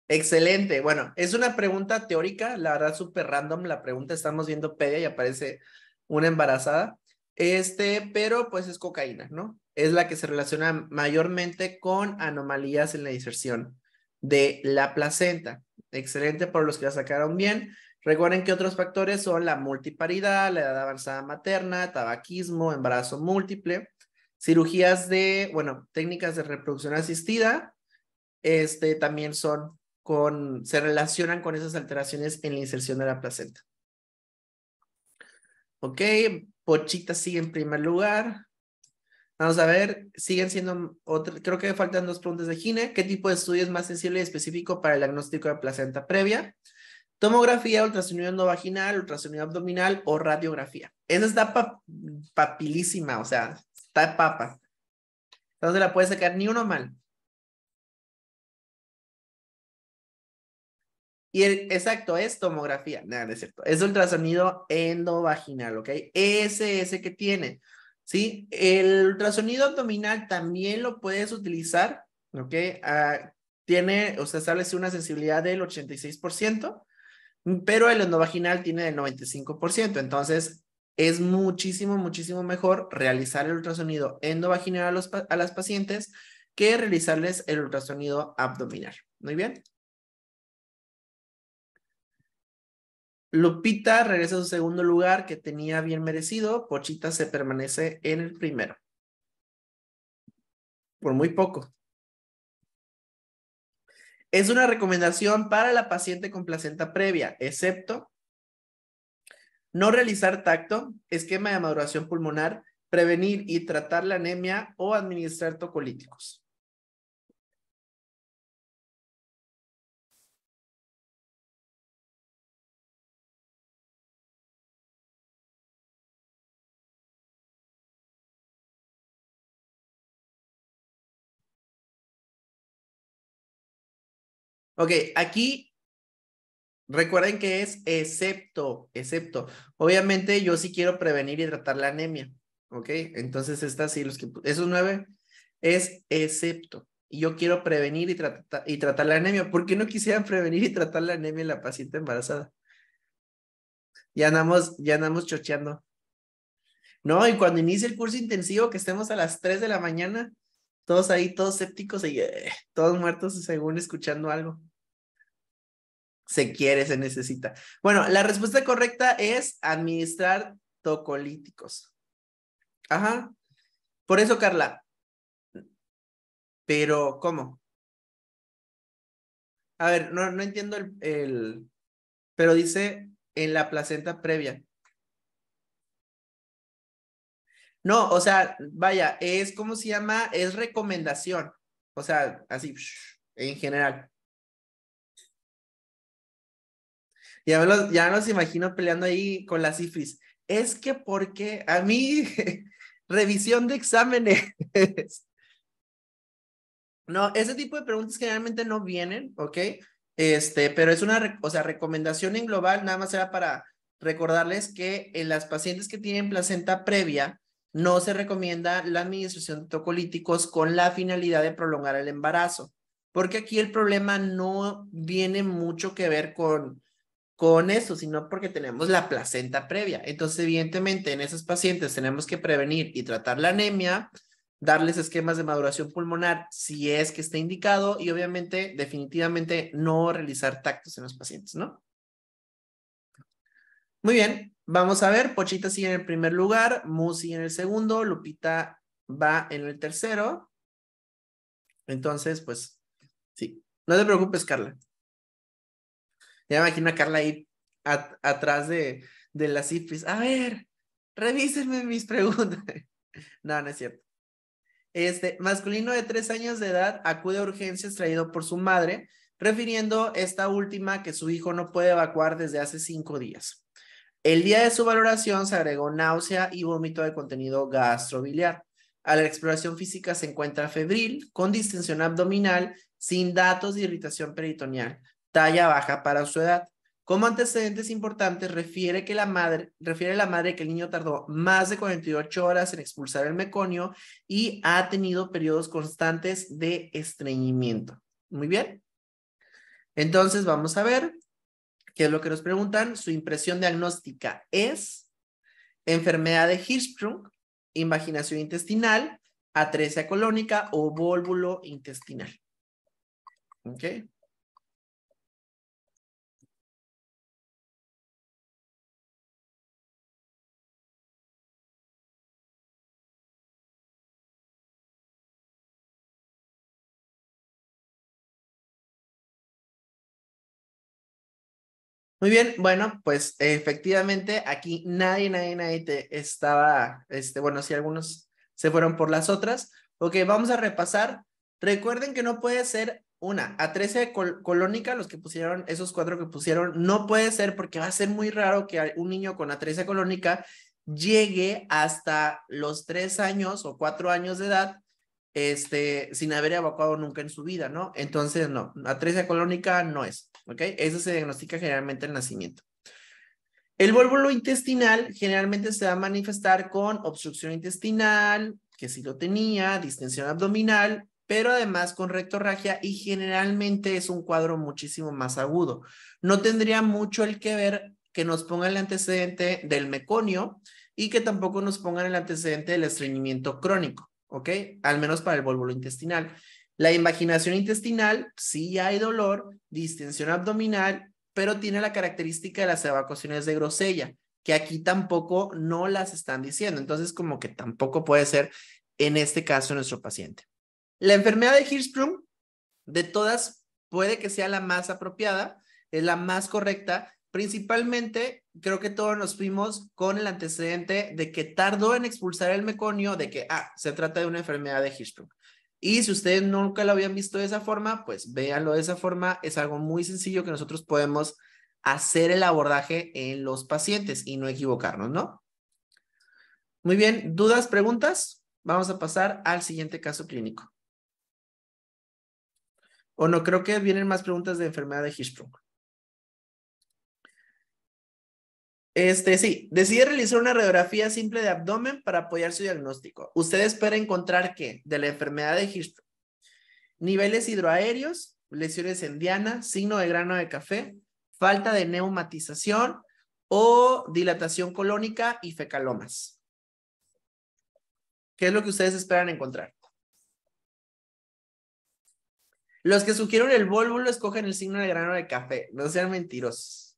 Excelente. Bueno, es una pregunta teórica, la verdad súper random la pregunta. Estamos viendo Pedia y aparece una embarazada. Este, pero pues es cocaína, ¿no? Es la que se relaciona mayormente con anomalías en la inserción de la placenta. Excelente por los que la sacaron bien. Recuerden que otros factores son la multiparidad, la edad avanzada materna, tabaquismo, embarazo múltiple, cirugías de, bueno, técnicas de reproducción asistida, este, también son se relacionan con esas alteraciones en la inserción de la placenta. Ok, Pochita sigue en primer lugar. Vamos a ver, siguen siendo, otro, creo que faltan dos preguntas de Gine. ¿Qué tipo de estudio es más sensible y específico para el diagnóstico de placenta previa? Tomografía, ultrasonido no vaginal, ultrasonido abdominal o radiografía. Esa está papilísima, o sea, está papa. Entonces la puede sacar ni uno mal. Y exacto, es tomografía, nada, no es cierto. Es ultrasonido endovaginal, ¿ok? Ese ese que tiene, ¿sí? El ultrasonido abdominal también lo puedes utilizar, ¿ok? Ah, tiene, o sea, establece una sensibilidad del 86%, pero el endovaginal tiene del 95%. Entonces, es muchísimo, muchísimo mejor realizar el ultrasonido endovaginal a, a las pacientes que realizarles el ultrasonido abdominal. Muy bien. Lupita regresa a su segundo lugar que tenía bien merecido. Pochita se permanece en el primero. Por muy poco. Es una recomendación para la paciente con placenta previa, excepto no realizar tacto, esquema de maduración pulmonar, prevenir y tratar la anemia o administrar tocolíticos. Ok, aquí recuerden que es excepto, excepto. Obviamente yo sí quiero prevenir y tratar la anemia, ¿ok? Entonces estas sí, los que, esos nueve es excepto. Y yo quiero prevenir y, y tratar la anemia. ¿Por qué no quisieran prevenir y tratar la anemia en la paciente embarazada? Ya andamos, ya andamos chocheando. No, y cuando inicie el curso intensivo, que estemos a las 3 de la mañana, todos ahí, todos sépticos y eh, todos muertos según escuchando algo. Se quiere, se necesita. Bueno, la respuesta correcta es administrar tocolíticos. Ajá. Por eso, Carla. Pero, ¿cómo? A ver, no, no entiendo el... Pero dice en la placenta previa. No, o sea, vaya, es como se llama, es recomendación. O sea, así, en general. Ya me los, ya imagino peleando ahí con las cifras. Es que porque a mí, revisión de exámenes. no, ese tipo de preguntas generalmente no vienen, ¿ok? Este, pero es una, o sea, recomendación en global, nada más era para recordarles que en las pacientes que tienen placenta previa, no se recomienda la administración de tocolíticos con la finalidad de prolongar el embarazo, porque aquí el problema no viene mucho que ver con, con eso, sino porque tenemos la placenta previa. Entonces, evidentemente, en esos pacientes tenemos que prevenir y tratar la anemia, darles esquemas de maduración pulmonar si es que está indicado y obviamente, definitivamente, no realizar tactos en los pacientes, ¿no? Muy bien, Vamos a ver, Pochita sigue en el primer lugar, Mu sigue en el segundo, Lupita va en el tercero. Entonces, pues, sí. No te preocupes, Carla. Ya imagino a Carla ahí atrás de, la cifras. A ver, revísenme mis preguntas. no, no es cierto. Este, masculino de tres años de edad acude a urgencias traído por su madre, refiriendo esta última que su hijo no puede evacuar desde hace cinco días. El día de su valoración se agregó náusea y vómito de contenido gastrobiliar. A la exploración física se encuentra febril, con distensión abdominal, sin datos de irritación peritoneal, talla baja para su edad. Como antecedentes importantes, refiere, que la madre, refiere la madre que el niño tardó más de 48 horas en expulsar el meconio y ha tenido periodos constantes de estreñimiento. Muy bien. Entonces, vamos a ver. ¿Qué es lo que nos preguntan, su impresión diagnóstica es enfermedad de Hirschsprung, imaginación intestinal, atresia colónica o vólvulo intestinal. ¿Ok? Muy bien, bueno, pues efectivamente aquí nadie, nadie, nadie te estaba, este, bueno, sí algunos se fueron por las otras. Ok, vamos a repasar. Recuerden que no puede ser una, a colónica, los que pusieron, esos cuatro que pusieron, no puede ser porque va a ser muy raro que un niño con a colónica llegue hasta los tres años o cuatro años de edad este, sin haber evacuado nunca en su vida, ¿no? Entonces, no, atresia colónica no es, ¿ok? Eso se diagnostica generalmente al nacimiento. El vólvulo intestinal generalmente se va a manifestar con obstrucción intestinal, que sí lo tenía, distensión abdominal, pero además con rectorragia y generalmente es un cuadro muchísimo más agudo. No tendría mucho el que ver que nos ponga el antecedente del meconio y que tampoco nos pongan el antecedente del estreñimiento crónico. ¿ok? Al menos para el vólvulo intestinal. La imaginación intestinal, sí hay dolor, distensión abdominal, pero tiene la característica de las evacuaciones de grosella, que aquí tampoco no las están diciendo. Entonces, como que tampoco puede ser en este caso nuestro paciente. La enfermedad de Hirschsprung, de todas, puede que sea la más apropiada, es la más correcta, principalmente creo que todos nos fuimos con el antecedente de que tardó en expulsar el meconio, de que, ah, se trata de una enfermedad de Hirschsprung. Y si ustedes nunca lo habían visto de esa forma, pues véanlo de esa forma. Es algo muy sencillo que nosotros podemos hacer el abordaje en los pacientes y no equivocarnos, ¿no? Muy bien, ¿dudas, preguntas? Vamos a pasar al siguiente caso clínico. O no, creo que vienen más preguntas de enfermedad de Hirschsprung. Este, sí, decide realizar una radiografía simple de abdomen para apoyar su diagnóstico. Usted espera encontrar qué de la enfermedad de Hirsch, niveles hidroaéreos, lesiones en diana, signo de grano de café, falta de neumatización o dilatación colónica y fecalomas. ¿Qué es lo que ustedes esperan encontrar? Los que sugieren el vólvulo escogen el signo de grano de café. No sean mentirosos.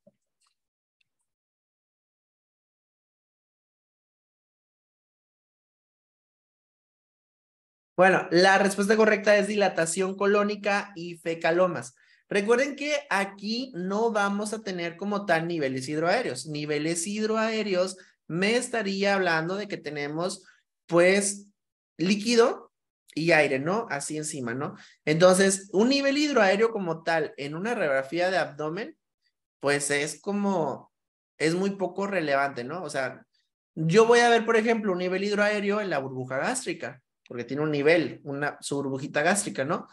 Bueno, la respuesta correcta es dilatación colónica y fecalomas. Recuerden que aquí no vamos a tener como tal niveles hidroaéreos. Niveles hidroaéreos me estaría hablando de que tenemos pues líquido y aire, ¿no? Así encima, ¿no? Entonces, un nivel hidroaéreo como tal en una radiografía de abdomen, pues es como, es muy poco relevante, ¿no? O sea, yo voy a ver, por ejemplo, un nivel hidroaéreo en la burbuja gástrica, porque tiene un nivel, una, su burbujita gástrica, ¿no?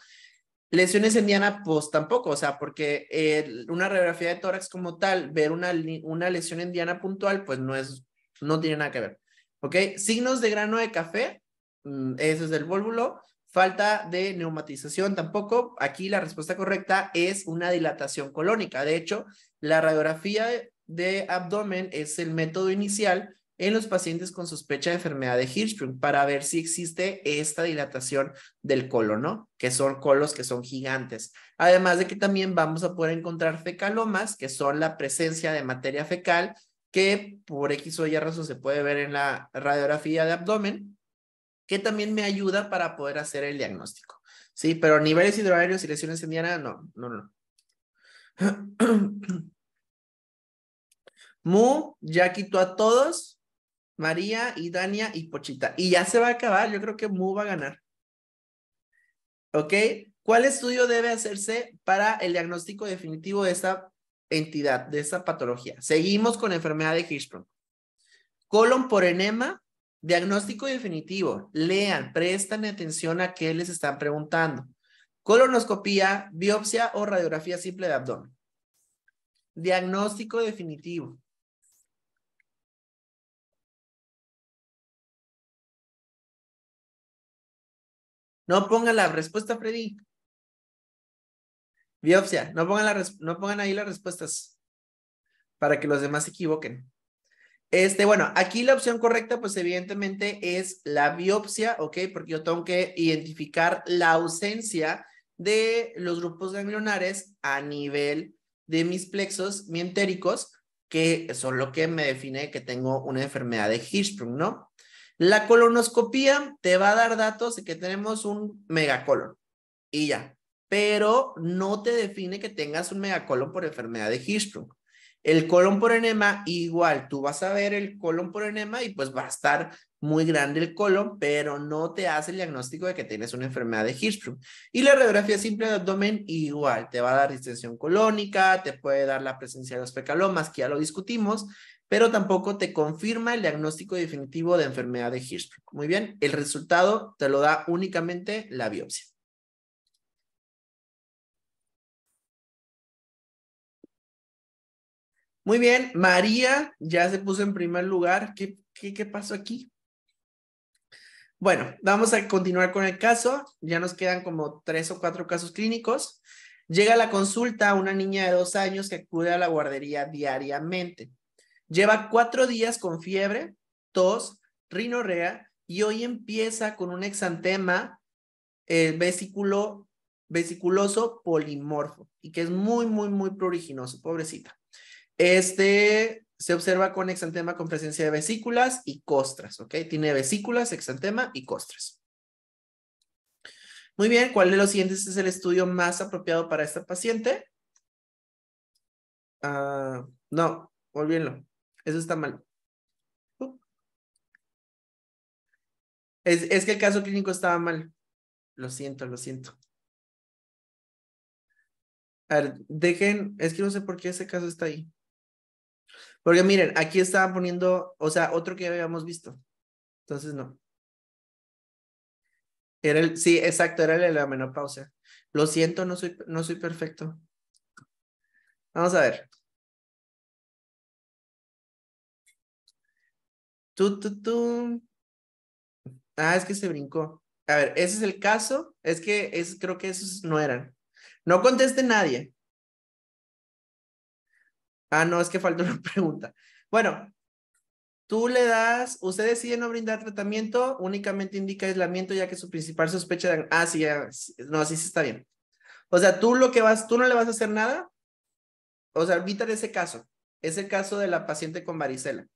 Lesiones en diana, pues tampoco, o sea, porque eh, una radiografía de tórax como tal, ver una, una lesión en diana puntual, pues no es, no tiene nada que ver, ¿ok? Signos de grano de café, mm, eso es del vólvulo, falta de neumatización tampoco, aquí la respuesta correcta es una dilatación colónica, de hecho, la radiografía de abdomen es el método inicial en los pacientes con sospecha de enfermedad de Hirschsprung para ver si existe esta dilatación del colon, ¿no? Que son colos que son gigantes. Además de que también vamos a poder encontrar fecalomas, que son la presencia de materia fecal que por X o Y razón se puede ver en la radiografía de abdomen, que también me ayuda para poder hacer el diagnóstico. Sí, pero niveles hidroaéreos y lesiones endianas, no, no, no. Mu, ya quitó a todos. María y Dania y Pochita. Y ya se va a acabar. Yo creo que Mu va a ganar. ¿Ok? ¿Cuál estudio debe hacerse para el diagnóstico definitivo de esta entidad, de esta patología? Seguimos con enfermedad de Hirschsprung. Colon por enema, diagnóstico definitivo. Lean, prestan atención a qué les están preguntando. Colonoscopía, biopsia o radiografía simple de abdomen. Diagnóstico definitivo. No pongan la respuesta, Freddy. Biopsia, no pongan, no pongan ahí las respuestas para que los demás se equivoquen. Este, bueno, aquí la opción correcta, pues evidentemente es la biopsia, ¿ok? Porque yo tengo que identificar la ausencia de los grupos ganglionares a nivel de mis plexos mientéricos, que son lo que me define que tengo una enfermedad de Hirschsprung, ¿no? La colonoscopía te va a dar datos de que tenemos un megacolon y ya, pero no te define que tengas un megacolon por enfermedad de Hirschsprung. El colon por enema, igual, tú vas a ver el colon por enema y pues va a estar muy grande el colon, pero no te hace el diagnóstico de que tienes una enfermedad de Hirschsprung. Y la radiografía simple de abdomen, igual, te va a dar distensión colónica, te puede dar la presencia de los pecalomas, que ya lo discutimos, pero tampoco te confirma el diagnóstico definitivo de enfermedad de Hirschsprung. Muy bien, el resultado te lo da únicamente la biopsia. Muy bien, María ya se puso en primer lugar. ¿Qué, qué pasó aquí? Bueno, vamos a continuar con el caso. Ya nos quedan como tres o cuatro casos clínicos. Llega a la consulta una niña de dos años que acude a la guardería diariamente. Lleva cuatro días con fiebre, tos, rinorrea y hoy empieza con un exantema eh, vesículo, vesiculoso polimorfo y que es muy, muy, muy pruriginoso, pobrecita. Este se observa con exantema con presencia de vesículas y costras, ¿ok? Tiene vesículas, exantema y costras. Muy bien, ¿cuál de los siguientes es el estudio más apropiado para esta paciente? Ah, no, olvídenlo. Eso está mal. Es, que el caso clínico estaba mal. Lo siento, lo siento. A ver, dejen, es que no sé por qué ese caso está ahí. Porque miren, aquí estaban poniendo, o sea, otro que habíamos visto. Entonces, no. Era el, sí, exacto, era el de la menopausia. Lo siento, no soy, no soy perfecto. Vamos a ver. Tú, Ah, es que se brincó. A ver, ese es el caso. Es que es, creo que esos no eran. No conteste nadie. Ah, no, es que falta una pregunta. Bueno, tú le das, usted decide no brindar tratamiento, únicamente indica aislamiento ya que su principal sospecha de... Ah, sí, no, sí, sí está bien. O sea, tú lo que vas, tú no le vas a hacer nada. O sea, evitar ese caso. Es el caso de la paciente con varicela.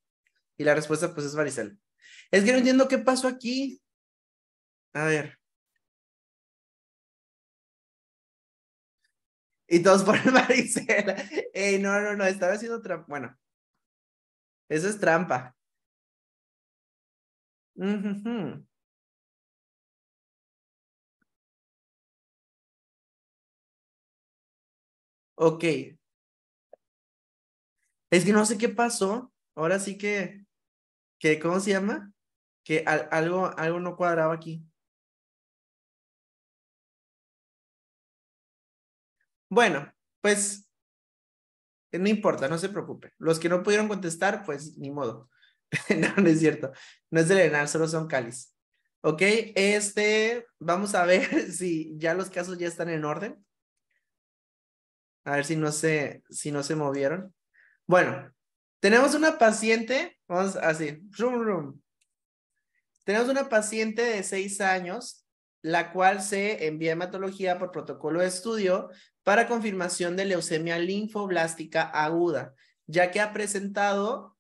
Y la respuesta pues es Maricel. Es que no entiendo qué pasó aquí. A ver. Y todos ponen varicela. Ey, no, no, no, estaba haciendo trampa. Bueno, eso es trampa. Ok. Es que no sé qué pasó. Ahora sí que que, ¿cómo se llama? Que algo, algo no cuadraba aquí. Bueno, pues no importa, no se preocupe. Los que no pudieron contestar, pues ni modo. no, no es cierto. No es de Lenar, solo son cáliz. Ok, este, vamos a ver si ya los casos ya están en orden. A ver si no si no se movieron. Bueno, tenemos una paciente, vamos así, rum, room. Tenemos una paciente de seis años, la cual se envía hematología por protocolo de estudio para confirmación de leucemia linfoblástica aguda, ya que ha presentado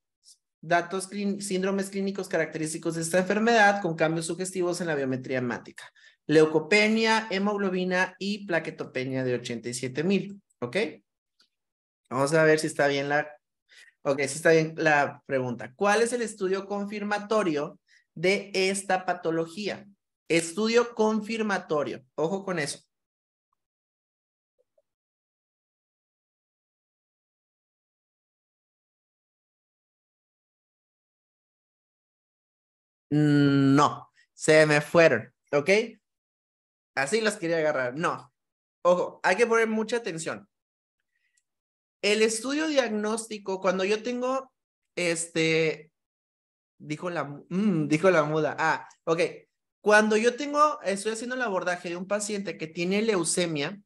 datos síndromes clínicos característicos de esta enfermedad con cambios sugestivos en la biometría hemática, leucopenia, hemoglobina y plaquetopenia de 87 mil. ¿Ok? Vamos a ver si está bien la Ok, sí está bien la pregunta. ¿Cuál es el estudio confirmatorio de esta patología? Estudio confirmatorio. Ojo con eso. Mm, no, se me fueron, ¿ok? Así las quería agarrar. No, ojo, hay que poner mucha atención. El estudio diagnóstico, cuando yo tengo, este, dijo la, mm, dijo la muda, ah, ok, cuando yo tengo, estoy haciendo el abordaje de un paciente que tiene leucemia,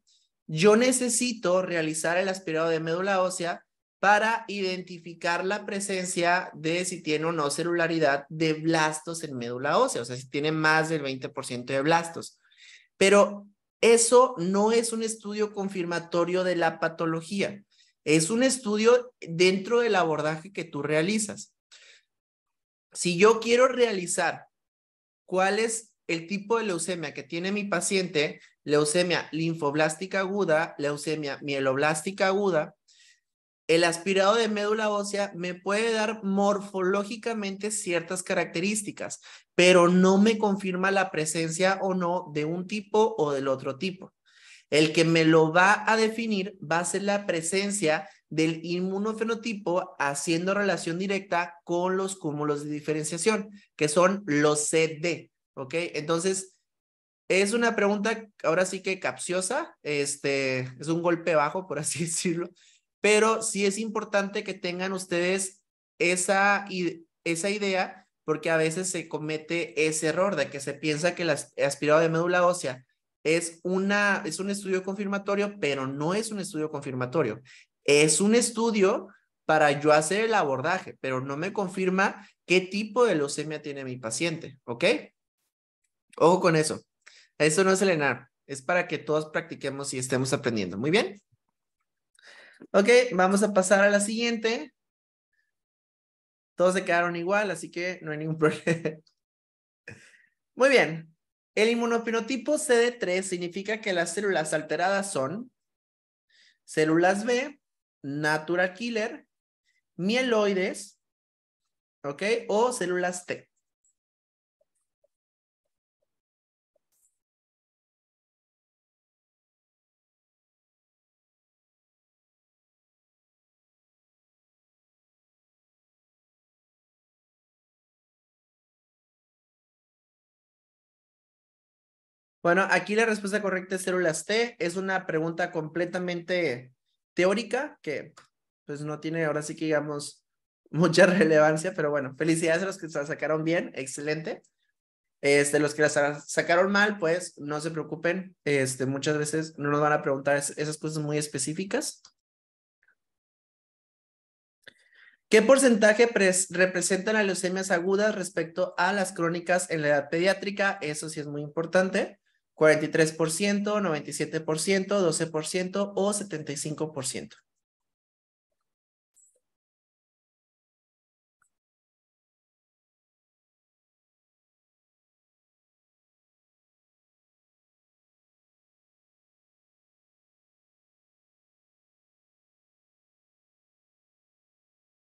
yo necesito realizar el aspirado de médula ósea para identificar la presencia de si tiene o no celularidad de blastos en médula ósea, o sea, si tiene más del 20% de blastos. Pero eso no es un estudio confirmatorio de la patología. Es un estudio dentro del abordaje que tú realizas. Si yo quiero realizar cuál es el tipo de leucemia que tiene mi paciente, leucemia linfoblástica aguda, leucemia mieloblástica aguda, el aspirado de médula ósea me puede dar morfológicamente ciertas características, pero no me confirma la presencia o no de un tipo o del otro tipo. El que me lo va a definir va a ser la presencia del inmunofenotipo haciendo relación directa con los cúmulos de diferenciación, que son los CD, ¿ok? Entonces, es una pregunta ahora sí que capciosa, este, es un golpe bajo, por así decirlo, pero sí es importante que tengan ustedes esa, esa idea, porque a veces se comete ese error de que se piensa que el aspirado de médula ósea es, una, es un estudio confirmatorio, pero no es un estudio confirmatorio. Es un estudio para yo hacer el abordaje, pero no me confirma qué tipo de leucemia tiene mi paciente, ¿ok? Ojo con eso. Eso no es el ENAR, es para que todos practiquemos y estemos aprendiendo. Muy bien. Ok, vamos a pasar a la siguiente. Todos se quedaron igual, así que no hay ningún problema. Muy bien, el inmunofenotipo CD3 significa que las células alteradas son células B, natural killer, mieloides, ¿ok? O células T. Bueno, aquí la respuesta correcta es células T. Es una pregunta completamente teórica que pues no tiene ahora sí que digamos mucha relevancia, pero bueno, felicidades a los que se la sacaron bien, excelente. Este, los que la sacaron mal, pues no se preocupen, este, muchas veces no nos van a preguntar esas cosas muy específicas. ¿Qué porcentaje representan las leucemias agudas respecto a las crónicas en la edad pediátrica? Eso sí es muy importante. 43%, 97%, 12% o 75%.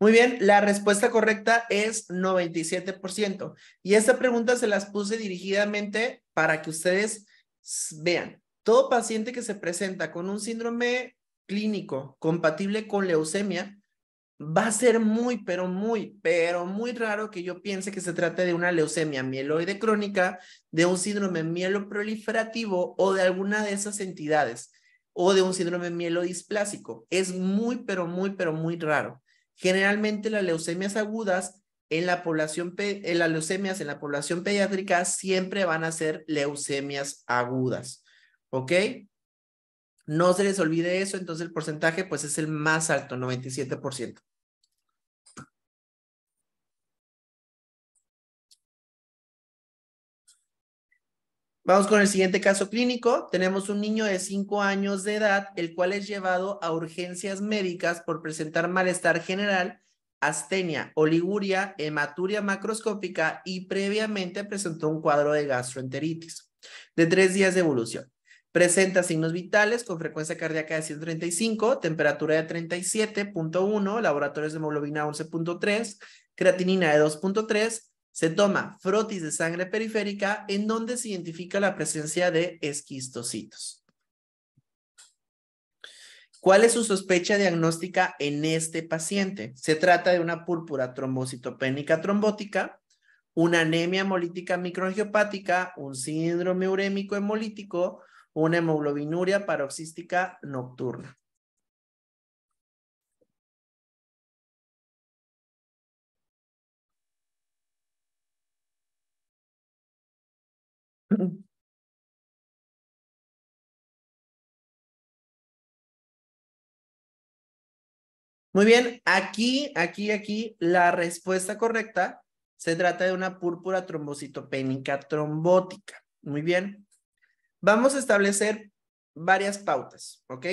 Muy bien, la respuesta correcta es 97%. Y esta pregunta se las puse dirigidamente para que ustedes vean. Todo paciente que se presenta con un síndrome clínico compatible con leucemia, va a ser muy, pero muy, pero muy raro que yo piense que se trate de una leucemia mieloide crónica, de un síndrome mieloproliferativo o de alguna de esas entidades, o de un síndrome mielodisplásico. Es muy, pero muy, pero muy raro. Generalmente las leucemias agudas en la población, en las leucemias en la población pediátrica siempre van a ser leucemias agudas, ¿ok? No se les olvide eso, entonces el porcentaje pues es el más alto, 97%. Vamos con el siguiente caso clínico. Tenemos un niño de 5 años de edad, el cual es llevado a urgencias médicas por presentar malestar general, astenia, oliguria, hematuria macroscópica y previamente presentó un cuadro de gastroenteritis de tres días de evolución. Presenta signos vitales con frecuencia cardíaca de 135, temperatura de 37.1, laboratorios de hemoglobina 11.3, creatinina de 2.3, se toma frotis de sangre periférica en donde se identifica la presencia de esquistocitos. ¿Cuál es su sospecha diagnóstica en este paciente? Se trata de una púrpura trombocitopénica trombótica, una anemia hemolítica microangiopática, un síndrome urémico hemolítico, una hemoglobinuria paroxística nocturna. Mm. Muy bien, aquí, aquí, aquí, la respuesta correcta se trata de una púrpura trombocitopénica trombótica. Muy bien. Vamos a establecer varias pautas, ¿ok?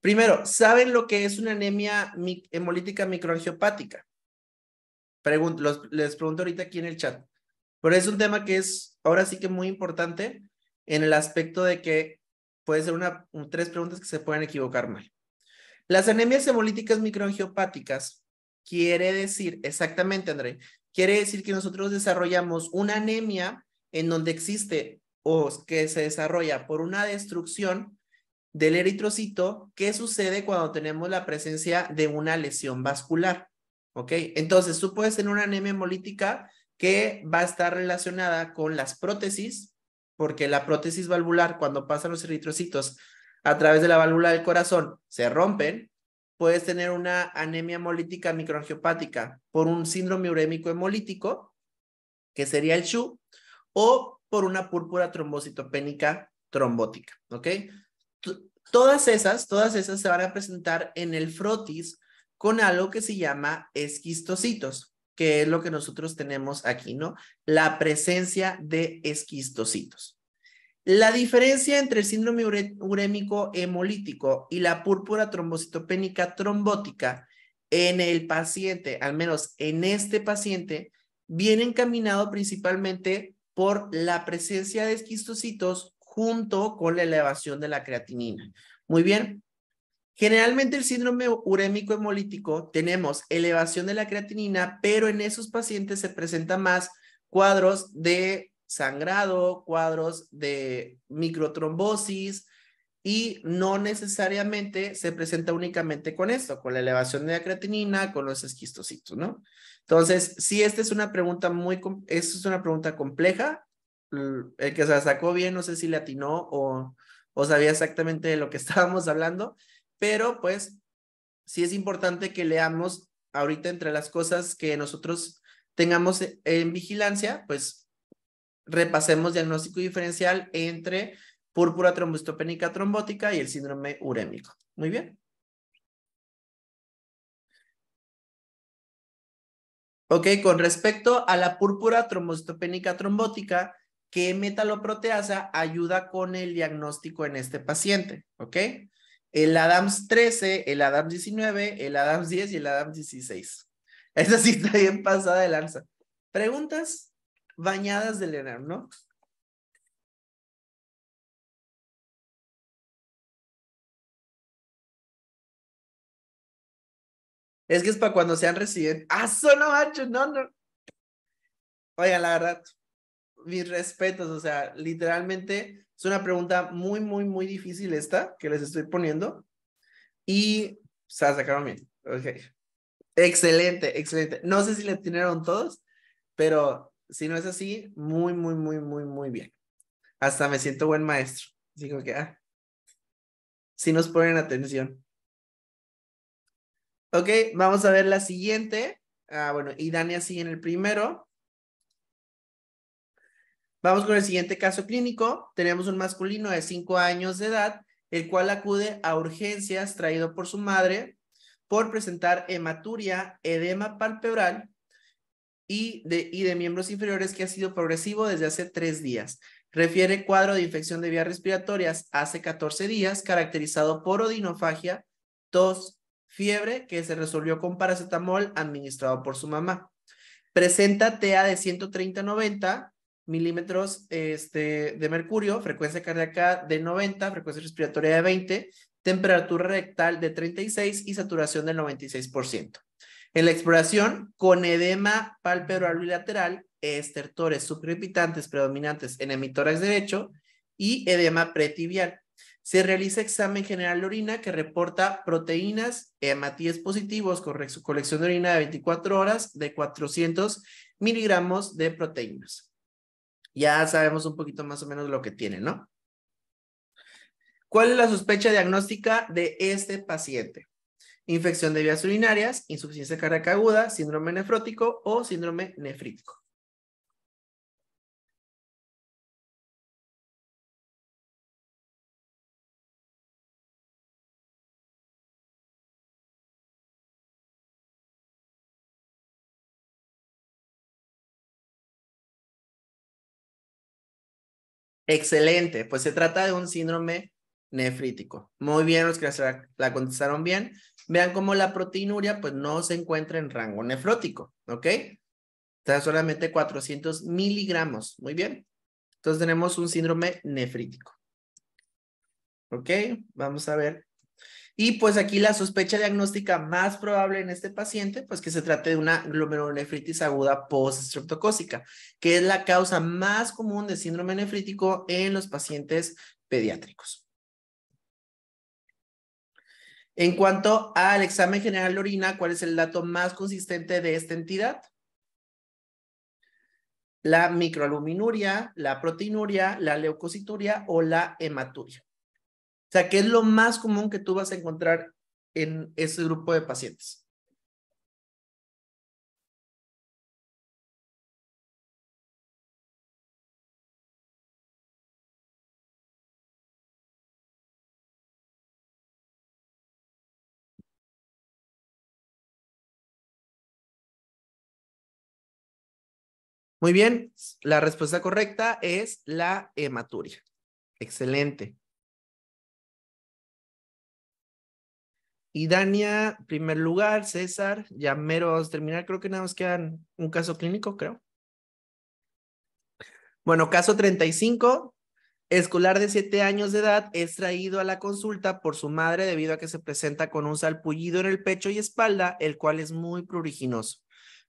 Primero, ¿saben lo que es una anemia hemolítica microangiopática? les pregunto ahorita aquí en el chat. Pero es un tema que es ahora sí que muy importante en el aspecto de que puede ser una, tres preguntas que se pueden equivocar mal. Las anemias hemolíticas microangiopáticas quiere decir, exactamente, André, quiere decir que nosotros desarrollamos una anemia en donde existe o que se desarrolla por una destrucción del eritrocito, ¿qué sucede cuando tenemos la presencia de una lesión vascular? ¿Ok? Entonces, tú puedes tener una anemia hemolítica que va a estar relacionada con las prótesis, porque la prótesis valvular, cuando pasan los eritrocitos a través de la válvula del corazón, se rompen, puedes tener una anemia hemolítica microangiopática por un síndrome urémico hemolítico, que sería el SHU, o por una púrpura trombocitopénica trombótica, ¿ok? todas esas, todas esas se van a presentar en el frotis con algo que se llama esquistocitos que es lo que nosotros tenemos aquí, ¿no? La presencia de esquistocitos. La diferencia entre el síndrome urémico hemolítico y la púrpura trombocitopénica trombótica en el paciente, al menos en este paciente, viene encaminado principalmente por la presencia de esquistocitos junto con la elevación de la creatinina. Muy bien, Generalmente el síndrome urémico hemolítico tenemos elevación de la creatinina, pero en esos pacientes se presenta más cuadros de sangrado, cuadros de microtrombosis y no necesariamente se presenta únicamente con esto, con la elevación de la creatinina, con los esquistocitos, ¿no? Entonces, si esta es una pregunta muy, es una pregunta compleja. Mm, el que se la sacó bien, no sé si le atinó o, o sabía exactamente de lo que estábamos hablando, pero pues sí es importante que leamos ahorita entre las cosas que nosotros tengamos e, en vigilancia, pues repasemos diagnóstico diferencial entre púrpura trombocitopénica trombótica y el síndrome urémico. Muy bien. Ok, con respecto a la púrpura trombocitopénica trombótica, ¿qué metaloproteasa ayuda con el diagnóstico en este paciente? Ok el Adams 13, el Adams 19, el Adams 10 y el Adams 16. Esa sí está bien pasada de lanza. Preguntas bañadas de Leonard, ¿no? Es que es para cuando sean residentes. ¡Ah, solo macho! No, no. Oigan, la verdad, mis respetos, o sea, literalmente es una pregunta muy, muy, muy difícil esta que les estoy poniendo. Y se sacaron bien. Excelente, excelente. No sé si le atinaron todos, pero si no es así, muy, muy, muy, muy, muy bien. Hasta me siento buen maestro. Así que, ah. si nos ponen atención. Ok, vamos a ver la siguiente. Ah, bueno, y Dani sigue en el primero. Vamos con el siguiente caso clínico. Tenemos un masculino de 5 años de edad, el cual acude a urgencias traído por su madre por presentar hematuria, edema palpebral y de, de miembros inferiores que ha sido progresivo desde hace tres días. Refiere cuadro de infección de vías respiratorias hace 14 días, caracterizado por odinofagia, tos, fiebre, que se resolvió con paracetamol administrado por su mamá. Presenta TA de 130-90 milímetros este, de mercurio, frecuencia cardíaca de 90, frecuencia respiratoria de 20, temperatura rectal de 36 y saturación del 96%. En la exploración, con edema palpebral bilateral, estertores subcrepitantes predominantes en el derecho y edema pretibial. Se realiza examen general de orina que reporta proteínas, hematíes positivos con colección de orina de 24 horas de 400 miligramos de proteínas ya sabemos un poquito más o menos lo que tiene, ¿no? ¿Cuál es la sospecha diagnóstica de este paciente? Infección de vías urinarias, insuficiencia cardíaca aguda, síndrome nefrótico o síndrome nefrítico. Excelente, pues se trata de un síndrome nefrítico. Muy bien, los que la contestaron bien. Vean cómo la proteinuria pues no se encuentra en rango nefrótico, ¿ok? Está solamente 400 miligramos, muy bien. Entonces tenemos un síndrome nefrítico. ¿Ok? Vamos a ver y pues aquí la sospecha diagnóstica más probable en este paciente, pues que se trate de una glomerulonefritis aguda postestreptocócica, que es la causa más común de síndrome nefrítico en los pacientes pediátricos. En cuanto al examen general de orina, ¿cuál es el dato más consistente de esta entidad? La microalbuminuria, la proteinuria, la leucocituria o la hematuria. O sea, ¿qué es lo más común que tú vas a encontrar en ese grupo de pacientes? Muy bien, la respuesta correcta es la hematuria. Excelente. Y Dania, primer lugar, César, ya mero vamos a terminar, creo que nada más quedan un caso clínico, creo. Bueno, caso 35, escolar de 7 años de edad es traído a la consulta por su madre debido a que se presenta con un salpullido en el pecho y espalda, el cual es muy pruriginoso.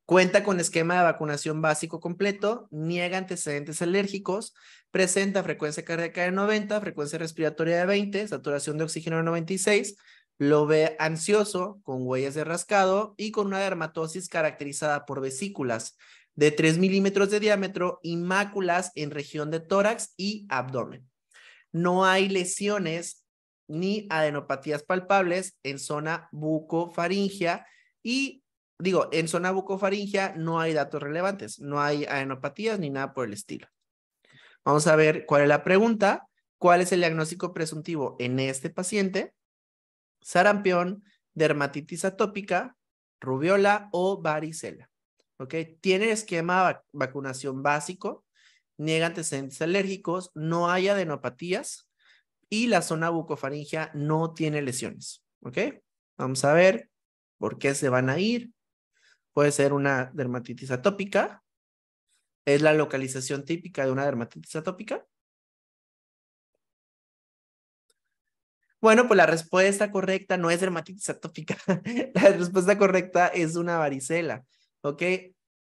Cuenta con esquema de vacunación básico completo, niega antecedentes alérgicos, presenta frecuencia cardíaca de 90, frecuencia respiratoria de 20, saturación de oxígeno de 96, lo ve ansioso, con huellas de rascado y con una dermatosis caracterizada por vesículas de 3 milímetros de diámetro y máculas en región de tórax y abdomen. No hay lesiones ni adenopatías palpables en zona bucofaringia y digo, en zona bucofaringia no hay datos relevantes, no hay adenopatías ni nada por el estilo. Vamos a ver cuál es la pregunta, cuál es el diagnóstico presuntivo en este paciente sarampión, dermatitis atópica, rubiola o varicela. ¿Ok? Tiene esquema de vacunación básico, niega antecedentes alérgicos, no hay adenopatías y la zona bucofaringia no tiene lesiones. ¿Ok? Vamos a ver por qué se van a ir. Puede ser una dermatitis atópica. Es la localización típica de una dermatitis atópica. Bueno, pues la respuesta correcta no es dermatitis atópica. la respuesta correcta es una varicela, ¿ok?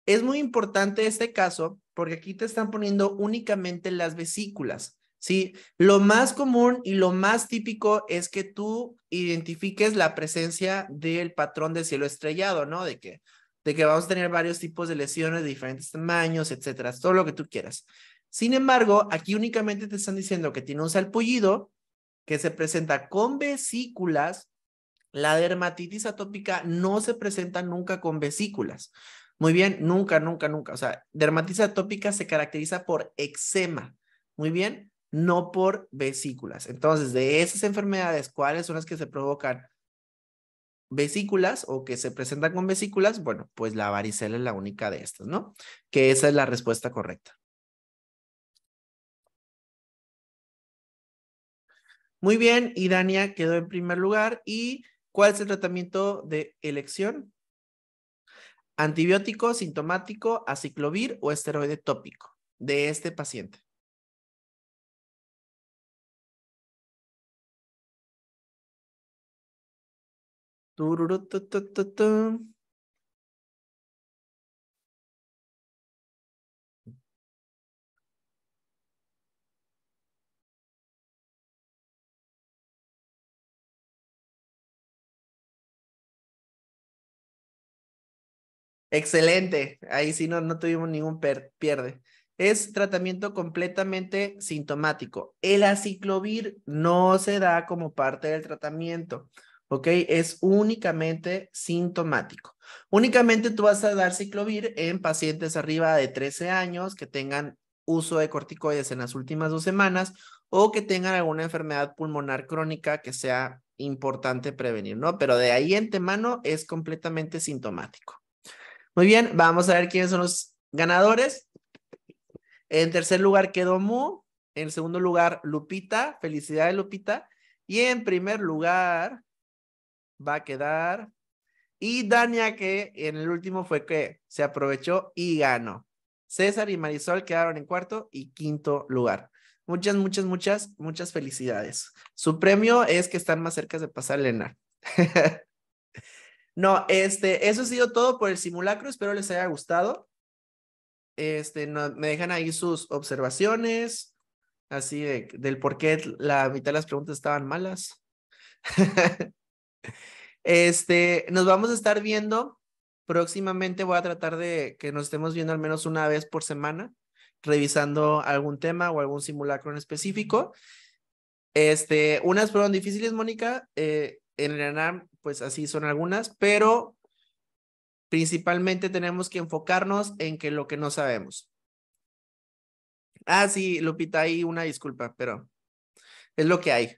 Es muy importante este caso porque aquí te están poniendo únicamente las vesículas, ¿sí? Lo más común y lo más típico es que tú identifiques la presencia del patrón de cielo estrellado, ¿no? De que, de que vamos a tener varios tipos de lesiones de diferentes tamaños, etcétera, todo lo que tú quieras. Sin embargo, aquí únicamente te están diciendo que tiene un salpullido, que se presenta con vesículas, la dermatitis atópica no se presenta nunca con vesículas. Muy bien, nunca, nunca, nunca. O sea, dermatitis atópica se caracteriza por eczema. Muy bien, no por vesículas. Entonces, de esas enfermedades, ¿cuáles son las que se provocan vesículas o que se presentan con vesículas? Bueno, pues la varicela es la única de estas, ¿no? Que esa es la respuesta correcta. Muy bien, y Dania quedó en primer lugar. ¿Y cuál es el tratamiento de elección? Antibiótico sintomático, aciclovir o esteroide tópico de este paciente. Excelente. Ahí sí no, no tuvimos ningún pierde. Es tratamiento completamente sintomático. El aciclovir no se da como parte del tratamiento. ¿ok? Es únicamente sintomático. Únicamente tú vas a dar ciclovir en pacientes arriba de 13 años que tengan uso de corticoides en las últimas dos semanas o que tengan alguna enfermedad pulmonar crónica que sea importante prevenir, ¿no? Pero de ahí en temano es completamente sintomático. Muy bien, vamos a ver quiénes son los ganadores. En tercer lugar quedó Mu. En segundo lugar, Lupita. Felicidades, Lupita. Y en primer lugar va a quedar. Y Dania, que en el último fue que se aprovechó y ganó. César y Marisol quedaron en cuarto y quinto lugar. Muchas, muchas, muchas, muchas felicidades. Su premio es que están más cerca de pasar el No, este, eso ha sido todo por el simulacro. Espero les haya gustado. Este, me dejan ahí sus observaciones, así del por qué la mitad de las preguntas estaban malas. este, nos vamos a estar viendo próximamente. Voy a tratar de que nos estemos viendo al menos una vez por semana, revisando algún tema o algún simulacro en específico. Este, unas fueron difíciles, Mónica. Eh, en el ANAM, pues así son algunas, pero principalmente tenemos que enfocarnos en que lo que no sabemos. Ah, sí, Lupita, hay una disculpa, pero es lo que hay.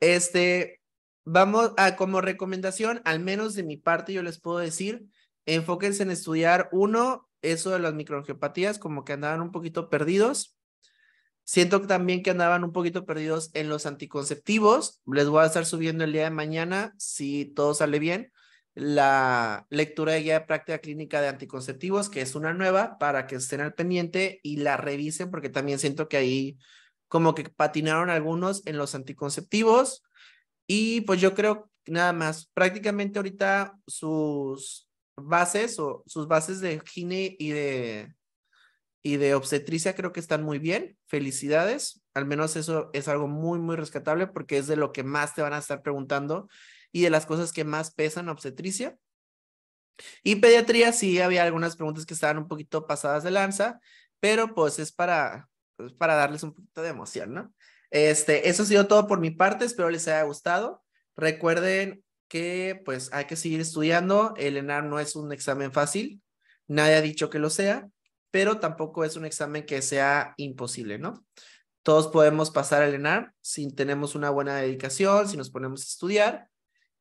Este, vamos a como recomendación, al menos de mi parte, yo les puedo decir, enfóquense en estudiar uno, eso de las microgeopatías, como que andaban un poquito perdidos. Siento también que andaban un poquito perdidos en los anticonceptivos. Les voy a estar subiendo el día de mañana, si todo sale bien, la lectura de guía de práctica clínica de anticonceptivos, que es una nueva, para que estén al pendiente y la revisen, porque también siento que ahí como que patinaron algunos en los anticonceptivos. Y pues yo creo nada más, prácticamente ahorita sus bases o sus bases de gine y de y de obstetricia creo que están muy bien. Felicidades. Al menos eso es algo muy, muy rescatable porque es de lo que más te van a estar preguntando y de las cosas que más pesan obstetricia. Y pediatría sí había algunas preguntas que estaban un poquito pasadas de lanza, pero pues es para, pues, para darles un poquito de emoción, ¿no? Este, eso ha sido todo por mi parte, espero les haya gustado. Recuerden que pues hay que seguir estudiando, el ENAR no es un examen fácil, nadie ha dicho que lo sea, pero tampoco es un examen que sea imposible, ¿no? Todos podemos pasar el ENAR si tenemos una buena dedicación, si nos ponemos a estudiar.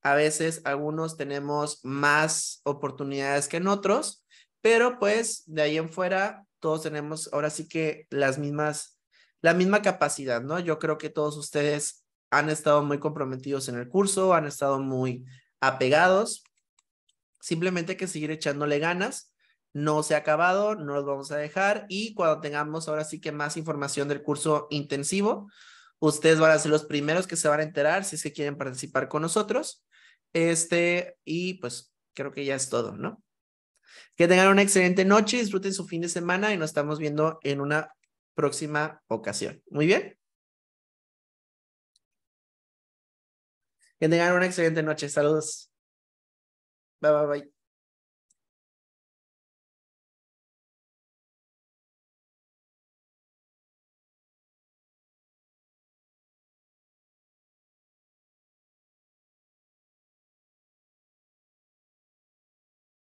A veces algunos tenemos más oportunidades que en otros, pero pues de ahí en fuera todos tenemos ahora sí que las mismas, la misma capacidad, ¿no? Yo creo que todos ustedes han estado muy comprometidos en el curso, han estado muy apegados. Simplemente hay que seguir echándole ganas no se ha acabado, no los vamos a dejar y cuando tengamos ahora sí que más información del curso intensivo, ustedes van a ser los primeros que se van a enterar si es que quieren participar con nosotros. Este, y pues creo que ya es todo, ¿no? Que tengan una excelente noche, disfruten su fin de semana y nos estamos viendo en una próxima ocasión. Muy bien. Que tengan una excelente noche. Saludos. Bye, bye, bye.